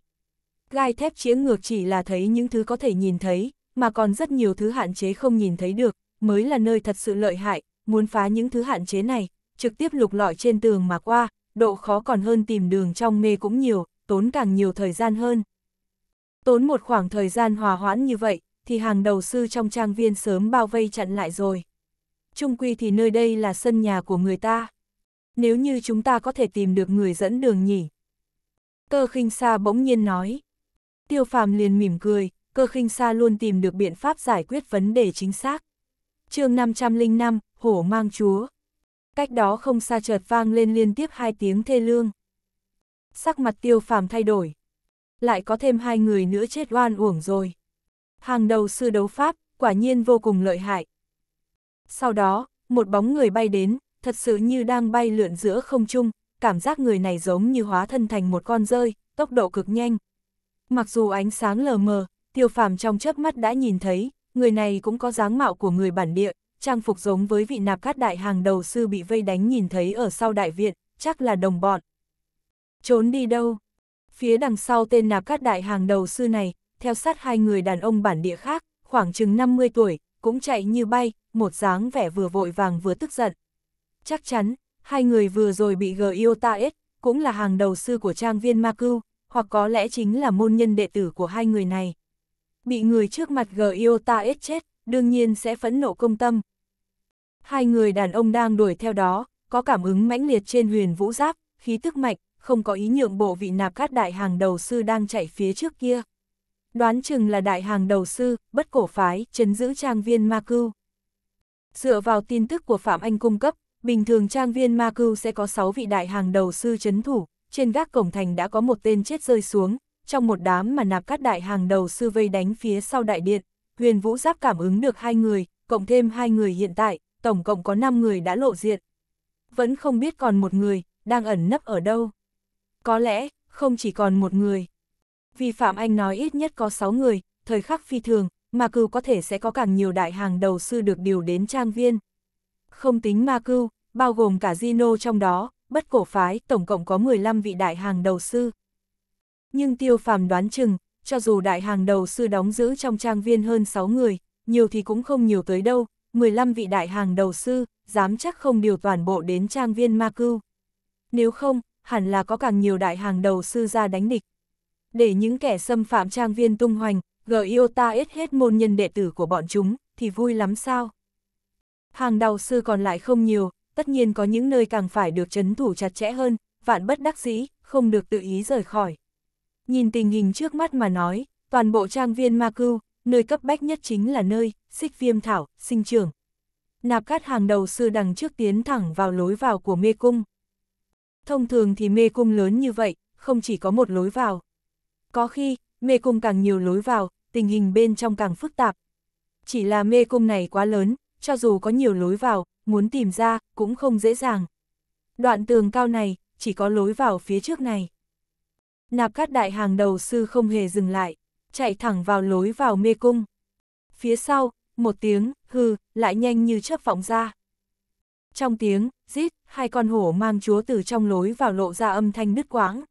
Gai thép chĩa ngược chỉ là thấy những thứ có thể nhìn thấy, mà còn rất nhiều thứ hạn chế không nhìn thấy được, mới là nơi thật sự lợi hại, muốn phá những thứ hạn chế này, trực tiếp lục lọi trên tường mà qua, độ khó còn hơn tìm đường trong mê cũng nhiều, tốn càng nhiều thời gian hơn. Tốn một khoảng thời gian hòa hoãn như vậy, thì hàng đầu sư trong trang viên sớm bao vây chặn lại rồi. Trung quy thì nơi đây là sân nhà của người ta. Nếu như chúng ta có thể tìm được người dẫn đường nhỉ. Cơ khinh sa bỗng nhiên nói. Tiêu phàm liền mỉm cười, cơ khinh sa luôn tìm được biện pháp giải quyết vấn đề chính xác. chương 505, Hổ mang chúa. Cách đó không xa chợt vang lên liên tiếp hai tiếng thê lương. Sắc mặt tiêu phàm thay đổi, lại có thêm hai người nữa chết oan uổng rồi. Hàng đầu sư đấu pháp, quả nhiên vô cùng lợi hại. Sau đó, một bóng người bay đến, thật sự như đang bay lượn giữa không trung, cảm giác người này giống như hóa thân thành một con rơi, tốc độ cực nhanh. Mặc dù ánh sáng lờ mờ, tiêu phàm trong chớp mắt đã nhìn thấy, người này cũng có dáng mạo của người bản địa, trang phục giống với vị nạp cát đại hàng đầu sư bị vây đánh nhìn thấy ở sau đại viện, chắc là đồng bọn. Trốn đi đâu? Phía đằng sau tên nạp cát đại hàng đầu sư này, theo sát hai người đàn ông bản địa khác, khoảng chừng 50 tuổi, cũng chạy như bay, một dáng vẻ vừa vội vàng vừa tức giận. Chắc chắn, hai người vừa rồi bị Giota S, cũng là hàng đầu sư của trang viên Ma Cư hoặc có lẽ chính là môn nhân đệ tử của hai người này. Bị người trước mặt Giota S chết, đương nhiên sẽ phẫn nộ công tâm. Hai người đàn ông đang đuổi theo đó, có cảm ứng mãnh liệt trên huyền vũ giáp, khí tức mạnh, không có ý nhượng bộ vị nạp cát đại hàng đầu sư đang chạy phía trước kia. Đoán chừng là đại hàng đầu sư, bất cổ phái, chấn giữ trang viên ma cưu. Dựa vào tin tức của Phạm Anh cung cấp, bình thường trang viên ma cưu sẽ có 6 vị đại hàng đầu sư chấn thủ, trên gác cổng thành đã có một tên chết rơi xuống, trong một đám mà nạp cát đại hàng đầu sư vây đánh phía sau đại điện, huyền vũ giáp cảm ứng được hai người, cộng thêm hai người hiện tại, tổng cộng có 5 người đã lộ diện. Vẫn không biết còn một người, đang ẩn nấp ở đâu. Có lẽ, không chỉ còn một người. Vì Phạm Anh nói ít nhất có sáu người, thời khắc phi thường, mà cư có thể sẽ có càng nhiều đại hàng đầu sư được điều đến trang viên. Không tính ma cư bao gồm cả zino trong đó, bất cổ phái tổng cộng có 15 vị đại hàng đầu sư. Nhưng tiêu phàm đoán chừng, cho dù đại hàng đầu sư đóng giữ trong trang viên hơn 6 người, nhiều thì cũng không nhiều tới đâu, 15 vị đại hàng đầu sư, dám chắc không điều toàn bộ đến trang viên ma cư Nếu không, hẳn là có càng nhiều đại hàng đầu sư ra đánh địch. Để những kẻ xâm phạm trang viên tung hoành, gờ yêu ta ít hết môn nhân đệ tử của bọn chúng, thì vui lắm sao? Hàng đầu sư còn lại không nhiều, tất nhiên có những nơi càng phải được chấn thủ chặt chẽ hơn, vạn bất đắc dĩ, không được tự ý rời khỏi. Nhìn tình hình trước mắt mà nói, toàn bộ trang viên ma cưu, nơi cấp bách nhất chính là nơi, xích viêm thảo, sinh trưởng. Nạp cát hàng đầu sư đằng trước tiến thẳng vào lối vào của mê cung. Thông thường thì mê cung lớn như vậy, không chỉ có một lối vào. Có khi, mê cung càng nhiều lối vào, tình hình bên trong càng phức tạp. Chỉ là mê cung này quá lớn, cho dù có nhiều lối vào, muốn tìm ra cũng không dễ dàng. Đoạn tường cao này, chỉ có lối vào phía trước này. Nạp Cát đại hàng đầu sư không hề dừng lại, chạy thẳng vào lối vào mê cung. Phía sau, một tiếng, hư, lại nhanh như chớp vọng ra. Trong tiếng, rít, hai con hổ mang chúa từ trong lối vào lộ ra âm thanh đứt quáng.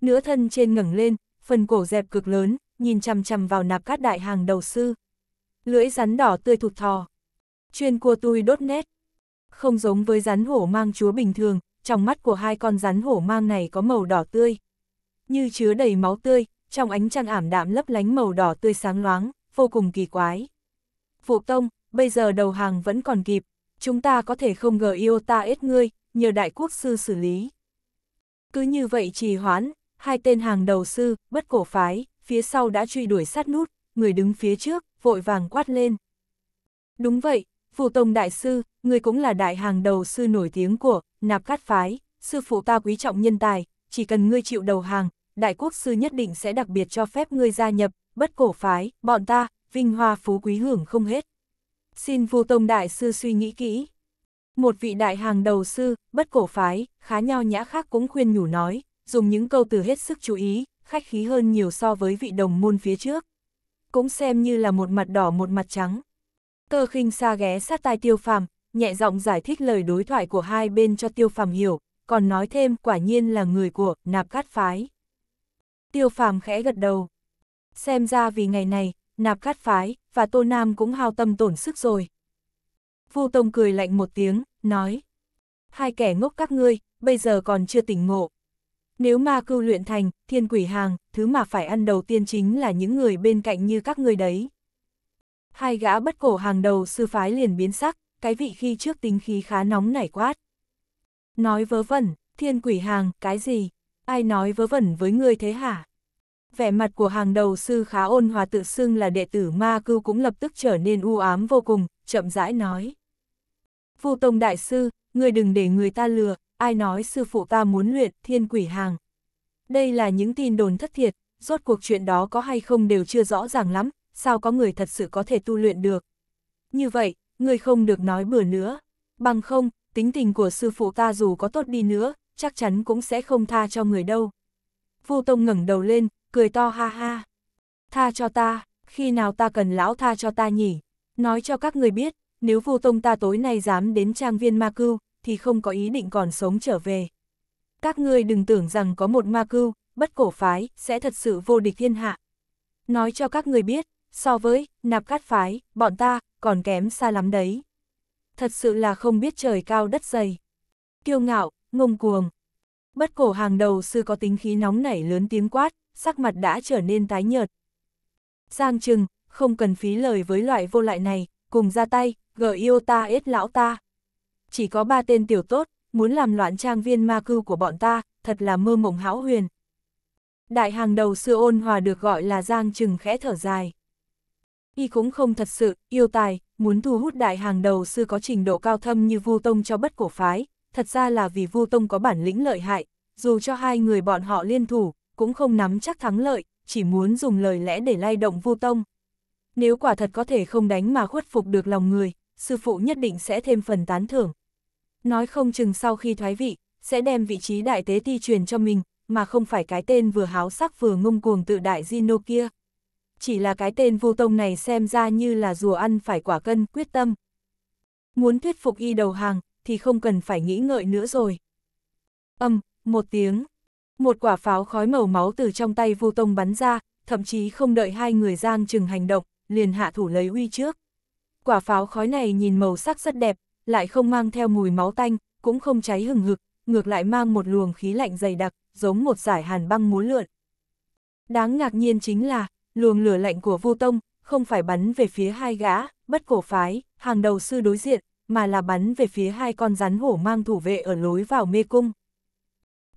Nửa thân trên ngẩng lên, phần cổ dẹp cực lớn, nhìn chằm chằm vào nạp cát đại hàng đầu sư. Lưỡi rắn đỏ tươi thụt thò. Chuyên cua tui đốt nét. Không giống với rắn hổ mang chúa bình thường, trong mắt của hai con rắn hổ mang này có màu đỏ tươi. Như chứa đầy máu tươi, trong ánh trăng ảm đạm lấp lánh màu đỏ tươi sáng loáng, vô cùng kỳ quái. Phụ Tông, bây giờ đầu hàng vẫn còn kịp, chúng ta có thể không ngờ yêu ta ít ngươi, nhờ đại quốc sư xử lý. Cứ như vậy trì hoãn, hai tên hàng đầu sư, bất cổ phái, phía sau đã truy đuổi sát nút, người đứng phía trước, vội vàng quát lên. Đúng vậy, Phù Tông Đại Sư, người cũng là đại hàng đầu sư nổi tiếng của, nạp cát phái, sư phụ ta quý trọng nhân tài, chỉ cần ngươi chịu đầu hàng, đại quốc sư nhất định sẽ đặc biệt cho phép ngươi gia nhập, bất cổ phái, bọn ta, vinh hoa phú quý hưởng không hết. Xin Vu Tông Đại Sư suy nghĩ kỹ. Một vị đại hàng đầu sư, bất cổ phái, khá nhau nhã khác cũng khuyên nhủ nói, dùng những câu từ hết sức chú ý, khách khí hơn nhiều so với vị đồng môn phía trước. Cũng xem như là một mặt đỏ một mặt trắng. Cơ khinh xa ghé sát tai tiêu phàm, nhẹ giọng giải thích lời đối thoại của hai bên cho tiêu phàm hiểu, còn nói thêm quả nhiên là người của nạp cát phái. Tiêu phàm khẽ gật đầu. Xem ra vì ngày này, nạp cát phái, và Tô Nam cũng hao tâm tổn sức rồi. Vu Tông cười lạnh một tiếng, nói. Hai kẻ ngốc các ngươi, bây giờ còn chưa tỉnh ngộ. Nếu ma cưu luyện thành, thiên quỷ hàng, thứ mà phải ăn đầu tiên chính là những người bên cạnh như các ngươi đấy. Hai gã bất cổ hàng đầu sư phái liền biến sắc, cái vị khi trước tính khí khá nóng nảy quát. Nói vớ vẩn, thiên quỷ hàng, cái gì? Ai nói vớ vẩn với ngươi thế hả? vẻ mặt của hàng đầu sư khá ôn hòa tự xưng là đệ tử ma cư cũng lập tức trở nên u ám vô cùng, chậm rãi nói. Vu Tông Đại Sư, người đừng để người ta lừa, ai nói sư phụ ta muốn luyện thiên quỷ hàng. Đây là những tin đồn thất thiệt, rốt cuộc chuyện đó có hay không đều chưa rõ ràng lắm, sao có người thật sự có thể tu luyện được. Như vậy, người không được nói bừa nữa, bằng không, tính tình của sư phụ ta dù có tốt đi nữa, chắc chắn cũng sẽ không tha cho người đâu. Vu Tông ngẩng đầu lên, cười to ha ha. Tha cho ta, khi nào ta cần lão tha cho ta nhỉ? Nói cho các người biết, nếu vô tông ta tối nay dám đến trang viên ma cưu, thì không có ý định còn sống trở về. Các ngươi đừng tưởng rằng có một ma cưu, bất cổ phái, sẽ thật sự vô địch thiên hạ. Nói cho các người biết, so với, nạp cát phái, bọn ta, còn kém xa lắm đấy. Thật sự là không biết trời cao đất dày. Kiêu ngạo, ngông cuồng. Bất cổ hàng đầu sư có tính khí nóng nảy lớn tiếng quát, sắc mặt đã trở nên tái nhợt. Giang Trừng, không cần phí lời với loại vô lại này, cùng ra tay, gỡ yêu ta ết lão ta. Chỉ có ba tên tiểu tốt, muốn làm loạn trang viên ma cư của bọn ta, thật là mơ mộng hão huyền. Đại hàng đầu xưa ôn hòa được gọi là Giang Trừng khẽ thở dài. Y cũng không thật sự, yêu tài, muốn thu hút đại hàng đầu sư có trình độ cao thâm như Vu Tông cho bất cổ phái, thật ra là vì Vu Tông có bản lĩnh lợi hại, dù cho hai người bọn họ liên thủ, cũng không nắm chắc thắng lợi, chỉ muốn dùng lời lẽ để lay động Vu Tông. Nếu quả thật có thể không đánh mà khuất phục được lòng người, sư phụ nhất định sẽ thêm phần tán thưởng. Nói không chừng sau khi thoái vị, sẽ đem vị trí đại tế ti truyền cho mình, mà không phải cái tên vừa háo sắc vừa ngông cuồng tự đại Gino kia. Chỉ là cái tên Vu Tông này xem ra như là rùa ăn phải quả cân, quyết tâm. Muốn thuyết phục y đầu hàng, thì không cần phải nghĩ ngợi nữa rồi. Âm, một tiếng, một quả pháo khói màu máu từ trong tay Vu Tông bắn ra, thậm chí không đợi hai người giang chừng hành động, liền hạ thủ lấy uy trước. Quả pháo khói này nhìn màu sắc rất đẹp, lại không mang theo mùi máu tanh, cũng không cháy hừng hực, ngược lại mang một luồng khí lạnh dày đặc, giống một giải hàn băng múa lượn. Đáng ngạc nhiên chính là, luồng lửa lạnh của Vu Tông không phải bắn về phía hai gã, bất cổ phái, hàng đầu sư đối diện, mà là bắn về phía hai con rắn hổ mang thủ vệ ở lối vào mê cung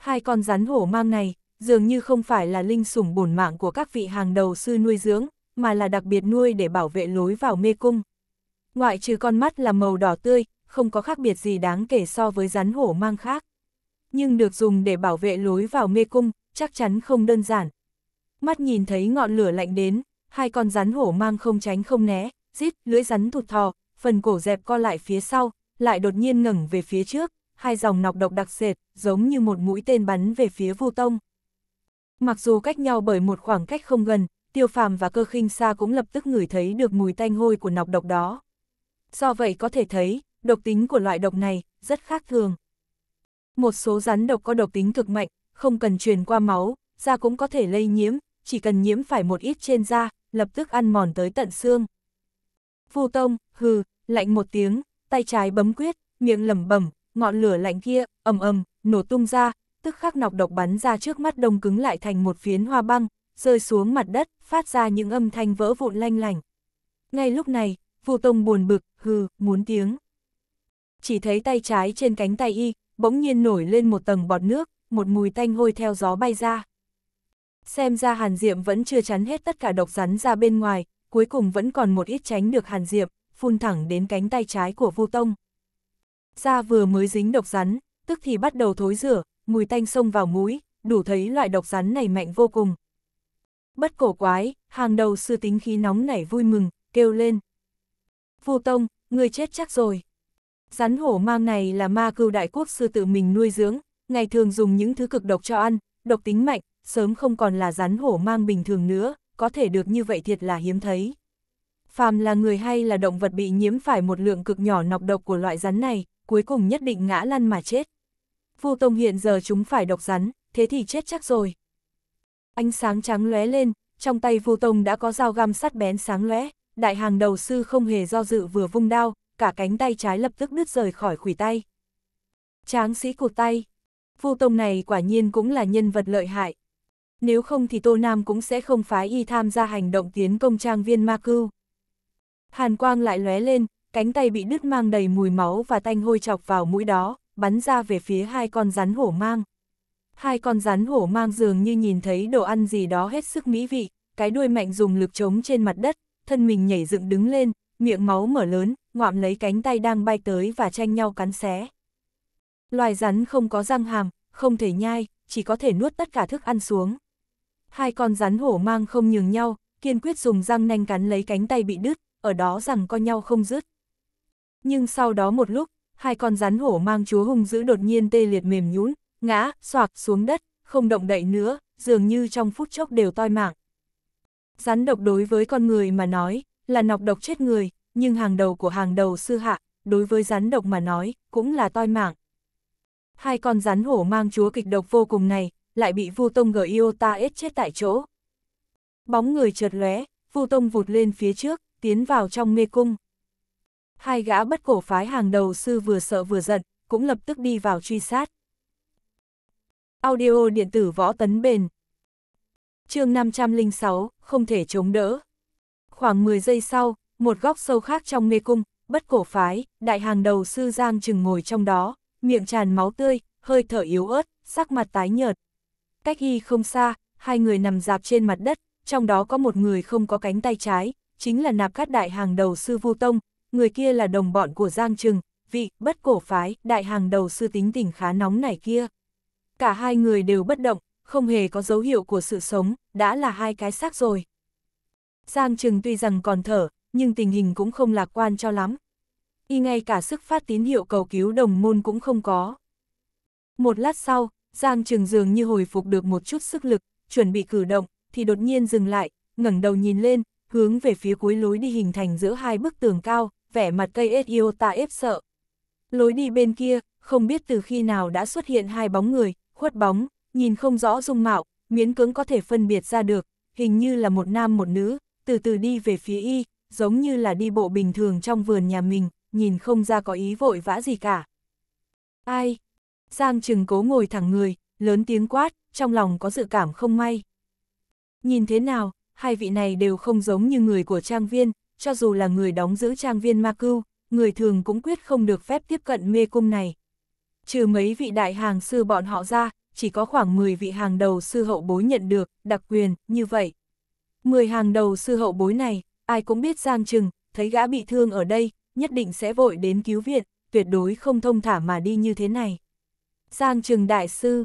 hai con rắn hổ mang này, dường như không phải là linh sủng bổn mạng của các vị hàng đầu sư nuôi dưỡng, mà là đặc biệt nuôi để bảo vệ lối vào mê cung. Ngoại trừ con mắt là màu đỏ tươi, không có khác biệt gì đáng kể so với rắn hổ mang khác. Nhưng được dùng để bảo vệ lối vào mê cung, chắc chắn không đơn giản. Mắt nhìn thấy ngọn lửa lạnh đến, hai con rắn hổ mang không tránh không né, rít lưỡi rắn thụt thò, phần cổ dẹp co lại phía sau, lại đột nhiên ngẩng về phía trước, hai dòng nọc độc đặc sệt, giống như một mũi tên bắn về phía Vu Tông. Mặc dù cách nhau bởi một khoảng cách không gần, Tiêu Phàm và Cơ Khinh Sa cũng lập tức ngửi thấy được mùi tanh hôi của nọc độc đó. Do vậy có thể thấy, độc tính của loại độc này rất khác thường. Một số rắn độc có độc tính cực mạnh, không cần truyền qua máu, da cũng có thể lây nhiễm, chỉ cần nhiễm phải một ít trên da, lập tức ăn mòn tới tận xương. Vu Tông, hừ, lạnh một tiếng, tay trái bấm quyết, miệng lẩm bẩm, ngọn lửa lạnh kia, ầm ầm, nổ tung ra, tức khắc nọc độc bắn ra trước mắt đông cứng lại thành một phiến hoa băng, rơi xuống mặt đất, phát ra những âm thanh vỡ vụn lanh lảnh. Ngay lúc này, Vu Tông buồn bực, hừ, muốn tiếng. Chỉ thấy tay trái trên cánh tay y, bỗng nhiên nổi lên một tầng bọt nước, một mùi tanh hôi theo gió bay ra. Xem ra Hàn Diệm vẫn chưa chắn hết tất cả độc rắn ra bên ngoài, cuối cùng vẫn còn một ít tránh được Hàn Diệm, phun thẳng đến cánh tay trái của Vu Tông. Da vừa mới dính độc rắn, tức thì bắt đầu thối rửa, mùi tanh xông vào mũi, đủ thấy loại độc rắn này mạnh vô cùng. Bất cổ quái, hàng đầu sư tính khí nóng nảy vui mừng, kêu lên. Vu Tông, người chết chắc rồi. Rắn hổ mang này là ma cưu đại quốc sư tự mình nuôi dưỡng, ngày thường dùng những thứ cực độc cho ăn, độc tính mạnh, sớm không còn là rắn hổ mang bình thường nữa, có thể được như vậy thiệt là hiếm thấy phàm là người hay là động vật bị nhiễm phải một lượng cực nhỏ nọc độc của loại rắn này, cuối cùng nhất định ngã lăn mà chết. Vu Tông hiện giờ chúng phải độc rắn, thế thì chết chắc rồi. Ánh sáng trắng lóe lên, trong tay Vu Tông đã có dao găm sắt bén sáng lóe, đại hàng đầu sư không hề do dự vừa vung đao, cả cánh tay trái lập tức đứt rời khỏi khủy tay. Tráng sĩ cụt tay, Vu Tông này quả nhiên cũng là nhân vật lợi hại. Nếu không thì Tô Nam cũng sẽ không phái y tham gia hành động tiến công trang viên Ma Cưu. Hàn quang lại lóe lên, cánh tay bị đứt mang đầy mùi máu và tanh hôi chọc vào mũi đó, bắn ra về phía hai con rắn hổ mang. Hai con rắn hổ mang dường như nhìn thấy đồ ăn gì đó hết sức mỹ vị, cái đuôi mạnh dùng lực chống trên mặt đất, thân mình nhảy dựng đứng lên, miệng máu mở lớn, ngoạm lấy cánh tay đang bay tới và tranh nhau cắn xé. Loài rắn không có răng hàm, không thể nhai, chỉ có thể nuốt tất cả thức ăn xuống. Hai con rắn hổ mang không nhường nhau, kiên quyết dùng răng nanh cắn lấy cánh tay bị đứt, ở đó rằng co nhau không dứt. Nhưng sau đó một lúc, hai con rắn hổ mang chúa hung dữ đột nhiên tê liệt mềm nhũn, ngã, xoạc xuống đất, không động đậy nữa, dường như trong phút chốc đều toi mạng. Rắn độc đối với con người mà nói, là nọc độc chết người, nhưng hàng đầu của hàng đầu sư hạ, đối với rắn độc mà nói, cũng là toi mạng. Hai con rắn hổ mang chúa kịch độc vô cùng này, lại bị Vu Tông Giota ết chết tại chỗ. Bóng người chợt lóe, Vu Tông vụt lên phía trước, tiến vào trong mê cung. Hai gã bất cổ phái hàng đầu sư vừa sợ vừa giận, cũng lập tức đi vào truy sát. Audio điện tử võ tấn bền. chương 506, không thể chống đỡ. Khoảng 10 giây sau, một góc sâu khác trong mê cung, bất cổ phái, đại hàng đầu sư Giang chừng ngồi trong đó, miệng tràn máu tươi, hơi thở yếu ớt, sắc mặt tái nhợt. Cách y không xa, hai người nằm dạp trên mặt đất, trong đó có một người không có cánh tay trái, chính là nạp cát đại hàng đầu sư Vu Tông, người kia là đồng bọn của Giang Trừng, vị bất cổ phái, đại hàng đầu sư tính tình khá nóng nảy kia. Cả hai người đều bất động, không hề có dấu hiệu của sự sống, đã là hai cái xác rồi. Giang Trừng tuy rằng còn thở, nhưng tình hình cũng không lạc quan cho lắm. Y ngay cả sức phát tín hiệu cầu cứu đồng môn cũng không có. Một lát sau, Giang Trừng dường như hồi phục được một chút sức lực, chuẩn bị cử động, thì đột nhiên dừng lại, ngẩng đầu nhìn lên, hướng về phía cuối lối đi hình thành giữa hai bức tường cao, vẻ mặt cây ta ép sợ. Lối đi bên kia, không biết từ khi nào đã xuất hiện hai bóng người, khuất bóng, nhìn không rõ dung mạo, miễn cưỡng có thể phân biệt ra được, hình như là một nam một nữ, từ từ đi về phía y, giống như là đi bộ bình thường trong vườn nhà mình, nhìn không ra có ý vội vã gì cả. Ai? Giang Trừng cố ngồi thẳng người, lớn tiếng quát, trong lòng có dự cảm không may. Nhìn thế nào, hai vị này đều không giống như người của trang viên, cho dù là người đóng giữ trang viên ma cưu, người thường cũng quyết không được phép tiếp cận mê cung này. Trừ mấy vị đại hàng sư bọn họ ra, chỉ có khoảng 10 vị hàng đầu sư hậu bối nhận được, đặc quyền, như vậy. 10 hàng đầu sư hậu bối này, ai cũng biết Giang Trừng, thấy gã bị thương ở đây, nhất định sẽ vội đến cứu viện, tuyệt đối không thông thả mà đi như thế này. Giang Trừng Đại Sư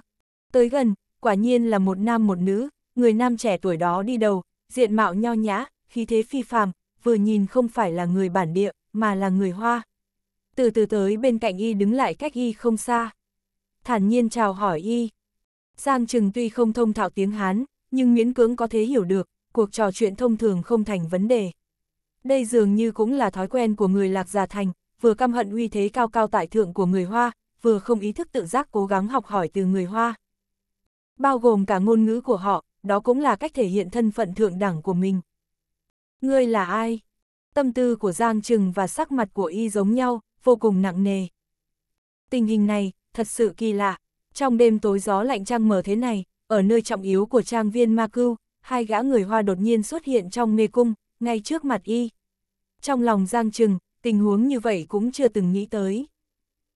Tới gần, quả nhiên là một nam một nữ, người nam trẻ tuổi đó đi đầu, diện mạo nho nhã, khí thế phi phàm, vừa nhìn không phải là người bản địa, mà là người Hoa. Từ từ tới bên cạnh y đứng lại cách y không xa. Thản nhiên chào hỏi y. Giang Trừng tuy không thông thạo tiếng Hán, nhưng miễn cưỡng có thể hiểu được, cuộc trò chuyện thông thường không thành vấn đề. Đây dường như cũng là thói quen của người Lạc gia Thành, vừa căm hận uy thế cao cao tại thượng của người Hoa, vừa không ý thức tự giác cố gắng học hỏi từ người Hoa. Bao gồm cả ngôn ngữ của họ, đó cũng là cách thể hiện thân phận thượng đẳng của mình. Ngươi là ai? Tâm tư của Giang Trừng và sắc mặt của y giống nhau, vô cùng nặng nề. Tình hình này, thật sự kỳ lạ. Trong đêm tối gió lạnh trăng mở thế này, ở nơi trọng yếu của trang viên Ma Cưu, hai gã người hoa đột nhiên xuất hiện trong mê cung, ngay trước mặt y. Trong lòng Giang Trừng, tình huống như vậy cũng chưa từng nghĩ tới.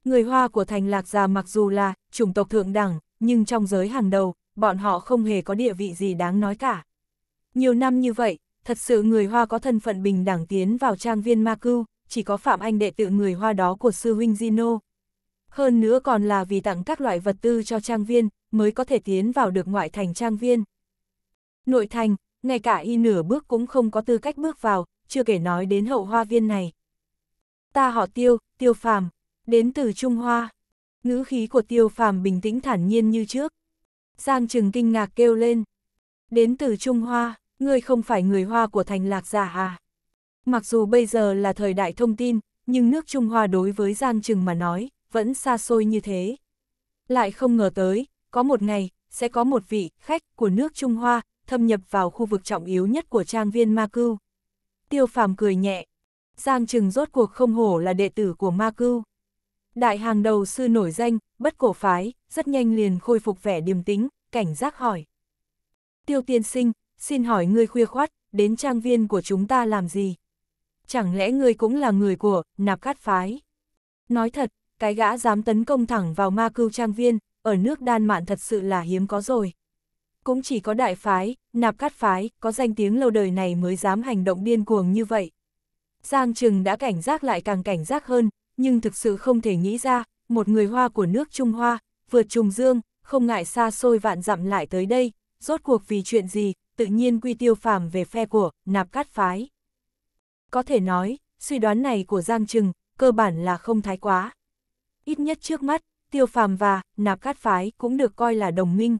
Người hoa của thành lạc già mặc dù là chủng tộc thượng đẳng, nhưng trong giới hàng đầu, bọn họ không hề có địa vị gì đáng nói cả. Nhiều năm như vậy, thật sự người Hoa có thân phận bình đẳng tiến vào trang viên Ma cư chỉ có Phạm Anh đệ tự người Hoa đó của sư huynh Gino. Hơn nữa còn là vì tặng các loại vật tư cho trang viên, mới có thể tiến vào được ngoại thành trang viên. Nội thành, ngay cả y nửa bước cũng không có tư cách bước vào, chưa kể nói đến hậu hoa viên này. Ta họ tiêu, tiêu phàm, đến từ Trung Hoa. Ngữ khí của tiêu phàm bình tĩnh thản nhiên như trước, Giang Trừng kinh ngạc kêu lên. Đến từ Trung Hoa, ngươi không phải người Hoa của thành lạc giả à? Mặc dù bây giờ là thời đại thông tin, nhưng nước Trung Hoa đối với Giang Trừng mà nói, vẫn xa xôi như thế. Lại không ngờ tới, có một ngày, sẽ có một vị khách của nước Trung Hoa thâm nhập vào khu vực trọng yếu nhất của trang viên Ma Cưu. Tiêu phàm cười nhẹ. Giang Trừng rốt cuộc không hổ là đệ tử của Ma Cưu. Đại hàng đầu sư nổi danh, bất cổ phái, rất nhanh liền khôi phục vẻ điềm tính, cảnh giác hỏi. Tiêu tiên sinh, xin hỏi ngươi khuya khoát, đến trang viên của chúng ta làm gì? Chẳng lẽ ngươi cũng là người của, nạp cát phái? Nói thật, cái gã dám tấn công thẳng vào ma cưu trang viên, ở nước đan mạn thật sự là hiếm có rồi. Cũng chỉ có đại phái, nạp cát phái, có danh tiếng lâu đời này mới dám hành động điên cuồng như vậy. Giang Trừng đã cảnh giác lại càng cảnh giác hơn, nhưng thực sự không thể nghĩ ra, một người Hoa của nước Trung Hoa, vượt trùng dương, không ngại xa xôi vạn dặm lại tới đây, rốt cuộc vì chuyện gì, tự nhiên quy tiêu phàm về phe của, nạp cát phái. Có thể nói, suy đoán này của Giang Trừng, cơ bản là không thái quá. Ít nhất trước mắt, tiêu phàm và, nạp cát phái cũng được coi là đồng minh.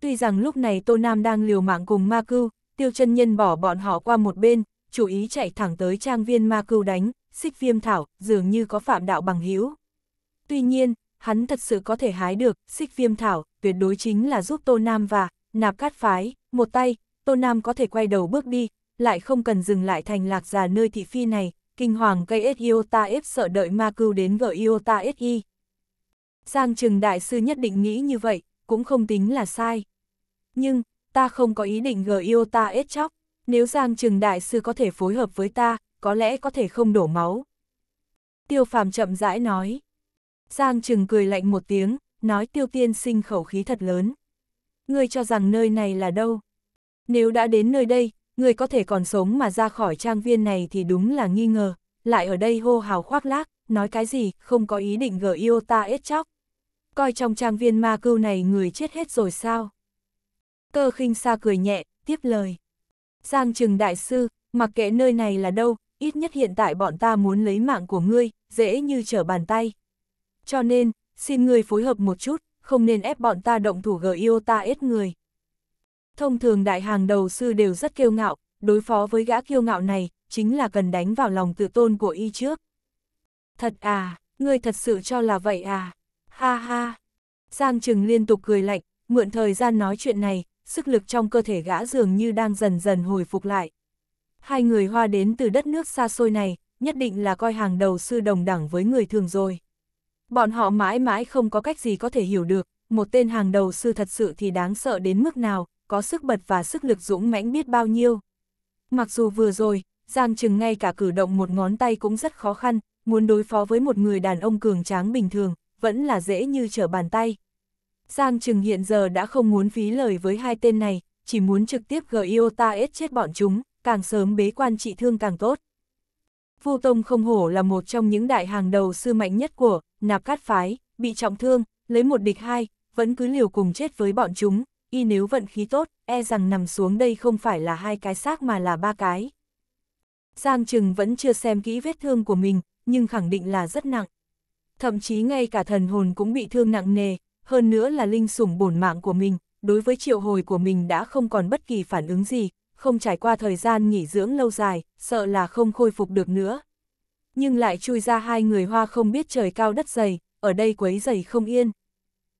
Tuy rằng lúc này Tô Nam đang liều mạng cùng Ma Cưu, tiêu chân nhân bỏ bọn họ qua một bên, chủ ý chạy thẳng tới trang viên Ma Cưu đánh, xích viêm thảo, dường như có phạm đạo bằng hữu. Tuy nhiên, hắn thật sự có thể hái được, xích viêm thảo, tuyệt đối chính là giúp Tô Nam và, nạp cát phái, một tay, Tô Nam có thể quay đầu bước đi, lại không cần dừng lại thành lạc già nơi thị phi này, kinh hoàng gây cây Iota ép sợ đợi ma cưu đến gợi Iota y Sang trừng đại sư nhất định nghĩ như vậy, cũng không tính là sai. Nhưng, ta không có ý định gợi Iota S chóc, nếu Giang trừng đại sư có thể phối hợp với ta, có lẽ có thể không đổ máu. Tiêu phàm chậm rãi nói. Giang Trừng cười lạnh một tiếng, nói tiêu tiên sinh khẩu khí thật lớn. Ngươi cho rằng nơi này là đâu? Nếu đã đến nơi đây, ngươi có thể còn sống mà ra khỏi trang viên này thì đúng là nghi ngờ, lại ở đây hô hào khoác lác, nói cái gì, không có ý định gở yêu ta ết chóc. Coi trong trang viên ma cưu này người chết hết rồi sao? Cơ khinh xa cười nhẹ, tiếp lời. Giang trừng đại sư, mặc kệ nơi này là đâu, ít nhất hiện tại bọn ta muốn lấy mạng của ngươi, dễ như trở bàn tay. Cho nên, xin ngươi phối hợp một chút, không nên ép bọn ta động thủ gờ yêu ta ết người. Thông thường đại hàng đầu sư đều rất kiêu ngạo, đối phó với gã kiêu ngạo này, chính là cần đánh vào lòng tự tôn của y trước. Thật à, ngươi thật sự cho là vậy à? Ha ha. Giang Trừng liên tục cười lạnh, mượn thời gian nói chuyện này, sức lực trong cơ thể gã dường như đang dần dần hồi phục lại hai người hoa đến từ đất nước xa xôi này, nhất định là coi hàng đầu sư đồng đẳng với người thường rồi. Bọn họ mãi mãi không có cách gì có thể hiểu được, một tên hàng đầu sư thật sự thì đáng sợ đến mức nào, có sức bật và sức lực dũng mãnh biết bao nhiêu. Mặc dù vừa rồi, Giang Trừng ngay cả cử động một ngón tay cũng rất khó khăn, muốn đối phó với một người đàn ông cường tráng bình thường, vẫn là dễ như trở bàn tay. Giang Trừng hiện giờ đã không muốn phí lời với hai tên này, chỉ muốn trực tiếp GIOTA ép chết bọn chúng càng sớm bế quan trị thương càng tốt. Vu Tông không hổ là một trong những đại hàng đầu sư mạnh nhất của nạp cát phái, bị trọng thương, lấy một địch hai, vẫn cứ liều cùng chết với bọn chúng, y nếu vận khí tốt, e rằng nằm xuống đây không phải là hai cái xác mà là ba cái. Giang Trừng vẫn chưa xem kỹ vết thương của mình, nhưng khẳng định là rất nặng. Thậm chí ngay cả thần hồn cũng bị thương nặng nề, hơn nữa là linh sủng bổn mạng của mình, đối với triệu hồi của mình đã không còn bất kỳ phản ứng gì, không trải qua thời gian nghỉ dưỡng lâu dài, sợ là không khôi phục được nữa. Nhưng lại chui ra hai người hoa không biết trời cao đất dày, ở đây quấy dày không yên.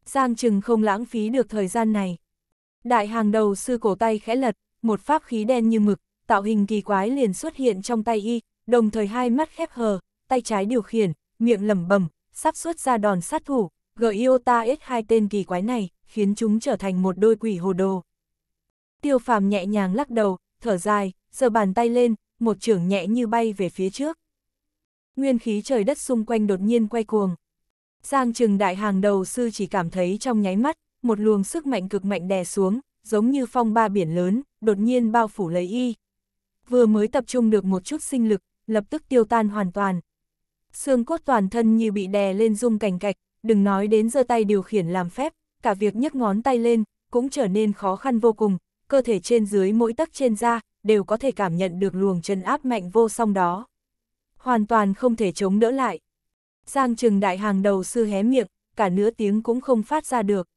Giang Trừng không lãng phí được thời gian này. Đại hàng đầu sư cổ tay khẽ lật, một pháp khí đen như mực, tạo hình kỳ quái liền xuất hiện trong tay y, đồng thời hai mắt khép hờ, tay trái điều khiển, miệng lẩm bẩm, sắp xuất ra đòn sát thủ, gợi yêu ta ít hai tên kỳ quái này, khiến chúng trở thành một đôi quỷ hồ đồ. Tiêu phàm nhẹ nhàng lắc đầu, thở dài, giơ bàn tay lên, một trưởng nhẹ như bay về phía trước. Nguyên khí trời đất xung quanh đột nhiên quay cuồng. Giang trừng đại hàng đầu sư chỉ cảm thấy trong nháy mắt, một luồng sức mạnh cực mạnh đè xuống, giống như phong ba biển lớn, đột nhiên bao phủ lấy y. Vừa mới tập trung được một chút sinh lực, lập tức tiêu tan hoàn toàn. Xương cốt toàn thân như bị đè lên rung cành cạch, đừng nói đến giơ tay điều khiển làm phép, cả việc nhấc ngón tay lên, cũng trở nên khó khăn vô cùng, cơ thể trên dưới mỗi tấc trên da, đều có thể cảm nhận được luồng chân áp mạnh vô song đó. Hoàn toàn không thể chống đỡ lại. Giang trừng đại hàng đầu sư hé miệng, cả nửa tiếng cũng không phát ra được.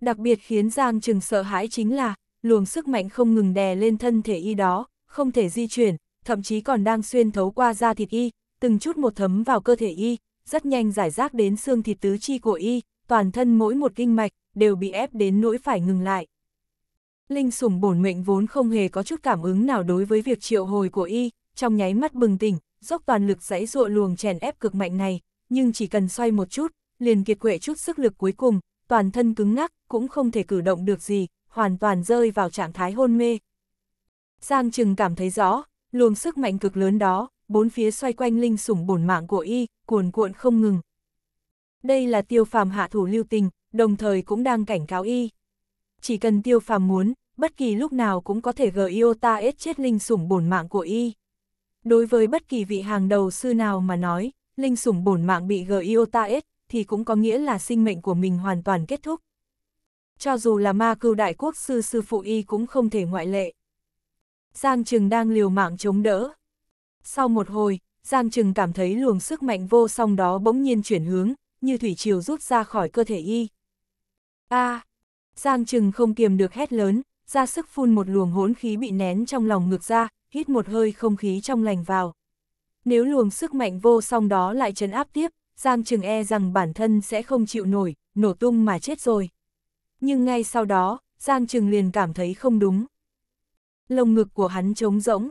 Đặc biệt khiến Giang trừng sợ hãi chính là, luồng sức mạnh không ngừng đè lên thân thể y đó, không thể di chuyển, thậm chí còn đang xuyên thấu qua da thịt y, từng chút một thấm vào cơ thể y, rất nhanh giải rác đến xương thịt tứ chi của y, toàn thân mỗi một kinh mạch đều bị ép đến nỗi phải ngừng lại. Linh sủng bổn mệnh vốn không hề có chút cảm ứng nào đối với việc triệu hồi của y, trong nháy mắt bừng tỉnh, dốc toàn lực dãy dụa luồng chèn ép cực mạnh này, nhưng chỉ cần xoay một chút, liền kiệt quệ chút sức lực cuối cùng, toàn thân cứng ngắc, cũng không thể cử động được gì, hoàn toàn rơi vào trạng thái hôn mê. Giang Trừng cảm thấy rõ, luồng sức mạnh cực lớn đó, bốn phía xoay quanh linh sủng bổn mạng của y, cuồn cuộn không ngừng. Đây là tiêu phàm hạ thủ lưu tình, đồng thời cũng đang cảnh cáo y chỉ cần tiêu phàm muốn, bất kỳ lúc nào cũng có thể gờ Iota S chết linh sủng bổn mạng của y. Đối với bất kỳ vị hàng đầu sư nào mà nói, linh sủng bổn mạng bị gờ Iota S thì cũng có nghĩa là sinh mệnh của mình hoàn toàn kết thúc. Cho dù là ma cưu đại quốc sư sư phụ y cũng không thể ngoại lệ. Giang Trừng đang liều mạng chống đỡ. Sau một hồi, Giang Trừng cảm thấy luồng sức mạnh vô song đó bỗng nhiên chuyển hướng, như thủy triều rút ra khỏi cơ thể y. A, à, Giang Trừng không kiềm được hét lớn, ra sức phun một luồng hỗn khí bị nén trong lòng ngực ra, hít một hơi không khí trong lành vào. Nếu luồng sức mạnh vô song đó lại trấn áp tiếp, Giang Trừng e rằng bản thân sẽ không chịu nổi, nổ tung mà chết rồi. Nhưng ngay sau đó, Giang Trừng liền cảm thấy không đúng. Lồng ngực của hắn trống rỗng.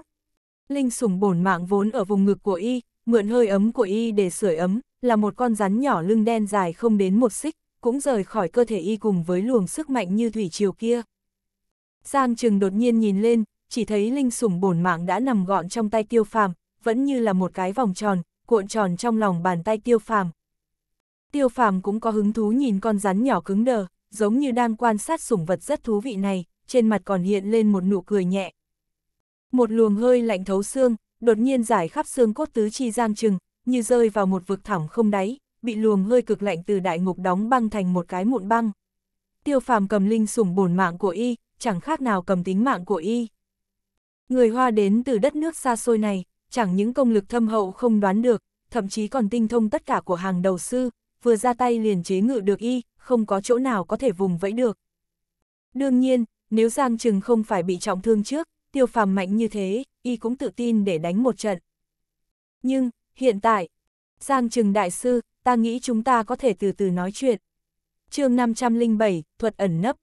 Linh sủng bổn mạng vốn ở vùng ngực của y, mượn hơi ấm của y để sưởi ấm, là một con rắn nhỏ lưng đen dài không đến một xích, cũng rời khỏi cơ thể y cùng với luồng sức mạnh như thủy triều kia. Giang Trừng đột nhiên nhìn lên, chỉ thấy linh sủng bổn mạng đã nằm gọn trong tay tiêu phàm, vẫn như là một cái vòng tròn, cuộn tròn trong lòng bàn tay tiêu phàm. Tiêu phàm cũng có hứng thú nhìn con rắn nhỏ cứng đờ, giống như đang quan sát sủng vật rất thú vị này, trên mặt còn hiện lên một nụ cười nhẹ. Một luồng hơi lạnh thấu xương, đột nhiên giải khắp xương cốt tứ chi Giang Trừng, như rơi vào một vực thẳm không đáy bị luồng hơi cực lạnh từ đại ngục đóng băng thành một cái mụn băng. Tiêu phàm cầm linh sủng bổn mạng của y, chẳng khác nào cầm tính mạng của y. Người Hoa đến từ đất nước xa xôi này, chẳng những công lực thâm hậu không đoán được, thậm chí còn tinh thông tất cả của hàng đầu sư, vừa ra tay liền chế ngự được y, không có chỗ nào có thể vùng vẫy được. Đương nhiên, nếu Giang Trừng không phải bị trọng thương trước, tiêu phàm mạnh như thế, y cũng tự tin để đánh một trận. Nhưng, hiện tại, Giang Trừng Đại Sư, ta nghĩ chúng ta có thể từ từ nói chuyện. chương 507, thuật ẩn nấp.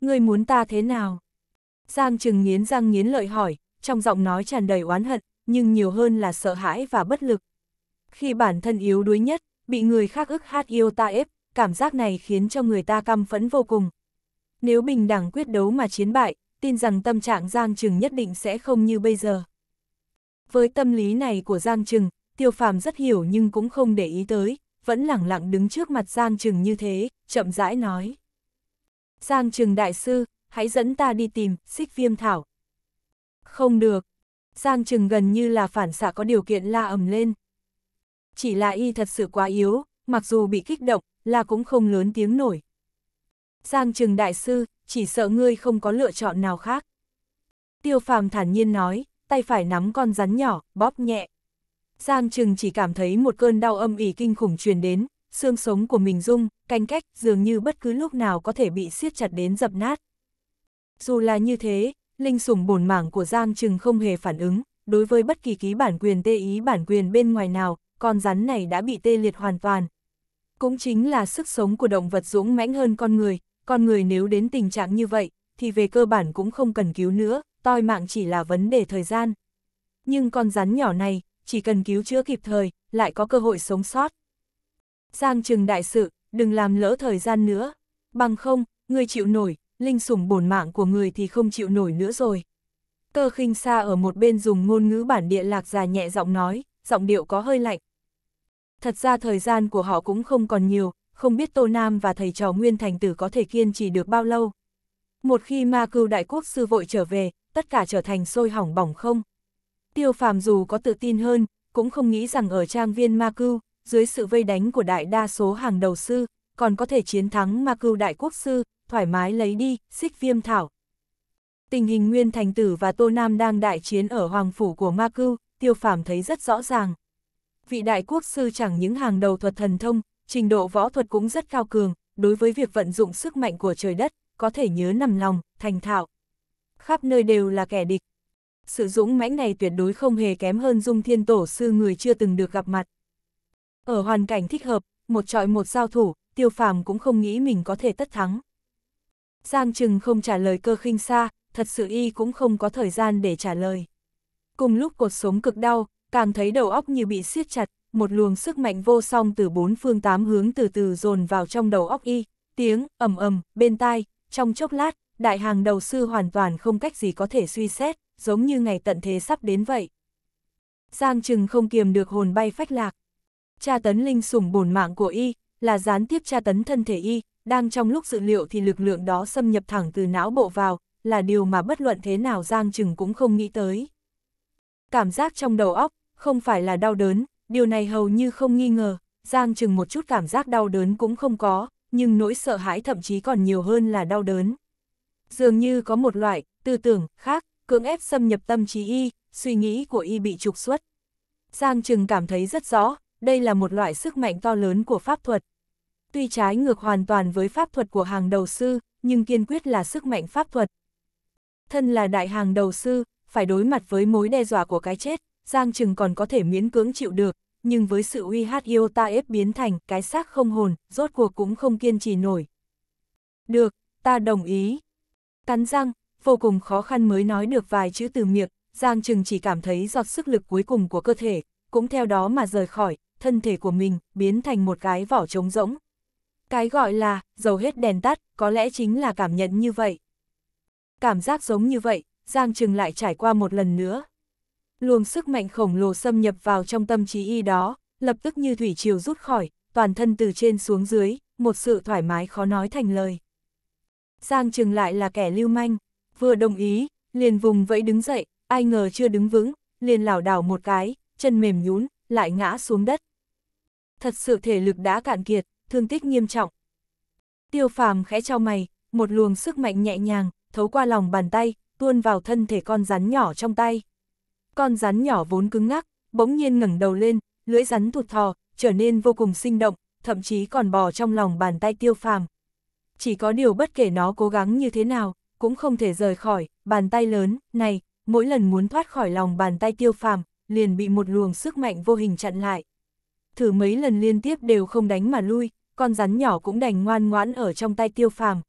Ngươi muốn ta thế nào? Giang Trừng nghiến răng nghiến lợi hỏi, trong giọng nói tràn đầy oán hận, nhưng nhiều hơn là sợ hãi và bất lực. Khi bản thân yếu đuối nhất, bị người khác ức hát yêu ta ép, cảm giác này khiến cho người ta căm phẫn vô cùng. Nếu bình đẳng quyết đấu mà chiến bại, tin rằng tâm trạng Giang Trừng nhất định sẽ không như bây giờ. Với tâm lý này của Giang Trừng, Tiêu Phàm rất hiểu nhưng cũng không để ý tới, vẫn lẳng lặng đứng trước mặt Giang Trừng như thế, chậm rãi nói. Giang Trừng đại sư, hãy dẫn ta đi tìm, xích viêm thảo. Không được. Giang Trừng gần như là phản xạ có điều kiện la ầm lên. Chỉ là y thật sự quá yếu, mặc dù bị kích động, la cũng không lớn tiếng nổi. Giang Trừng đại sư, chỉ sợ ngươi không có lựa chọn nào khác. Tiêu phàm thản nhiên nói, tay phải nắm con rắn nhỏ, bóp nhẹ. Giang Trừng chỉ cảm thấy một cơn đau âm ỉ kinh khủng truyền đến, xương sống của mình rung, canh cách dường như bất cứ lúc nào có thể bị siết chặt đến dập nát. Dù là như thế, linh sủng bổn mảng của Giang Trừng không hề phản ứng, đối với bất kỳ ký bản quyền tê ý bản quyền bên ngoài nào, con rắn này đã bị tê liệt hoàn toàn. Cũng chính là sức sống của động vật dũng mãnh hơn con người, con người nếu đến tình trạng như vậy, thì về cơ bản cũng không cần cứu nữa, toi mạng chỉ là vấn đề thời gian. Nhưng con rắn nhỏ này, chỉ cần cứu chữa kịp thời, lại có cơ hội sống sót. Giang trừng đại sự, đừng làm lỡ thời gian nữa. Bằng không, người chịu nổi, linh sủng bổn mạng của người thì không chịu nổi nữa rồi. Cơ khinh xa ở một bên dùng ngôn ngữ bản địa lạc già nhẹ giọng nói, giọng điệu có hơi lạnh. Thật ra thời gian của họ cũng không còn nhiều, không biết Tô Nam và thầy trò Nguyên Thành Tử có thể kiên trì được bao lâu. Một khi ma cưu đại quốc sư vội trở về, tất cả trở thành sôi hỏng bỏng không. Tiêu phàm dù có tự tin hơn, cũng không nghĩ rằng ở trang viên Ma Cưu, dưới sự vây đánh của đại đa số hàng đầu sư, còn có thể chiến thắng Ma Cưu đại quốc sư, thoải mái lấy đi, xích viêm thảo. Tình hình Nguyên Thành Tử và Tô Nam đang đại chiến ở Hoàng Phủ của Ma Cưu, tiêu phàm thấy rất rõ ràng. Vị đại quốc sư chẳng những hàng đầu thuật thần thông, trình độ võ thuật cũng rất cao cường, đối với việc vận dụng sức mạnh của trời đất, có thể nhớ nằm lòng, thành thạo. Khắp nơi đều là kẻ địch, sự dũng mãnh này tuyệt đối không hề kém hơn dung thiên tổ sư người chưa từng được gặp mặt. Ở hoàn cảnh thích hợp, một trọi một giao thủ, tiêu phàm cũng không nghĩ mình có thể tất thắng. Giang Trừng không trả lời cơ khinh xa, thật sự y cũng không có thời gian để trả lời. Cùng lúc cột sống cực đau, càng thấy đầu óc như bị siết chặt, một luồng sức mạnh vô song từ bốn phương tám hướng từ từ dồn vào trong đầu óc y, tiếng ầm ầm bên tai, trong chốc lát, đại hàng đầu sư hoàn toàn không cách gì có thể suy xét giống như ngày tận thế sắp đến vậy. Giang Trừng không kiềm được hồn bay phách lạc. Tra tấn linh sủng bổn mạng của y, là gián tiếp tra tấn thân thể y, đang trong lúc dự liệu thì lực lượng đó xâm nhập thẳng từ não bộ vào, là điều mà bất luận thế nào Giang Trừng cũng không nghĩ tới. Cảm giác trong đầu óc, không phải là đau đớn, điều này hầu như không nghi ngờ, Giang Trừng một chút cảm giác đau đớn cũng không có, nhưng nỗi sợ hãi thậm chí còn nhiều hơn là đau đớn. Dường như có một loại tư tưởng khác cưỡng ép xâm nhập tâm trí y, suy nghĩ của y bị trục xuất. Giang Trừng cảm thấy rất rõ, đây là một loại sức mạnh to lớn của pháp thuật. Tuy trái ngược hoàn toàn với pháp thuật của hàng đầu sư, nhưng kiên quyết là sức mạnh pháp thuật. Thân là đại hàng đầu sư, phải đối mặt với mối đe dọa của cái chết, Giang Trừng còn có thể miễn cưỡng chịu được, nhưng với sự uy hát yêu ta ép biến thành cái xác không hồn, rốt cuộc cũng không kiên trì nổi. Được, ta đồng ý. Cắn răng, vô cùng khó khăn mới nói được vài chữ từ miệng, Giang Trừng chỉ cảm thấy giọt sức lực cuối cùng của cơ thể, cũng theo đó mà rời khỏi, thân thể của mình biến thành một cái vỏ trống rỗng. Cái gọi là, dầu hết đèn tắt, có lẽ chính là cảm nhận như vậy. Cảm giác giống như vậy, Giang Trừng lại trải qua một lần nữa. Luồng sức mạnh khổng lồ xâm nhập vào trong tâm trí y đó, lập tức như thủy triều rút khỏi, toàn thân từ trên xuống dưới, một sự thoải mái khó nói thành lời. Giang Trừng lại là kẻ lưu manh vừa đồng ý, liền vùng vẫy đứng dậy, ai ngờ chưa đứng vững, liền lảo đảo một cái, chân mềm nhún, lại ngã xuống đất. Thật sự thể lực đã cạn kiệt, thương tích nghiêm trọng. Tiêu phàm khẽ trao mày, một luồng sức mạnh nhẹ nhàng, thấu qua lòng bàn tay, tuôn vào thân thể con rắn nhỏ trong tay. Con rắn nhỏ vốn cứng ngắc, bỗng nhiên ngẩng đầu lên, lưỡi rắn thụt thò, trở nên vô cùng sinh động, thậm chí còn bò trong lòng bàn tay tiêu phàm. Chỉ có điều bất kể nó cố gắng như thế nào, cũng không thể rời khỏi, bàn tay lớn, này, mỗi lần muốn thoát khỏi lòng bàn tay tiêu phàm, liền bị một luồng sức mạnh vô hình chặn lại. Thử mấy lần liên tiếp đều không đánh mà lui, con rắn nhỏ cũng đành ngoan ngoãn ở trong tay tiêu phàm.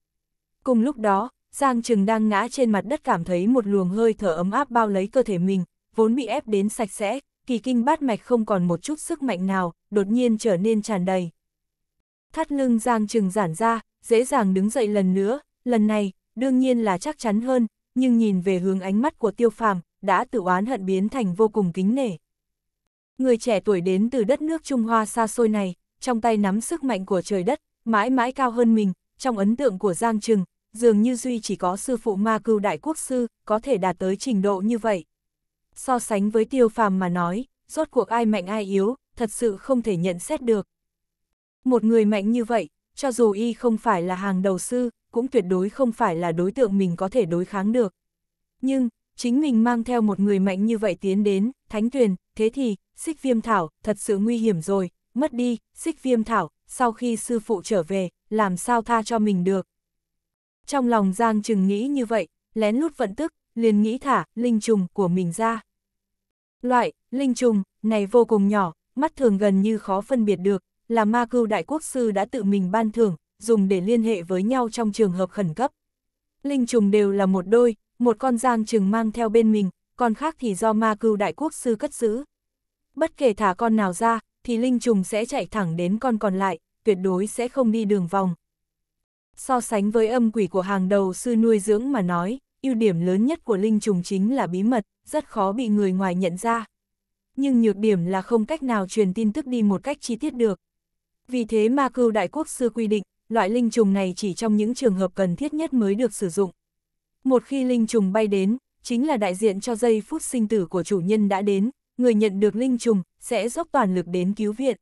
Cùng lúc đó, Giang Trừng đang ngã trên mặt đất cảm thấy một luồng hơi thở ấm áp bao lấy cơ thể mình, vốn bị ép đến sạch sẽ, kỳ kinh bát mạch không còn một chút sức mạnh nào, đột nhiên trở nên tràn đầy. Thắt lưng Giang Trừng giãn ra, dễ dàng đứng dậy lần nữa, lần này, đương nhiên là chắc chắn hơn, nhưng nhìn về hướng ánh mắt của tiêu phàm, đã tự oán hận biến thành vô cùng kính nể. Người trẻ tuổi đến từ đất nước Trung Hoa xa xôi này, trong tay nắm sức mạnh của trời đất, mãi mãi cao hơn mình, trong ấn tượng của Giang Trừng, dường như duy chỉ có sư phụ ma cưu đại quốc sư, có thể đạt tới trình độ như vậy. So sánh với tiêu phàm mà nói, rốt cuộc ai mạnh ai yếu, thật sự không thể nhận xét được. Một người mạnh như vậy, cho dù y không phải là hàng đầu sư, cũng tuyệt đối không phải là đối tượng mình có thể đối kháng được. Nhưng, chính mình mang theo một người mạnh như vậy tiến đến, thánh tuyền, thế thì, xích viêm thảo, thật sự nguy hiểm rồi, mất đi, xích viêm thảo, sau khi sư phụ trở về, làm sao tha cho mình được. Trong lòng Giang Trừng nghĩ như vậy, lén lút vận tức, liền nghĩ thả linh trùng của mình ra. Loại, linh trùng, này vô cùng nhỏ, mắt thường gần như khó phân biệt được, là ma cưu đại quốc sư đã tự mình ban thưởng, dùng để liên hệ với nhau trong trường hợp khẩn cấp. Linh trùng đều là một đôi, một con giang trừng mang theo bên mình, con khác thì do ma cưu đại quốc sư cất giữ. Bất kể thả con nào ra, thì linh trùng sẽ chạy thẳng đến con còn lại, tuyệt đối sẽ không đi đường vòng. So sánh với âm quỷ của hàng đầu sư nuôi dưỡng mà nói, ưu điểm lớn nhất của linh trùng chính là bí mật, rất khó bị người ngoài nhận ra. Nhưng nhược điểm là không cách nào truyền tin tức đi một cách chi tiết được. Vì thế ma cưu đại quốc sư quy định, loại linh trùng này chỉ trong những trường hợp cần thiết nhất mới được sử dụng. Một khi linh trùng bay đến, chính là đại diện cho giây phút sinh tử của chủ nhân đã đến, người nhận được linh trùng sẽ dốc toàn lực đến cứu viện.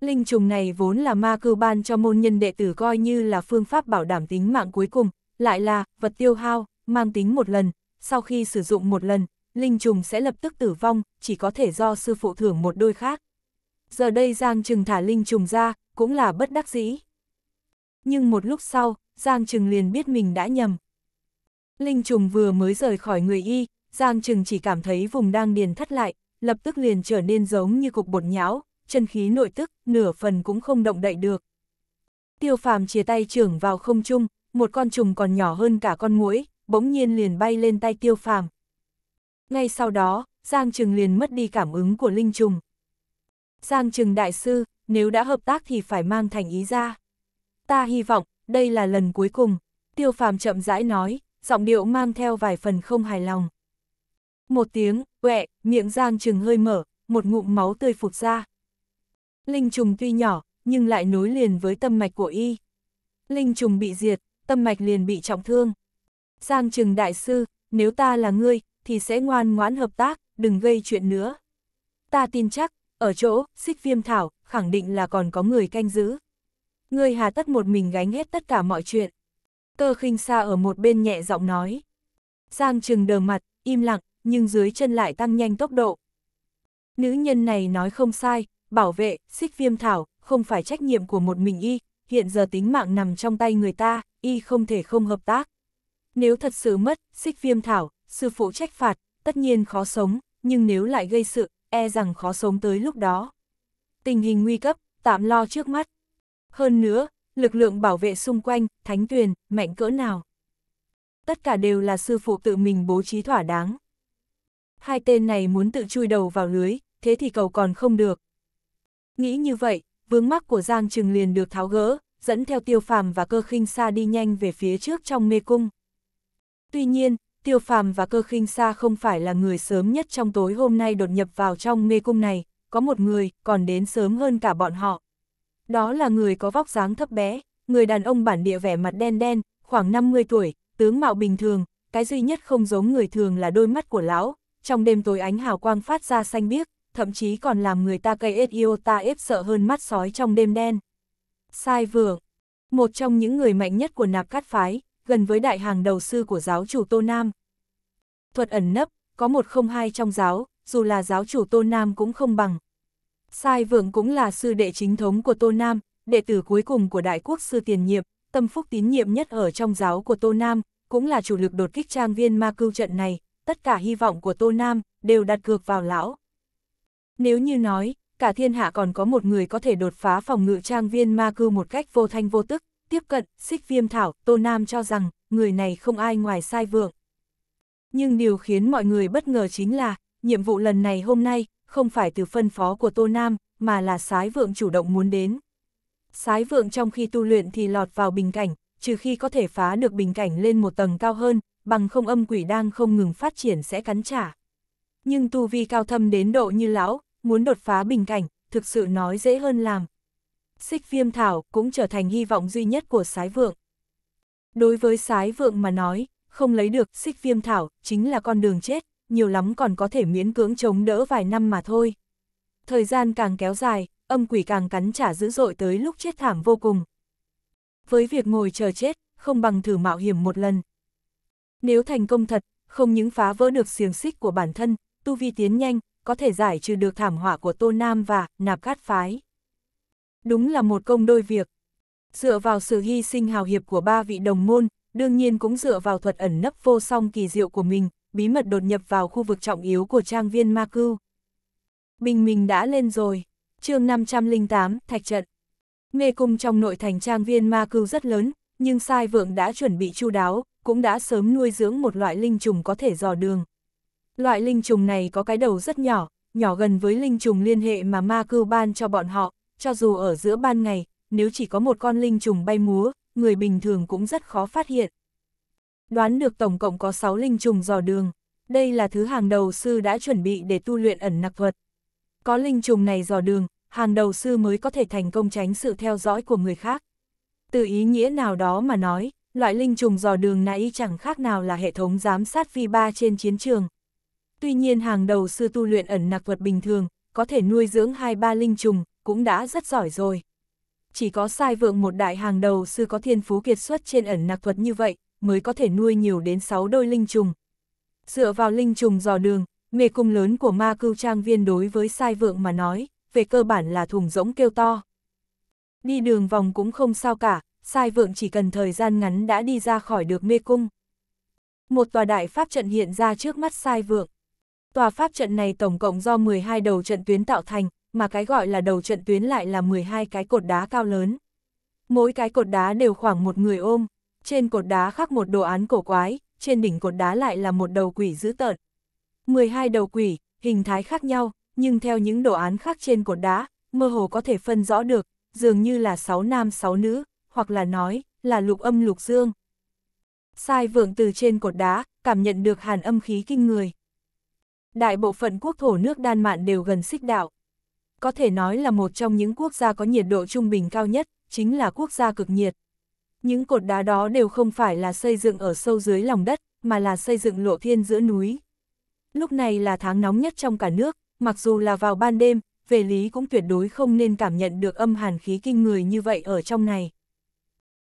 Linh trùng này vốn là ma cư ban cho môn nhân đệ tử coi như là phương pháp bảo đảm tính mạng cuối cùng, lại là vật tiêu hao, mang tính một lần, sau khi sử dụng một lần, linh trùng sẽ lập tức tử vong, chỉ có thể do sư phụ thưởng một đôi khác. Giờ đây Giang Trừng thả linh trùng ra, cũng là bất đắc dĩ nhưng một lúc sau, Giang Trừng liền biết mình đã nhầm. Linh trùng vừa mới rời khỏi người y, Giang Trừng chỉ cảm thấy vùng đang điền thắt lại, lập tức liền trở nên giống như cục bột nhão, chân khí nội tức, nửa phần cũng không động đậy được. Tiêu phàm chia tay trưởng vào không trung, một con trùng còn nhỏ hơn cả con muỗi, bỗng nhiên liền bay lên tay tiêu phàm. Ngay sau đó, Giang Trừng liền mất đi cảm ứng của linh trùng. Giang Trừng đại sư, nếu đã hợp tác thì phải mang thành ý ra ta hy vọng, đây là lần cuối cùng, tiêu phàm chậm rãi nói, giọng điệu mang theo vài phần không hài lòng. Một tiếng, quẹ, miệng giang trừng hơi mở, một ngụm máu tươi phục ra. Linh trùng tuy nhỏ, nhưng lại nối liền với tâm mạch của y. Linh trùng bị diệt, tâm mạch liền bị trọng thương. Giang trừng đại sư, nếu ta là ngươi, thì sẽ ngoan ngoãn hợp tác, đừng gây chuyện nữa. Ta tin chắc, ở chỗ, xích viêm thảo, khẳng định là còn có người canh giữ ngươi hà tất một mình gánh hết tất cả mọi chuyện. Cơ khinh xa ở một bên nhẹ giọng nói. Giang trừng đờ mặt, im lặng, nhưng dưới chân lại tăng nhanh tốc độ. Nữ nhân này nói không sai, bảo vệ, xích viêm thảo, không phải trách nhiệm của một mình y, hiện giờ tính mạng nằm trong tay người ta, y không thể không hợp tác. Nếu thật sự mất, xích viêm thảo, sư phụ trách phạt, tất nhiên khó sống, nhưng nếu lại gây sự, e rằng khó sống tới lúc đó. Tình hình nguy cấp, tạm lo trước mắt. Hơn nữa, lực lượng bảo vệ xung quanh, thánh tuyền, mạnh cỡ nào. Tất cả đều là sư phụ tự mình bố trí thỏa đáng. Hai tên này muốn tự chui đầu vào lưới, thế thì cầu còn không được. Nghĩ như vậy, vướng mắc của Giang Trừng liền được tháo gỡ, dẫn theo tiêu phàm và cơ khinh xa đi nhanh về phía trước trong mê cung. Tuy nhiên, tiêu phàm và cơ khinh xa không phải là người sớm nhất trong tối hôm nay đột nhập vào trong mê cung này, có một người còn đến sớm hơn cả bọn họ. Đó là người có vóc dáng thấp bé, người đàn ông bản địa vẻ mặt đen đen, khoảng 50 tuổi, tướng mạo bình thường, cái duy nhất không giống người thường là đôi mắt của lão, trong đêm tối ánh hào quang phát ra xanh biếc, thậm chí còn làm người ta cây yêu ta ép sợ hơn mắt sói trong đêm đen. Sai vượng, một trong những người mạnh nhất của nạp cát phái, gần với đại hàng đầu sư của giáo chủ Tô Nam. Thuật ẩn nấp, có một không hai trong giáo, dù là giáo chủ Tô Nam cũng không bằng, Sai Vượng cũng là sư đệ chính thống của Tô Nam, đệ tử cuối cùng của Đại Quốc sư tiền nhiệm, tâm phúc tín nhiệm nhất ở trong giáo của Tô Nam, cũng là chủ lực đột kích trang viên ma cưu trận này, tất cả hy vọng của Tô Nam đều đặt cược vào lão. Nếu như nói, cả thiên hạ còn có một người có thể đột phá phòng ngự trang viên ma cưu một cách vô thanh vô tức, tiếp cận, xích viêm thảo, Tô Nam cho rằng, người này không ai ngoài sai vượng. Nhưng điều khiến mọi người bất ngờ chính là, nhiệm vụ lần này hôm nay, không phải từ phân phó của Tô Nam, mà là sái vượng chủ động muốn đến. Sái vượng trong khi tu luyện thì lọt vào bình cảnh, trừ khi có thể phá được bình cảnh lên một tầng cao hơn, bằng không âm quỷ đang không ngừng phát triển sẽ cắn trả. Nhưng tu vi cao thâm đến độ như lão, muốn đột phá bình cảnh, thực sự nói dễ hơn làm. Xích viêm thảo cũng trở thành hy vọng duy nhất của sái vượng. Đối với sái vượng mà nói, không lấy được xích viêm thảo chính là con đường chết, nhiều lắm còn có thể miễn cưỡng chống đỡ vài năm mà thôi. Thời gian càng kéo dài, âm quỷ càng cắn trả dữ dội tới lúc chết thảm vô cùng. Với việc ngồi chờ chết, không bằng thử mạo hiểm một lần. Nếu thành công thật, không những phá vỡ được xiềng xích của bản thân, tu vi tiến nhanh, có thể giải trừ được thảm họa của Tô Nam và nạp cát phái. Đúng là một công đôi việc. Dựa vào sự hy sinh hào hiệp của ba vị đồng môn, đương nhiên cũng dựa vào thuật ẩn nấp vô song kỳ diệu của mình, bí mật đột nhập vào khu vực trọng yếu của trang viên Ma cư Bình minh đã lên rồi, chương 508, Thạch Trận. Mê cung trong nội thành trang viên Ma cư rất lớn, nhưng Sai Vượng đã chuẩn bị chu đáo, cũng đã sớm nuôi dưỡng một loại linh trùng có thể dò đường. Loại linh trùng này có cái đầu rất nhỏ, nhỏ gần với linh trùng liên hệ mà Ma cư ban cho bọn họ, cho dù ở giữa ban ngày, nếu chỉ có một con linh trùng bay múa, người bình thường cũng rất khó phát hiện đoán được tổng cộng có 6 linh trùng dò đường. Đây là thứ hàng đầu sư đã chuẩn bị để tu luyện ẩn nặc thuật. Có linh trùng này dò đường, hàng đầu sư mới có thể thành công tránh sự theo dõi của người khác. Từ ý nghĩa nào đó mà nói, loại linh trùng dò đường này chẳng khác nào là hệ thống giám sát phi ba trên chiến trường. Tuy nhiên hàng đầu sư tu luyện ẩn nặc thuật bình thường, có thể nuôi dưỡng hai ba linh trùng, cũng đã rất giỏi rồi. Chỉ có sai vượng một đại hàng đầu sư có thiên phú kiệt xuất trên ẩn nặc thuật như vậy, mới có thể nuôi nhiều đến 6 đôi linh trùng. Dựa vào linh trùng dò đường, mê cung lớn của ma cưu trang viên đối với sai vượng mà nói, về cơ bản là thùng rỗng kêu to. Đi đường vòng cũng không sao cả, sai vượng chỉ cần thời gian ngắn đã đi ra khỏi được mê cung. Một tòa đại pháp trận hiện ra trước mắt sai vượng. Tòa pháp trận này tổng cộng do 12 đầu trận tuyến tạo thành, mà cái gọi là đầu trận tuyến lại là 12 cái cột đá cao lớn. Mỗi cái cột đá đều khoảng một người ôm. Trên cột đá khắc một đồ án cổ quái, trên đỉnh cột đá lại là một đầu quỷ dữ tợn. 12 đầu quỷ, hình thái khác nhau, nhưng theo những đồ án khác trên cột đá, mơ hồ có thể phân rõ được, dường như là 6 nam 6 nữ, hoặc là nói, là lục âm lục dương. Sai vượng từ trên cột đá, cảm nhận được hàn âm khí kinh người. Đại bộ phận quốc thổ nước Đan Mạn đều gần xích đạo. Có thể nói là một trong những quốc gia có nhiệt độ trung bình cao nhất, chính là quốc gia cực nhiệt. Những cột đá đó đều không phải là xây dựng ở sâu dưới lòng đất, mà là xây dựng lộ thiên giữa núi. Lúc này là tháng nóng nhất trong cả nước, mặc dù là vào ban đêm, về lý cũng tuyệt đối không nên cảm nhận được âm hàn khí kinh người như vậy ở trong này.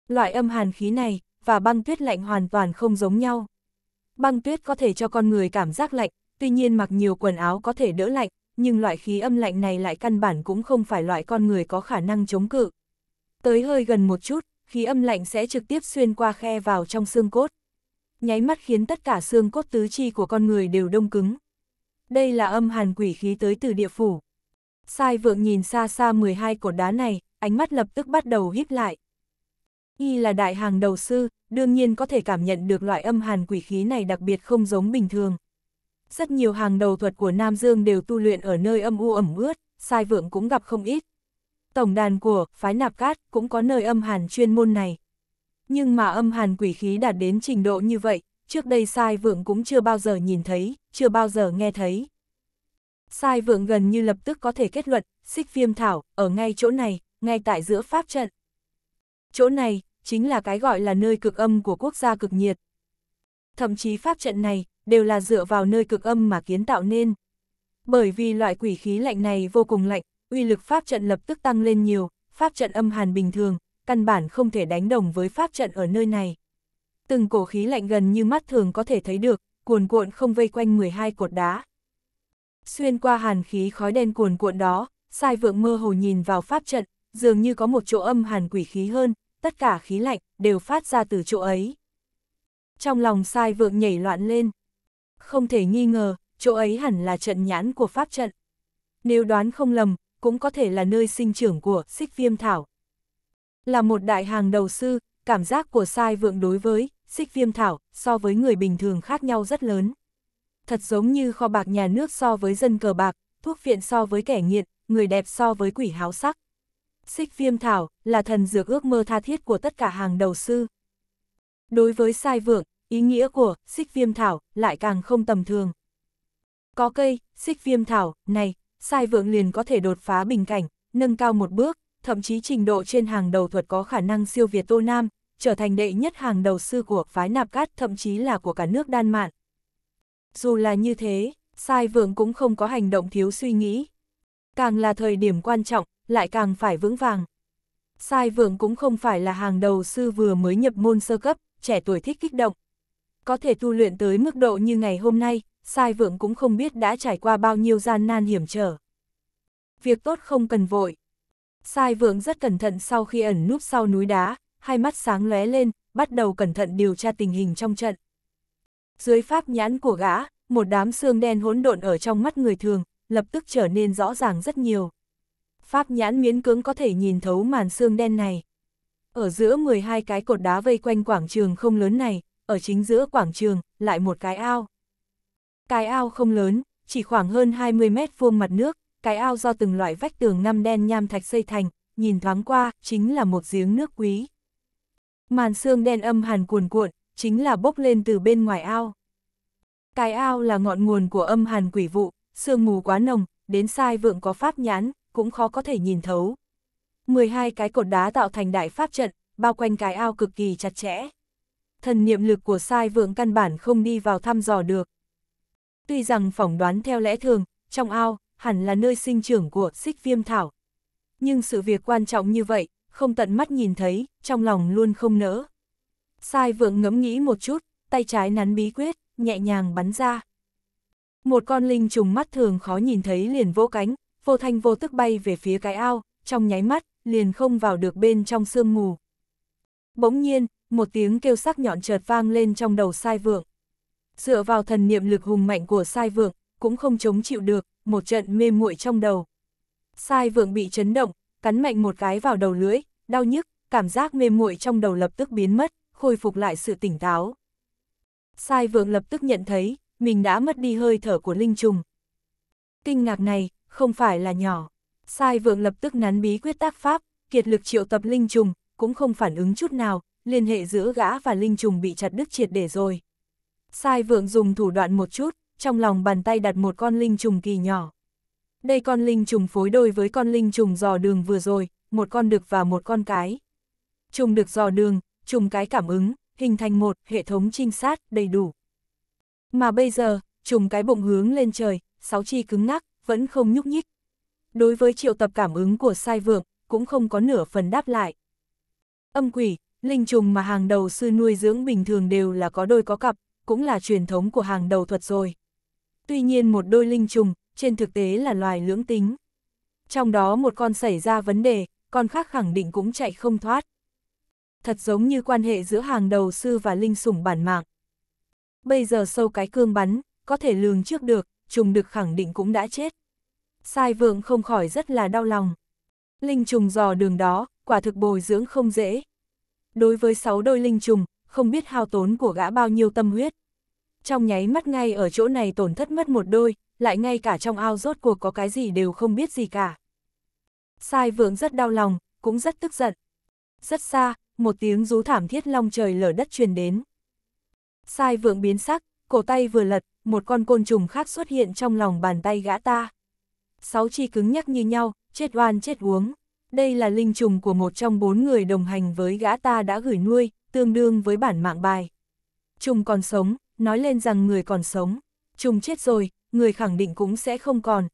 Loại âm hàn khí này và băng tuyết lạnh hoàn toàn không giống nhau. Băng tuyết có thể cho con người cảm giác lạnh, tuy nhiên mặc nhiều quần áo có thể đỡ lạnh, nhưng loại khí âm lạnh này lại căn bản cũng không phải loại con người có khả năng chống cự. Tới hơi gần một chút, khí âm lạnh sẽ trực tiếp xuyên qua khe vào trong xương cốt. Nháy mắt khiến tất cả xương cốt tứ chi của con người đều đông cứng. Đây là âm hàn quỷ khí tới từ địa phủ. Sai vượng nhìn xa xa 12 cột đá này, ánh mắt lập tức bắt đầu híp lại. Y là đại hàng đầu sư, đương nhiên có thể cảm nhận được loại âm hàn quỷ khí này đặc biệt không giống bình thường. Rất nhiều hàng đầu thuật của Nam Dương đều tu luyện ở nơi âm u ẩm ướt, sai vượng cũng gặp không ít, Tổng đàn của phái nạp cát cũng có nơi âm hàn chuyên môn này. Nhưng mà âm hàn quỷ khí đạt đến trình độ như vậy, trước đây sai vượng cũng chưa bao giờ nhìn thấy, chưa bao giờ nghe thấy. Sai vượng gần như lập tức có thể kết luận, xích viêm thảo, ở ngay chỗ này, ngay tại giữa pháp trận. Chỗ này, chính là cái gọi là nơi cực âm của quốc gia cực nhiệt. Thậm chí pháp trận này, đều là dựa vào nơi cực âm mà kiến tạo nên. Bởi vì loại quỷ khí lạnh này vô cùng lạnh, uy lực pháp trận lập tức tăng lên nhiều, pháp trận âm hàn bình thường, căn bản không thể đánh đồng với pháp trận ở nơi này. Từng cổ khí lạnh gần như mắt thường có thể thấy được, cuồn cuộn không vây quanh 12 cột đá. Xuyên qua hàn khí khói đen cuồn cuộn đó, sai vượng mơ hồ nhìn vào pháp trận, dường như có một chỗ âm hàn quỷ khí hơn, tất cả khí lạnh đều phát ra từ chỗ ấy. Trong lòng sai vượng nhảy loạn lên. Không thể nghi ngờ, chỗ ấy hẳn là trận nhãn của pháp trận. Nếu đoán không lầm, cũng có thể là nơi sinh trưởng của xích viêm thảo. Là một đại hàng đầu sư, cảm giác của sai vượng đối với xích viêm thảo so với người bình thường khác nhau rất lớn. Thật giống như kho bạc nhà nước so với dân cờ bạc, thuốc viện so với kẻ nghiện, người đẹp so với quỷ háo sắc. Xích viêm thảo là thần dược ước mơ tha thiết của tất cả hàng đầu sư. Đối với sai vượng, ý nghĩa của xích viêm thảo lại càng không tầm thường. Có cây, xích viêm thảo, này, Sai Vượng liền có thể đột phá bình cảnh, nâng cao một bước, thậm chí trình độ trên hàng đầu thuật có khả năng siêu việt Tô Nam, trở thành đệ nhất hàng đầu sư của phái Nạp Cát thậm chí là của cả nước Đan Mạn. Dù là như thế, Sai Vượng cũng không có hành động thiếu suy nghĩ. Càng là thời điểm quan trọng, lại càng phải vững vàng. Sai Vượng cũng không phải là hàng đầu sư vừa mới nhập môn sơ cấp, trẻ tuổi thích kích động. Có thể tu luyện tới mức độ như ngày hôm nay, sai vượng cũng không biết đã trải qua bao nhiêu gian nan hiểm trở. Việc tốt không cần vội. Sai vượng rất cẩn thận sau khi ẩn núp sau núi đá, hai mắt sáng lóe lên, bắt đầu cẩn thận điều tra tình hình trong trận. Dưới pháp nhãn của gã, một đám xương đen hỗn độn ở trong mắt người thường, lập tức trở nên rõ ràng rất nhiều. Pháp nhãn miễn cứng có thể nhìn thấu màn xương đen này. Ở giữa 12 cái cột đá vây quanh quảng trường không lớn này, ở chính giữa quảng trường, lại một cái ao. Cái ao không lớn, chỉ khoảng hơn 20 mét vuông mặt nước, cái ao do từng loại vách tường ngăm đen nham thạch xây thành, nhìn thoáng qua, chính là một giếng nước quý. Màn xương đen âm hàn cuồn cuộn, chính là bốc lên từ bên ngoài ao. Cái ao là ngọn nguồn của âm hàn quỷ vụ, sương mù quá nồng, đến sai vượng có pháp nhãn, cũng khó có thể nhìn thấu. 12 cái cột đá tạo thành đại pháp trận, bao quanh cái ao cực kỳ chặt chẽ. Thần niệm lực của sai vượng căn bản không đi vào thăm dò được, Tuy rằng phỏng đoán theo lẽ thường, trong ao, hẳn là nơi sinh trưởng của xích viêm thảo. Nhưng sự việc quan trọng như vậy, không tận mắt nhìn thấy, trong lòng luôn không nỡ. Sai vượng ngẫm nghĩ một chút, tay trái nắn bí quyết, nhẹ nhàng bắn ra. Một con linh trùng mắt thường khó nhìn thấy liền vỗ cánh, vô thanh vô tức bay về phía cái ao, trong nháy mắt, liền không vào được bên trong sương mù. Bỗng nhiên, một tiếng kêu sắc nhọn chợt vang lên trong đầu sai vượng dựa vào thần niệm lực hùng mạnh của sai vượng, cũng không chống chịu được, một trận mê muội trong đầu. Sai vượng bị chấn động, cắn mạnh một cái vào đầu lưỡi, đau nhức, cảm giác mê muội trong đầu lập tức biến mất, khôi phục lại sự tỉnh táo. Sai vượng lập tức nhận thấy, mình đã mất đi hơi thở của linh trùng. Kinh ngạc này, không phải là nhỏ. Sai vượng lập tức nắn bí quyết tác pháp, kiệt lực triệu tập linh trùng, cũng không phản ứng chút nào, liên hệ giữa gã và linh trùng bị chặt đứt triệt để rồi. Sai vượng dùng thủ đoạn một chút, trong lòng bàn tay đặt một con linh trùng kỳ nhỏ. Đây con linh trùng phối đôi với con linh trùng dò đường vừa rồi, một con đực và một con cái. Trùng đực dò đường, trùng cái cảm ứng, hình thành một hệ thống trinh sát đầy đủ. Mà bây giờ, trùng cái bụng hướng lên trời, sáu chi cứng ngắc, vẫn không nhúc nhích. Đối với triệu tập cảm ứng của sai vượng, cũng không có nửa phần đáp lại. Âm quỷ, linh trùng mà hàng đầu sư nuôi dưỡng bình thường đều là có đôi có cặp, cũng là truyền thống của hàng đầu thuật rồi. Tuy nhiên một đôi linh trùng, trên thực tế là loài lưỡng tính. Trong đó một con xảy ra vấn đề, con khác khẳng định cũng chạy không thoát. Thật giống như quan hệ giữa hàng đầu sư và linh sủng bản mạng. Bây giờ sâu cái cương bắn, có thể lường trước được, trùng được khẳng định cũng đã chết. Sai vượng không khỏi rất là đau lòng. Linh trùng dò đường đó, quả thực bồi dưỡng không dễ. Đối với sáu đôi linh trùng, không biết hao tốn của gã bao nhiêu tâm huyết. Trong nháy mắt ngay ở chỗ này tổn thất mất một đôi, lại ngay cả trong ao rốt cuộc có cái gì đều không biết gì cả. Sai vượng rất đau lòng, cũng rất tức giận. Rất xa, một tiếng rú thảm thiết long trời lở đất truyền đến. Sai vượng biến sắc, cổ tay vừa lật, một con côn trùng khác xuất hiện trong lòng bàn tay gã ta. Sáu chi cứng nhắc như nhau, chết oan chết uống. Đây là linh trùng của một trong bốn người đồng hành với gã ta đã gửi nuôi, tương đương với bản mạng bài. Trùng còn sống, nói lên rằng người còn sống. Trùng chết rồi, người khẳng định cũng sẽ không còn.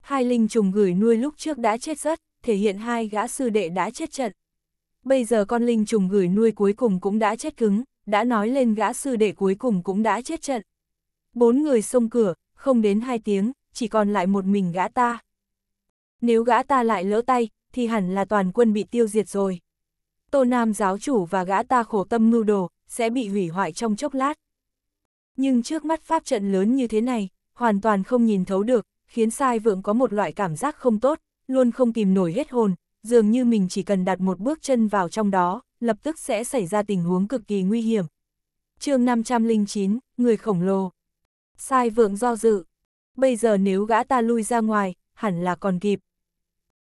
Hai linh trùng gửi nuôi lúc trước đã chết rất, thể hiện hai gã sư đệ đã chết trận. Bây giờ con linh trùng gửi nuôi cuối cùng cũng đã chết cứng, đã nói lên gã sư đệ cuối cùng cũng đã chết trận. Bốn người xông cửa, không đến hai tiếng, chỉ còn lại một mình gã ta. Nếu gã ta lại lỡ tay, thì hẳn là toàn quân bị tiêu diệt rồi. Tô Nam giáo chủ và gã ta khổ tâm mưu đồ, sẽ bị hủy hoại trong chốc lát. Nhưng trước mắt pháp trận lớn như thế này, hoàn toàn không nhìn thấu được, khiến sai vượng có một loại cảm giác không tốt, luôn không kìm nổi hết hồn, dường như mình chỉ cần đặt một bước chân vào trong đó, lập tức sẽ xảy ra tình huống cực kỳ nguy hiểm. chương 509, Người khổng lồ Sai vượng do dự. Bây giờ nếu gã ta lui ra ngoài, hẳn là còn kịp.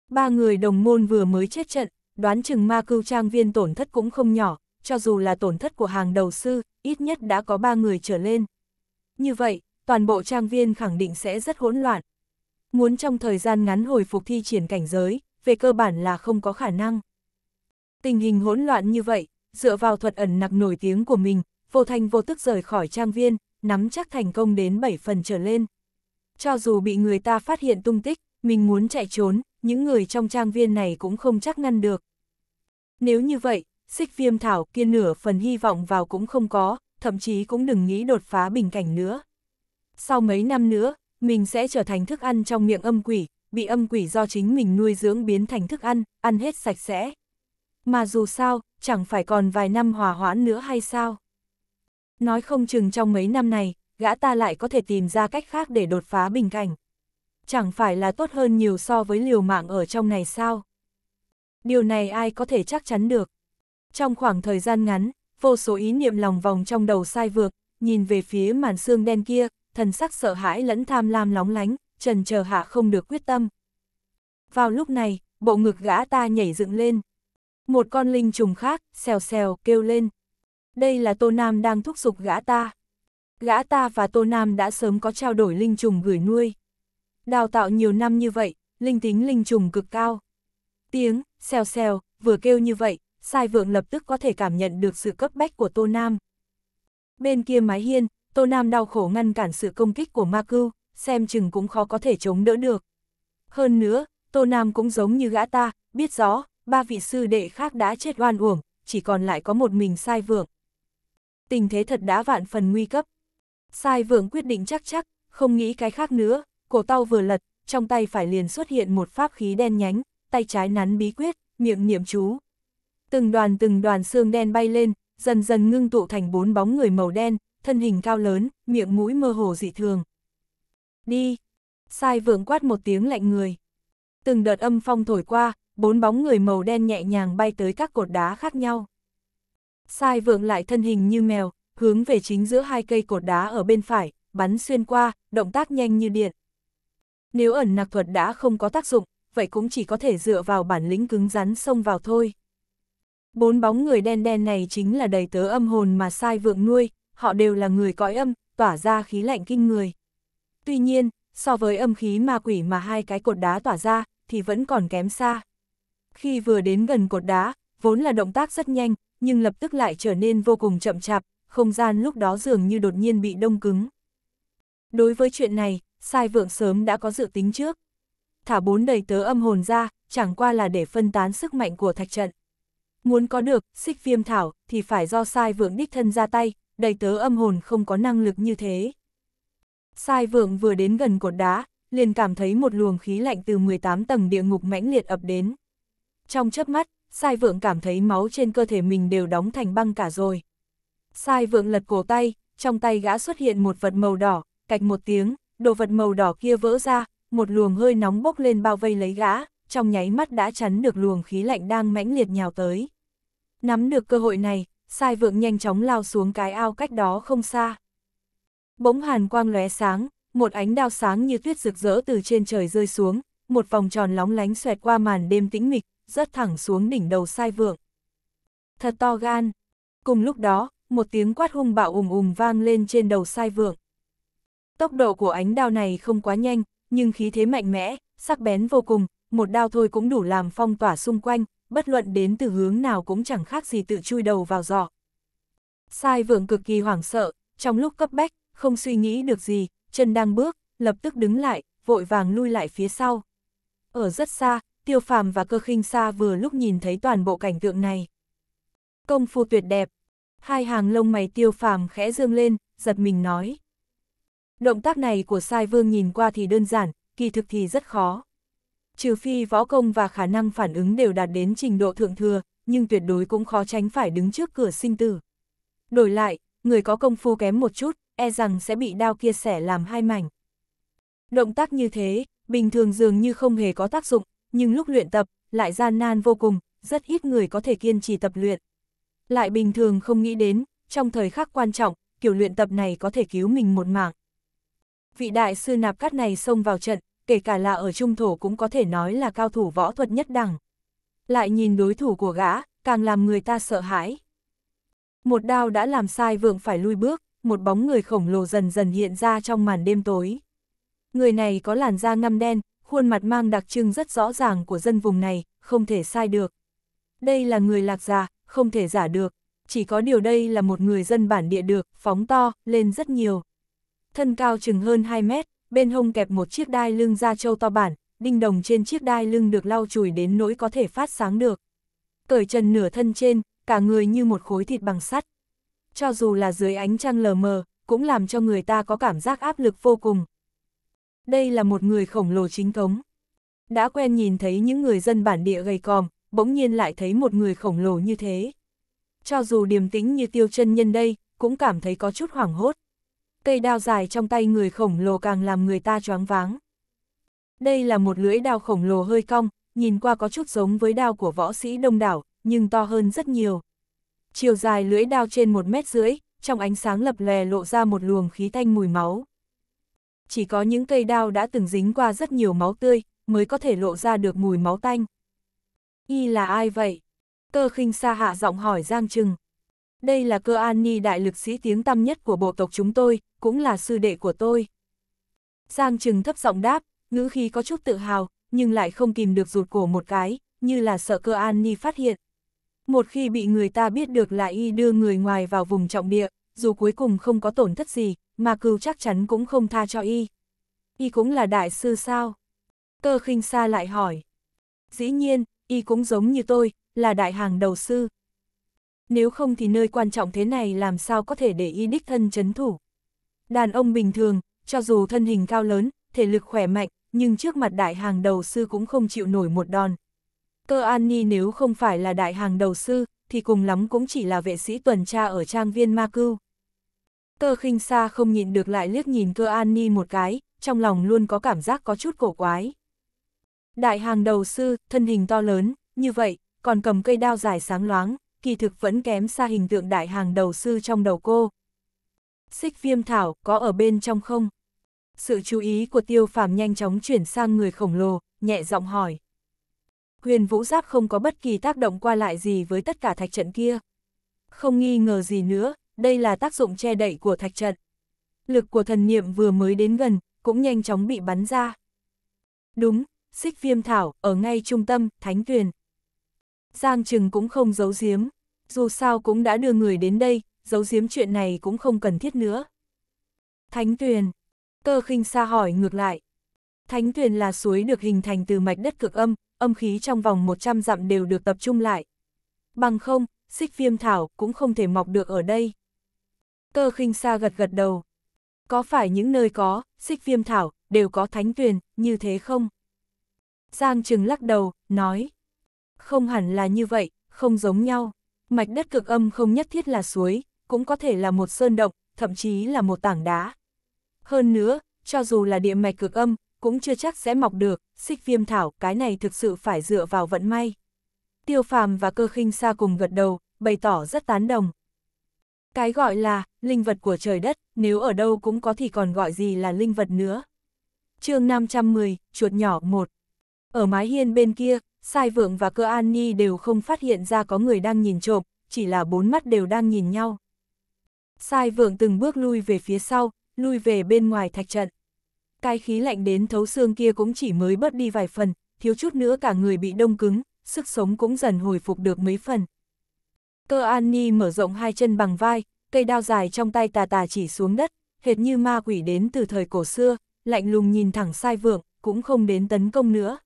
Ba người đồng môn vừa mới chết trận, đoán chừng ma cưu trang viên tổn thất cũng không nhỏ, cho dù là tổn thất của hàng đầu sư, ít nhất đã có ba người trở lên. Như vậy, toàn bộ trang viên khẳng định sẽ rất hỗn loạn. Muốn trong thời gian ngắn hồi phục thi triển cảnh giới, về cơ bản là không có khả năng. Tình hình hỗn loạn như vậy, dựa vào thuật ẩn nặc nổi tiếng của mình, vô thành vô tức rời khỏi trang viên, nắm chắc thành công đến 7 phần trở lên. Cho dù bị người ta phát hiện tung tích, mình muốn chạy trốn, những người trong trang viên này cũng không chắc ngăn được. Nếu như vậy, xích viêm thảo kia nửa phần hy vọng vào cũng không có, thậm chí cũng đừng nghĩ đột phá bình cảnh nữa. Sau mấy năm nữa, mình sẽ trở thành thức ăn trong miệng âm quỷ, bị âm quỷ do chính mình nuôi dưỡng biến thành thức ăn, ăn hết sạch sẽ. Mà dù sao, chẳng phải còn vài năm hòa hoãn nữa hay sao? Nói không chừng trong mấy năm này, gã ta lại có thể tìm ra cách khác để đột phá bình cảnh. Chẳng phải là tốt hơn nhiều so với liều mạng ở trong này sao? Điều này ai có thể chắc chắn được. Trong khoảng thời gian ngắn, vô số ý niệm lòng vòng trong đầu sai vượt, nhìn về phía màn xương đen kia, thần sắc sợ hãi lẫn tham lam lóng lánh, trần chờ hạ không được quyết tâm. Vào lúc này, bộ ngực gã ta nhảy dựng lên. Một con linh trùng khác, xèo xèo, kêu lên. Đây là Tô Nam đang thúc giục gã ta. Gã ta và Tô Nam đã sớm có trao đổi linh trùng gửi nuôi. Đào tạo nhiều năm như vậy, linh tính linh trùng cực cao. Tiếng, xèo xèo, vừa kêu như vậy, sai vượng lập tức có thể cảm nhận được sự cấp bách của Tô Nam. Bên kia mái hiên, Tô Nam đau khổ ngăn cản sự công kích của Ma Cưu, xem chừng cũng khó có thể chống đỡ được. Hơn nữa, Tô Nam cũng giống như gã ta, biết rõ, ba vị sư đệ khác đã chết oan uổng, chỉ còn lại có một mình sai vượng. Tình thế thật đã vạn phần nguy cấp. Sai vượng quyết định chắc chắc, không nghĩ cái khác nữa, cổ tao vừa lật, trong tay phải liền xuất hiện một pháp khí đen nhánh, tay trái nắn bí quyết, miệng niệm chú. Từng đoàn từng đoàn xương đen bay lên, dần dần ngưng tụ thành bốn bóng người màu đen, thân hình cao lớn, miệng mũi mơ hồ dị thường. Đi! Sai vượng quát một tiếng lạnh người. Từng đợt âm phong thổi qua, bốn bóng người màu đen nhẹ nhàng bay tới các cột đá khác nhau. Sai vượng lại thân hình như mèo, hướng về chính giữa hai cây cột đá ở bên phải, bắn xuyên qua, động tác nhanh như điện. Nếu ẩn nặc thuật đã không có tác dụng, vậy cũng chỉ có thể dựa vào bản lĩnh cứng rắn xông vào thôi. Bốn bóng người đen đen này chính là đầy tớ âm hồn mà sai vượng nuôi, họ đều là người cõi âm, tỏa ra khí lạnh kinh người. Tuy nhiên, so với âm khí ma quỷ mà hai cái cột đá tỏa ra, thì vẫn còn kém xa. Khi vừa đến gần cột đá, vốn là động tác rất nhanh, nhưng lập tức lại trở nên vô cùng chậm chạp, không gian lúc đó dường như đột nhiên bị đông cứng. Đối với chuyện này, Sai Vượng sớm đã có dự tính trước thả bốn đầy tớ âm hồn ra, chẳng qua là để phân tán sức mạnh của thạch trận. Muốn có được, xích viêm thảo, thì phải do sai vượng đích thân ra tay, đầy tớ âm hồn không có năng lực như thế. Sai vượng vừa đến gần cột đá, liền cảm thấy một luồng khí lạnh từ 18 tầng địa ngục mãnh liệt ập đến. Trong chớp mắt, sai vượng cảm thấy máu trên cơ thể mình đều đóng thành băng cả rồi. Sai vượng lật cổ tay, trong tay gã xuất hiện một vật màu đỏ, cạch một tiếng, đồ vật màu đỏ kia vỡ ra, một luồng hơi nóng bốc lên bao vây lấy gã, trong nháy mắt đã chắn được luồng khí lạnh đang mãnh liệt nhào tới. Nắm được cơ hội này, sai vượng nhanh chóng lao xuống cái ao cách đó không xa. Bỗng hàn quang lóe sáng, một ánh đao sáng như tuyết rực rỡ từ trên trời rơi xuống, một vòng tròn lóng lánh xoẹt qua màn đêm tĩnh mịch, rớt thẳng xuống đỉnh đầu sai vượng. Thật to gan. Cùng lúc đó, một tiếng quát hung bạo ùm ùm vang lên trên đầu sai vượng. Tốc độ của ánh đao này không quá nhanh, nhưng khí thế mạnh mẽ, sắc bén vô cùng, một đao thôi cũng đủ làm phong tỏa xung quanh, bất luận đến từ hướng nào cũng chẳng khác gì tự chui đầu vào giỏ. Sai vượng cực kỳ hoảng sợ, trong lúc cấp bách, không suy nghĩ được gì, chân đang bước, lập tức đứng lại, vội vàng lui lại phía sau. Ở rất xa, tiêu phàm và cơ khinh xa vừa lúc nhìn thấy toàn bộ cảnh tượng này. Công phu tuyệt đẹp, hai hàng lông mày tiêu phàm khẽ dương lên, giật mình nói. Động tác này của Sai Vương nhìn qua thì đơn giản, kỳ thực thì rất khó. Trừ phi võ công và khả năng phản ứng đều đạt đến trình độ thượng thừa, nhưng tuyệt đối cũng khó tránh phải đứng trước cửa sinh tử. Đổi lại, người có công phu kém một chút, e rằng sẽ bị đao kia xẻ làm hai mảnh. Động tác như thế, bình thường dường như không hề có tác dụng, nhưng lúc luyện tập, lại gian nan vô cùng, rất ít người có thể kiên trì tập luyện. Lại bình thường không nghĩ đến, trong thời khắc quan trọng, kiểu luyện tập này có thể cứu mình một mạng vị đại sư nạp cát này xông vào trận, kể cả là ở trung thổ cũng có thể nói là cao thủ võ thuật nhất đẳng. Lại nhìn đối thủ của gã, càng làm người ta sợ hãi. Một đao đã làm sai vượng phải lui bước, một bóng người khổng lồ dần dần hiện ra trong màn đêm tối. Người này có làn da ngăm đen, khuôn mặt mang đặc trưng rất rõ ràng của dân vùng này, không thể sai được. Đây là người lạc già, không thể giả được, chỉ có điều đây là một người dân bản địa được, phóng to, lên rất nhiều thân cao chừng hơn 2 mét, bên hông kẹp một chiếc đai lưng da trâu to bản, đinh đồng trên chiếc đai lưng được lau chùi đến nỗi có thể phát sáng được. Cởi trần nửa thân trên, cả người như một khối thịt bằng sắt. Cho dù là dưới ánh trăng lờ mờ, cũng làm cho người ta có cảm giác áp lực vô cùng. Đây là một người khổng lồ chính thống. Đã quen nhìn thấy những người dân bản địa gầy còm, bỗng nhiên lại thấy một người khổng lồ như thế. Cho dù điềm tĩnh như tiêu chân nhân đây, cũng cảm thấy có chút hoảng hốt cây đao dài trong tay người khổng lồ càng làm người ta choáng váng. Đây là một lưỡi đao khổng lồ hơi cong, nhìn qua có chút giống với đao của võ sĩ đông đảo, nhưng to hơn rất nhiều. Chiều dài lưỡi đao trên một mét rưỡi, trong ánh sáng lập lè lộ ra một luồng khí thanh mùi máu. Chỉ có những cây đao đã từng dính qua rất nhiều máu tươi, mới có thể lộ ra được mùi máu tanh. Y là ai vậy? Cơ khinh xa hạ giọng hỏi Giang Trừng. Đây là cơ an ni đại lực sĩ tiếng tăm nhất của bộ tộc chúng tôi, cũng là sư đệ của tôi. Giang Trừng thấp giọng đáp, ngữ khí có chút tự hào, nhưng lại không kìm được rụt cổ một cái, như là sợ cơ an ni phát hiện. Một khi bị người ta biết được là y đưa người ngoài vào vùng trọng địa, dù cuối cùng không có tổn thất gì, mà cừu chắc chắn cũng không tha cho y. Y cũng là đại sư sao? Cơ khinh xa lại hỏi. Dĩ nhiên, y cũng giống như tôi, là đại hàng đầu sư, nếu không thì nơi quan trọng thế này làm sao có thể để y đích thân chấn thủ. Đàn ông bình thường, cho dù thân hình cao lớn, thể lực khỏe mạnh, nhưng trước mặt đại hàng đầu sư cũng không chịu nổi một đòn. Cơ An Ni nếu không phải là đại hàng đầu sư, thì cùng lắm cũng chỉ là vệ sĩ tuần tra ở trang viên Ma Cưu. Cơ khinh xa không nhịn được lại liếc nhìn cơ An Ni một cái, trong lòng luôn có cảm giác có chút cổ quái. Đại hàng đầu sư, thân hình to lớn, như vậy, còn cầm cây đao dài sáng loáng, kỳ thực vẫn kém xa hình tượng đại hàng đầu sư trong đầu cô. Xích viêm thảo có ở bên trong không? Sự chú ý của tiêu phàm nhanh chóng chuyển sang người khổng lồ, nhẹ giọng hỏi. Huyền vũ giáp không có bất kỳ tác động qua lại gì với tất cả thạch trận kia. Không nghi ngờ gì nữa, đây là tác dụng che đậy của thạch trận. Lực của thần niệm vừa mới đến gần, cũng nhanh chóng bị bắn ra. Đúng, xích viêm thảo, ở ngay trung tâm, thánh tuyền. Giang Trừng cũng không giấu giếm, dù sao cũng đã đưa người đến đây, giấu giếm chuyện này cũng không cần thiết nữa. Thánh Tuyền, cơ khinh xa hỏi ngược lại. Thánh Tuyền là suối được hình thành từ mạch đất cực âm, âm khí trong vòng 100 dặm đều được tập trung lại. Bằng không, xích viêm thảo cũng không thể mọc được ở đây. Cơ khinh xa gật gật đầu. Có phải những nơi có, xích viêm thảo, đều có thánh tuyền, như thế không? Giang Trừng lắc đầu, nói không hẳn là như vậy, không giống nhau. Mạch đất cực âm không nhất thiết là suối, cũng có thể là một sơn động, thậm chí là một tảng đá. Hơn nữa, cho dù là địa mạch cực âm, cũng chưa chắc sẽ mọc được, xích viêm thảo, cái này thực sự phải dựa vào vận may. Tiêu phàm và cơ khinh xa cùng gật đầu, bày tỏ rất tán đồng. Cái gọi là, linh vật của trời đất, nếu ở đâu cũng có thì còn gọi gì là linh vật nữa. chương 510, chuột nhỏ 1. Ở mái hiên bên kia, Sai Vượng và Cơ An Nhi đều không phát hiện ra có người đang nhìn trộm, chỉ là bốn mắt đều đang nhìn nhau. Sai Vượng từng bước lui về phía sau, lui về bên ngoài thạch trận. Cái khí lạnh đến thấu xương kia cũng chỉ mới bớt đi vài phần, thiếu chút nữa cả người bị đông cứng, sức sống cũng dần hồi phục được mấy phần. Cơ An Ni mở rộng hai chân bằng vai, cây đao dài trong tay tà tà chỉ xuống đất, hệt như ma quỷ đến từ thời cổ xưa, lạnh lùng nhìn thẳng sai vượng, cũng không đến tấn công nữa.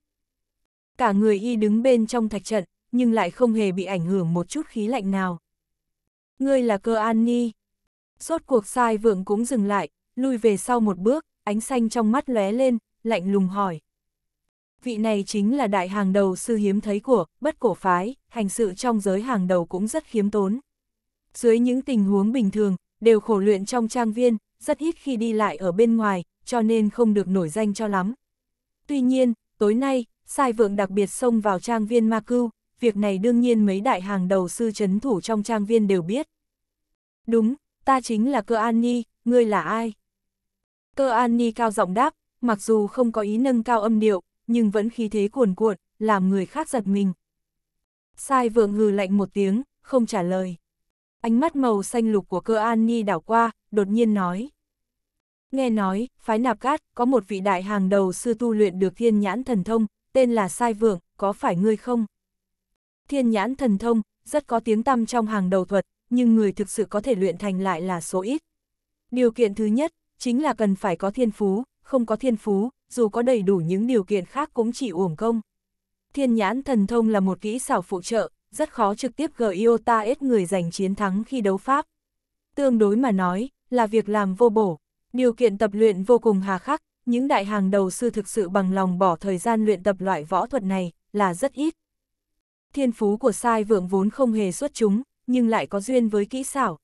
Cả người y đứng bên trong thạch trận, nhưng lại không hề bị ảnh hưởng một chút khí lạnh nào. Ngươi là cơ an ni. Sốt cuộc sai vượng cũng dừng lại, lui về sau một bước, ánh xanh trong mắt lóe lên, lạnh lùng hỏi. Vị này chính là đại hàng đầu sư hiếm thấy của, bất cổ phái, hành sự trong giới hàng đầu cũng rất khiếm tốn. Dưới những tình huống bình thường, đều khổ luyện trong trang viên, rất ít khi đi lại ở bên ngoài, cho nên không được nổi danh cho lắm. Tuy nhiên, tối nay, sai vượng đặc biệt xông vào trang viên ma cưu, việc này đương nhiên mấy đại hàng đầu sư chấn thủ trong trang viên đều biết. Đúng, ta chính là cơ an ni, ngươi là ai? Cơ an ni cao giọng đáp, mặc dù không có ý nâng cao âm điệu, nhưng vẫn khí thế cuồn cuộn, làm người khác giật mình. Sai vượng hừ lạnh một tiếng, không trả lời. Ánh mắt màu xanh lục của cơ an ni đảo qua, đột nhiên nói. Nghe nói, phái nạp cát, có một vị đại hàng đầu sư tu luyện được thiên nhãn thần thông, tên là Sai Vượng, có phải ngươi không? Thiên nhãn thần thông, rất có tiếng tăm trong hàng đầu thuật, nhưng người thực sự có thể luyện thành lại là số ít. Điều kiện thứ nhất, chính là cần phải có thiên phú, không có thiên phú, dù có đầy đủ những điều kiện khác cũng chỉ uổng công. Thiên nhãn thần thông là một kỹ xảo phụ trợ, rất khó trực tiếp iota ép người giành chiến thắng khi đấu pháp. Tương đối mà nói, là việc làm vô bổ. Điều kiện tập luyện vô cùng hà khắc, những đại hàng đầu sư thực sự bằng lòng bỏ thời gian luyện tập loại võ thuật này là rất ít. Thiên phú của sai vượng vốn không hề xuất chúng, nhưng lại có duyên với kỹ xảo.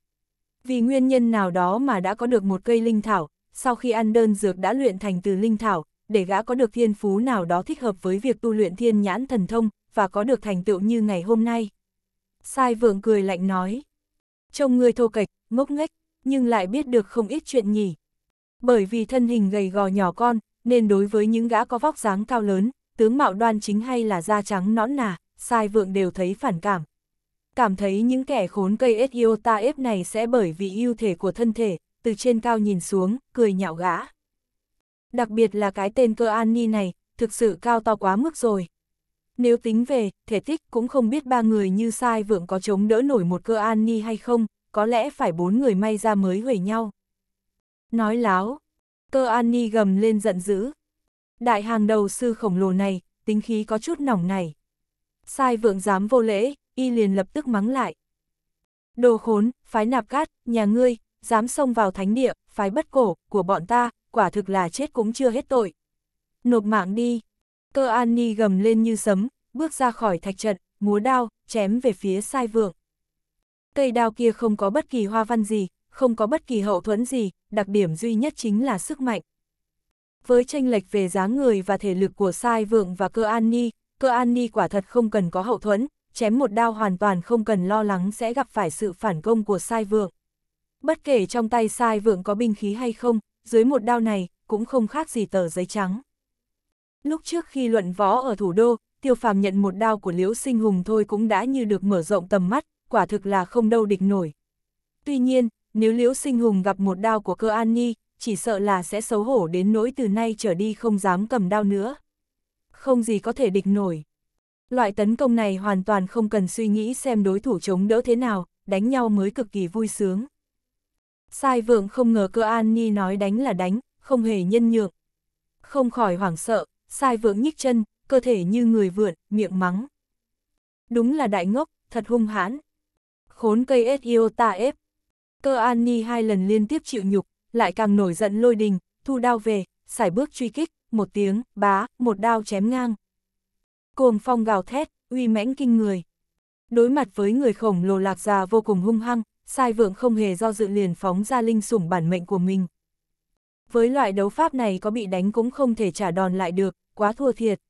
Vì nguyên nhân nào đó mà đã có được một cây linh thảo, sau khi ăn đơn dược đã luyện thành từ linh thảo, để gã có được thiên phú nào đó thích hợp với việc tu luyện thiên nhãn thần thông, và có được thành tựu như ngày hôm nay. Sai vượng cười lạnh nói. Trông người thô kệch, ngốc nghếch, nhưng lại biết được không ít chuyện nhỉ. Bởi vì thân hình gầy gò nhỏ con, nên đối với những gã có vóc dáng cao lớn, tướng mạo đoan chính hay là da trắng nõn nà, sai vượng đều thấy phản cảm. Cảm thấy những kẻ khốn cây yêu ta ép này sẽ bởi vì ưu thể của thân thể, từ trên cao nhìn xuống, cười nhạo gã. Đặc biệt là cái tên cơ an ni này, thực sự cao to quá mức rồi. Nếu tính về, thể tích cũng không biết ba người như sai vượng có chống đỡ nổi một cơ an ni hay không, có lẽ phải bốn người may ra mới huề nhau. Nói láo, cơ an ni gầm lên giận dữ. Đại hàng đầu sư khổng lồ này, tính khí có chút nỏng này. Sai vượng dám vô lễ, y liền lập tức mắng lại. Đồ khốn, phái nạp cát, nhà ngươi, dám xông vào thánh địa, phái bất cổ, của bọn ta, quả thực là chết cũng chưa hết tội. Nộp mạng đi. Cơ an ni gầm lên như sấm, bước ra khỏi thạch trận, múa đao, chém về phía sai vượng. Cây đao kia không có bất kỳ hoa văn gì, không có bất kỳ hậu thuẫn gì, đặc điểm duy nhất chính là sức mạnh. Với tranh lệch về dáng người và thể lực của Sai Vượng và Cơ An Ni, Cơ An Ni quả thật không cần có hậu thuẫn, chém một đao hoàn toàn không cần lo lắng sẽ gặp phải sự phản công của Sai Vượng. Bất kể trong tay Sai Vượng có binh khí hay không, dưới một đao này cũng không khác gì tờ giấy trắng. Lúc trước khi luận võ ở thủ đô, Tiêu Phàm nhận một đao của Liễu Sinh Hùng thôi cũng đã như được mở rộng tầm mắt, quả thực là không đâu địch nổi. Tuy nhiên, nếu Liễu Sinh Hùng gặp một đao của cơ An Nhi, chỉ sợ là sẽ xấu hổ đến nỗi từ nay trở đi không dám cầm đao nữa. Không gì có thể địch nổi. Loại tấn công này hoàn toàn không cần suy nghĩ xem đối thủ chống đỡ thế nào, đánh nhau mới cực kỳ vui sướng. Sai vượng không ngờ cơ An Nhi nói đánh là đánh, không hề nhân nhượng. Không khỏi hoảng sợ, sai vượng nhích chân, cơ thể như người vượn, miệng mắng. Đúng là đại ngốc, thật hung hãn. Khốn cây s i ta ép. Cơ An Ni hai lần liên tiếp chịu nhục, lại càng nổi giận lôi đình, thu đao về, xài bước truy kích, một tiếng, bá, một đao chém ngang. Cuồng phong gào thét, uy mãnh kinh người. Đối mặt với người khổng lồ lạc già vô cùng hung hăng, sai vượng không hề do dự liền phóng ra linh sủng bản mệnh của mình. Với loại đấu pháp này có bị đánh cũng không thể trả đòn lại được, quá thua thiệt.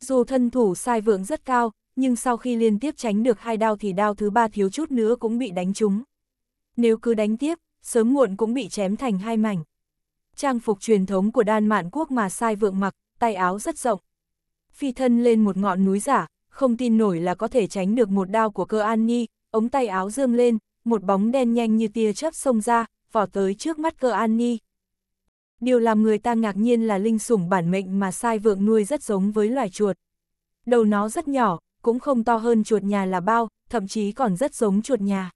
Dù thân thủ sai vượng rất cao, nhưng sau khi liên tiếp tránh được hai đao thì đao thứ ba thiếu chút nữa cũng bị đánh trúng nếu cứ đánh tiếp, sớm muộn cũng bị chém thành hai mảnh. Trang phục truyền thống của đan mạn quốc mà sai vượng mặc, tay áo rất rộng. Phi thân lên một ngọn núi giả, không tin nổi là có thể tránh được một đao của cơ an nhi, ống tay áo dương lên, một bóng đen nhanh như tia chớp xông ra, vỏ tới trước mắt cơ an nhi. Điều làm người ta ngạc nhiên là linh sủng bản mệnh mà sai vượng nuôi rất giống với loài chuột. Đầu nó rất nhỏ, cũng không to hơn chuột nhà là bao, thậm chí còn rất giống chuột nhà.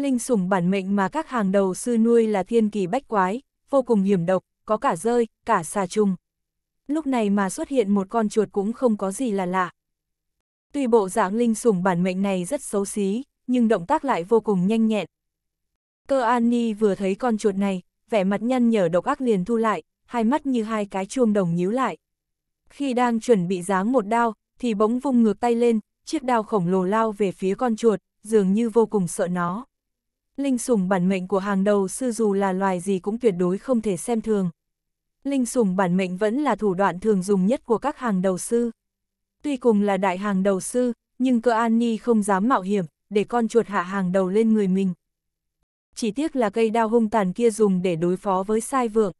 Linh sủng bản mệnh mà các hàng đầu sư nuôi là thiên kỳ bách quái, vô cùng hiểm độc, có cả rơi, cả xà trùng. Lúc này mà xuất hiện một con chuột cũng không có gì là lạ. Tuy bộ dạng linh sủng bản mệnh này rất xấu xí, nhưng động tác lại vô cùng nhanh nhẹn. Cơ An Ni vừa thấy con chuột này, vẻ mặt nhăn nhở độc ác liền thu lại, hai mắt như hai cái chuông đồng nhíu lại. Khi đang chuẩn bị giáng một đao, thì bỗng vung ngược tay lên, chiếc đao khổng lồ lao về phía con chuột, dường như vô cùng sợ nó. Linh sủng bản mệnh của hàng đầu sư dù là loài gì cũng tuyệt đối không thể xem thường. Linh sủng bản mệnh vẫn là thủ đoạn thường dùng nhất của các hàng đầu sư. Tuy cùng là đại hàng đầu sư, nhưng cơ An Ni không dám mạo hiểm, để con chuột hạ hàng đầu lên người mình. Chỉ tiếc là cây đao hung tàn kia dùng để đối phó với sai vượng.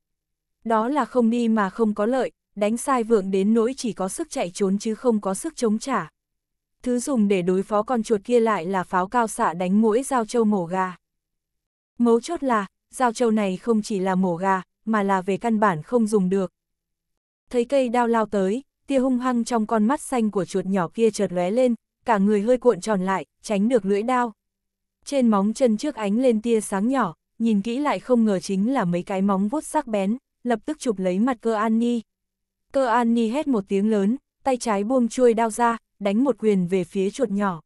Đó là không đi mà không có lợi, đánh sai vượng đến nỗi chỉ có sức chạy trốn chứ không có sức chống trả. Thứ dùng để đối phó con chuột kia lại là pháo cao xạ đánh mũi dao châu mổ gà. Mấu chốt là, dao trâu này không chỉ là mổ gà, mà là về căn bản không dùng được. Thấy cây đao lao tới, tia hung hăng trong con mắt xanh của chuột nhỏ kia chợt lóe lên, cả người hơi cuộn tròn lại, tránh được lưỡi đao. Trên móng chân trước ánh lên tia sáng nhỏ, nhìn kỹ lại không ngờ chính là mấy cái móng vuốt sắc bén, lập tức chụp lấy mặt cơ an ni. Cơ an ni hét một tiếng lớn, tay trái buông chuôi đao ra, đánh một quyền về phía chuột nhỏ.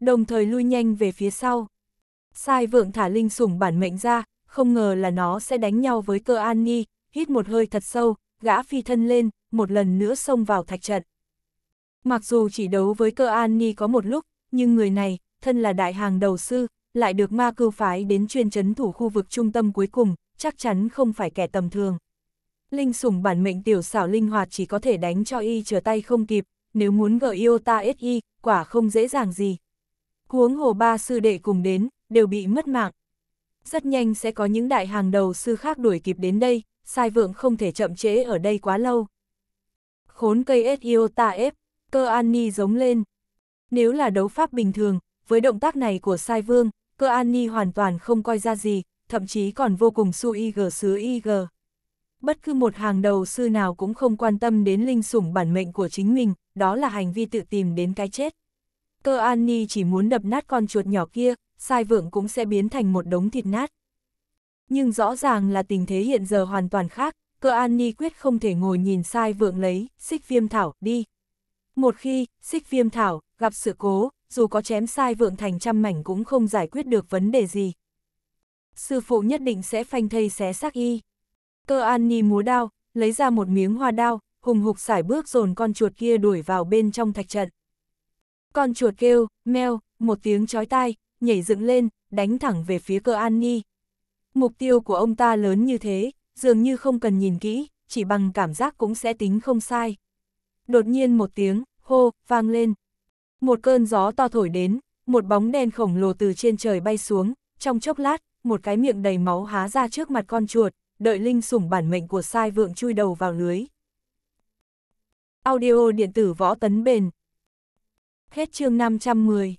Đồng thời lui nhanh về phía sau. Sai vượng thả linh sủng bản mệnh ra, không ngờ là nó sẽ đánh nhau với cơ an ni. hít một hơi thật sâu, gã phi thân lên, một lần nữa xông vào thạch trận. Mặc dù chỉ đấu với cơ an ni có một lúc, nhưng người này, thân là đại hàng đầu sư, lại được ma cưu phái đến chuyên chấn thủ khu vực trung tâm cuối cùng, chắc chắn không phải kẻ tầm thường. Linh sủng bản mệnh tiểu xảo linh hoạt chỉ có thể đánh cho y trở tay không kịp, nếu muốn gợi yêu ta ít y, quả không dễ dàng gì. Cuống hồ ba sư đệ cùng đến, đều bị mất mạng. Rất nhanh sẽ có những đại hàng đầu sư khác đuổi kịp đến đây, sai vượng không thể chậm trễ ở đây quá lâu. Khốn cây SEO ta ép, cơ an ni giống lên. Nếu là đấu pháp bình thường, với động tác này của sai vương, cơ an ni hoàn toàn không coi ra gì, thậm chí còn vô cùng su gờ sứ gờ. Bất cứ một hàng đầu sư nào cũng không quan tâm đến linh sủng bản mệnh của chính mình, đó là hành vi tự tìm đến cái chết. Cơ An Ni chỉ muốn đập nát con chuột nhỏ kia, sai vượng cũng sẽ biến thành một đống thịt nát. Nhưng rõ ràng là tình thế hiện giờ hoàn toàn khác, cơ An Ni quyết không thể ngồi nhìn sai vượng lấy, xích viêm thảo, đi. Một khi, xích viêm thảo, gặp sự cố, dù có chém sai vượng thành trăm mảnh cũng không giải quyết được vấn đề gì. Sư phụ nhất định sẽ phanh thây xé xác y. Cơ An Ni múa đao, lấy ra một miếng hoa đao, hùng hục xải bước dồn con chuột kia đuổi vào bên trong thạch trận. Con chuột kêu, meo, một tiếng chói tai, nhảy dựng lên, đánh thẳng về phía cơ an ni. Mục tiêu của ông ta lớn như thế, dường như không cần nhìn kỹ, chỉ bằng cảm giác cũng sẽ tính không sai. Đột nhiên một tiếng, hô, vang lên. Một cơn gió to thổi đến, một bóng đen khổng lồ từ trên trời bay xuống, trong chốc lát, một cái miệng đầy máu há ra trước mặt con chuột, đợi linh sủng bản mệnh của sai vượng chui đầu vào lưới. Audio điện tử võ tấn bền, Hết chương 510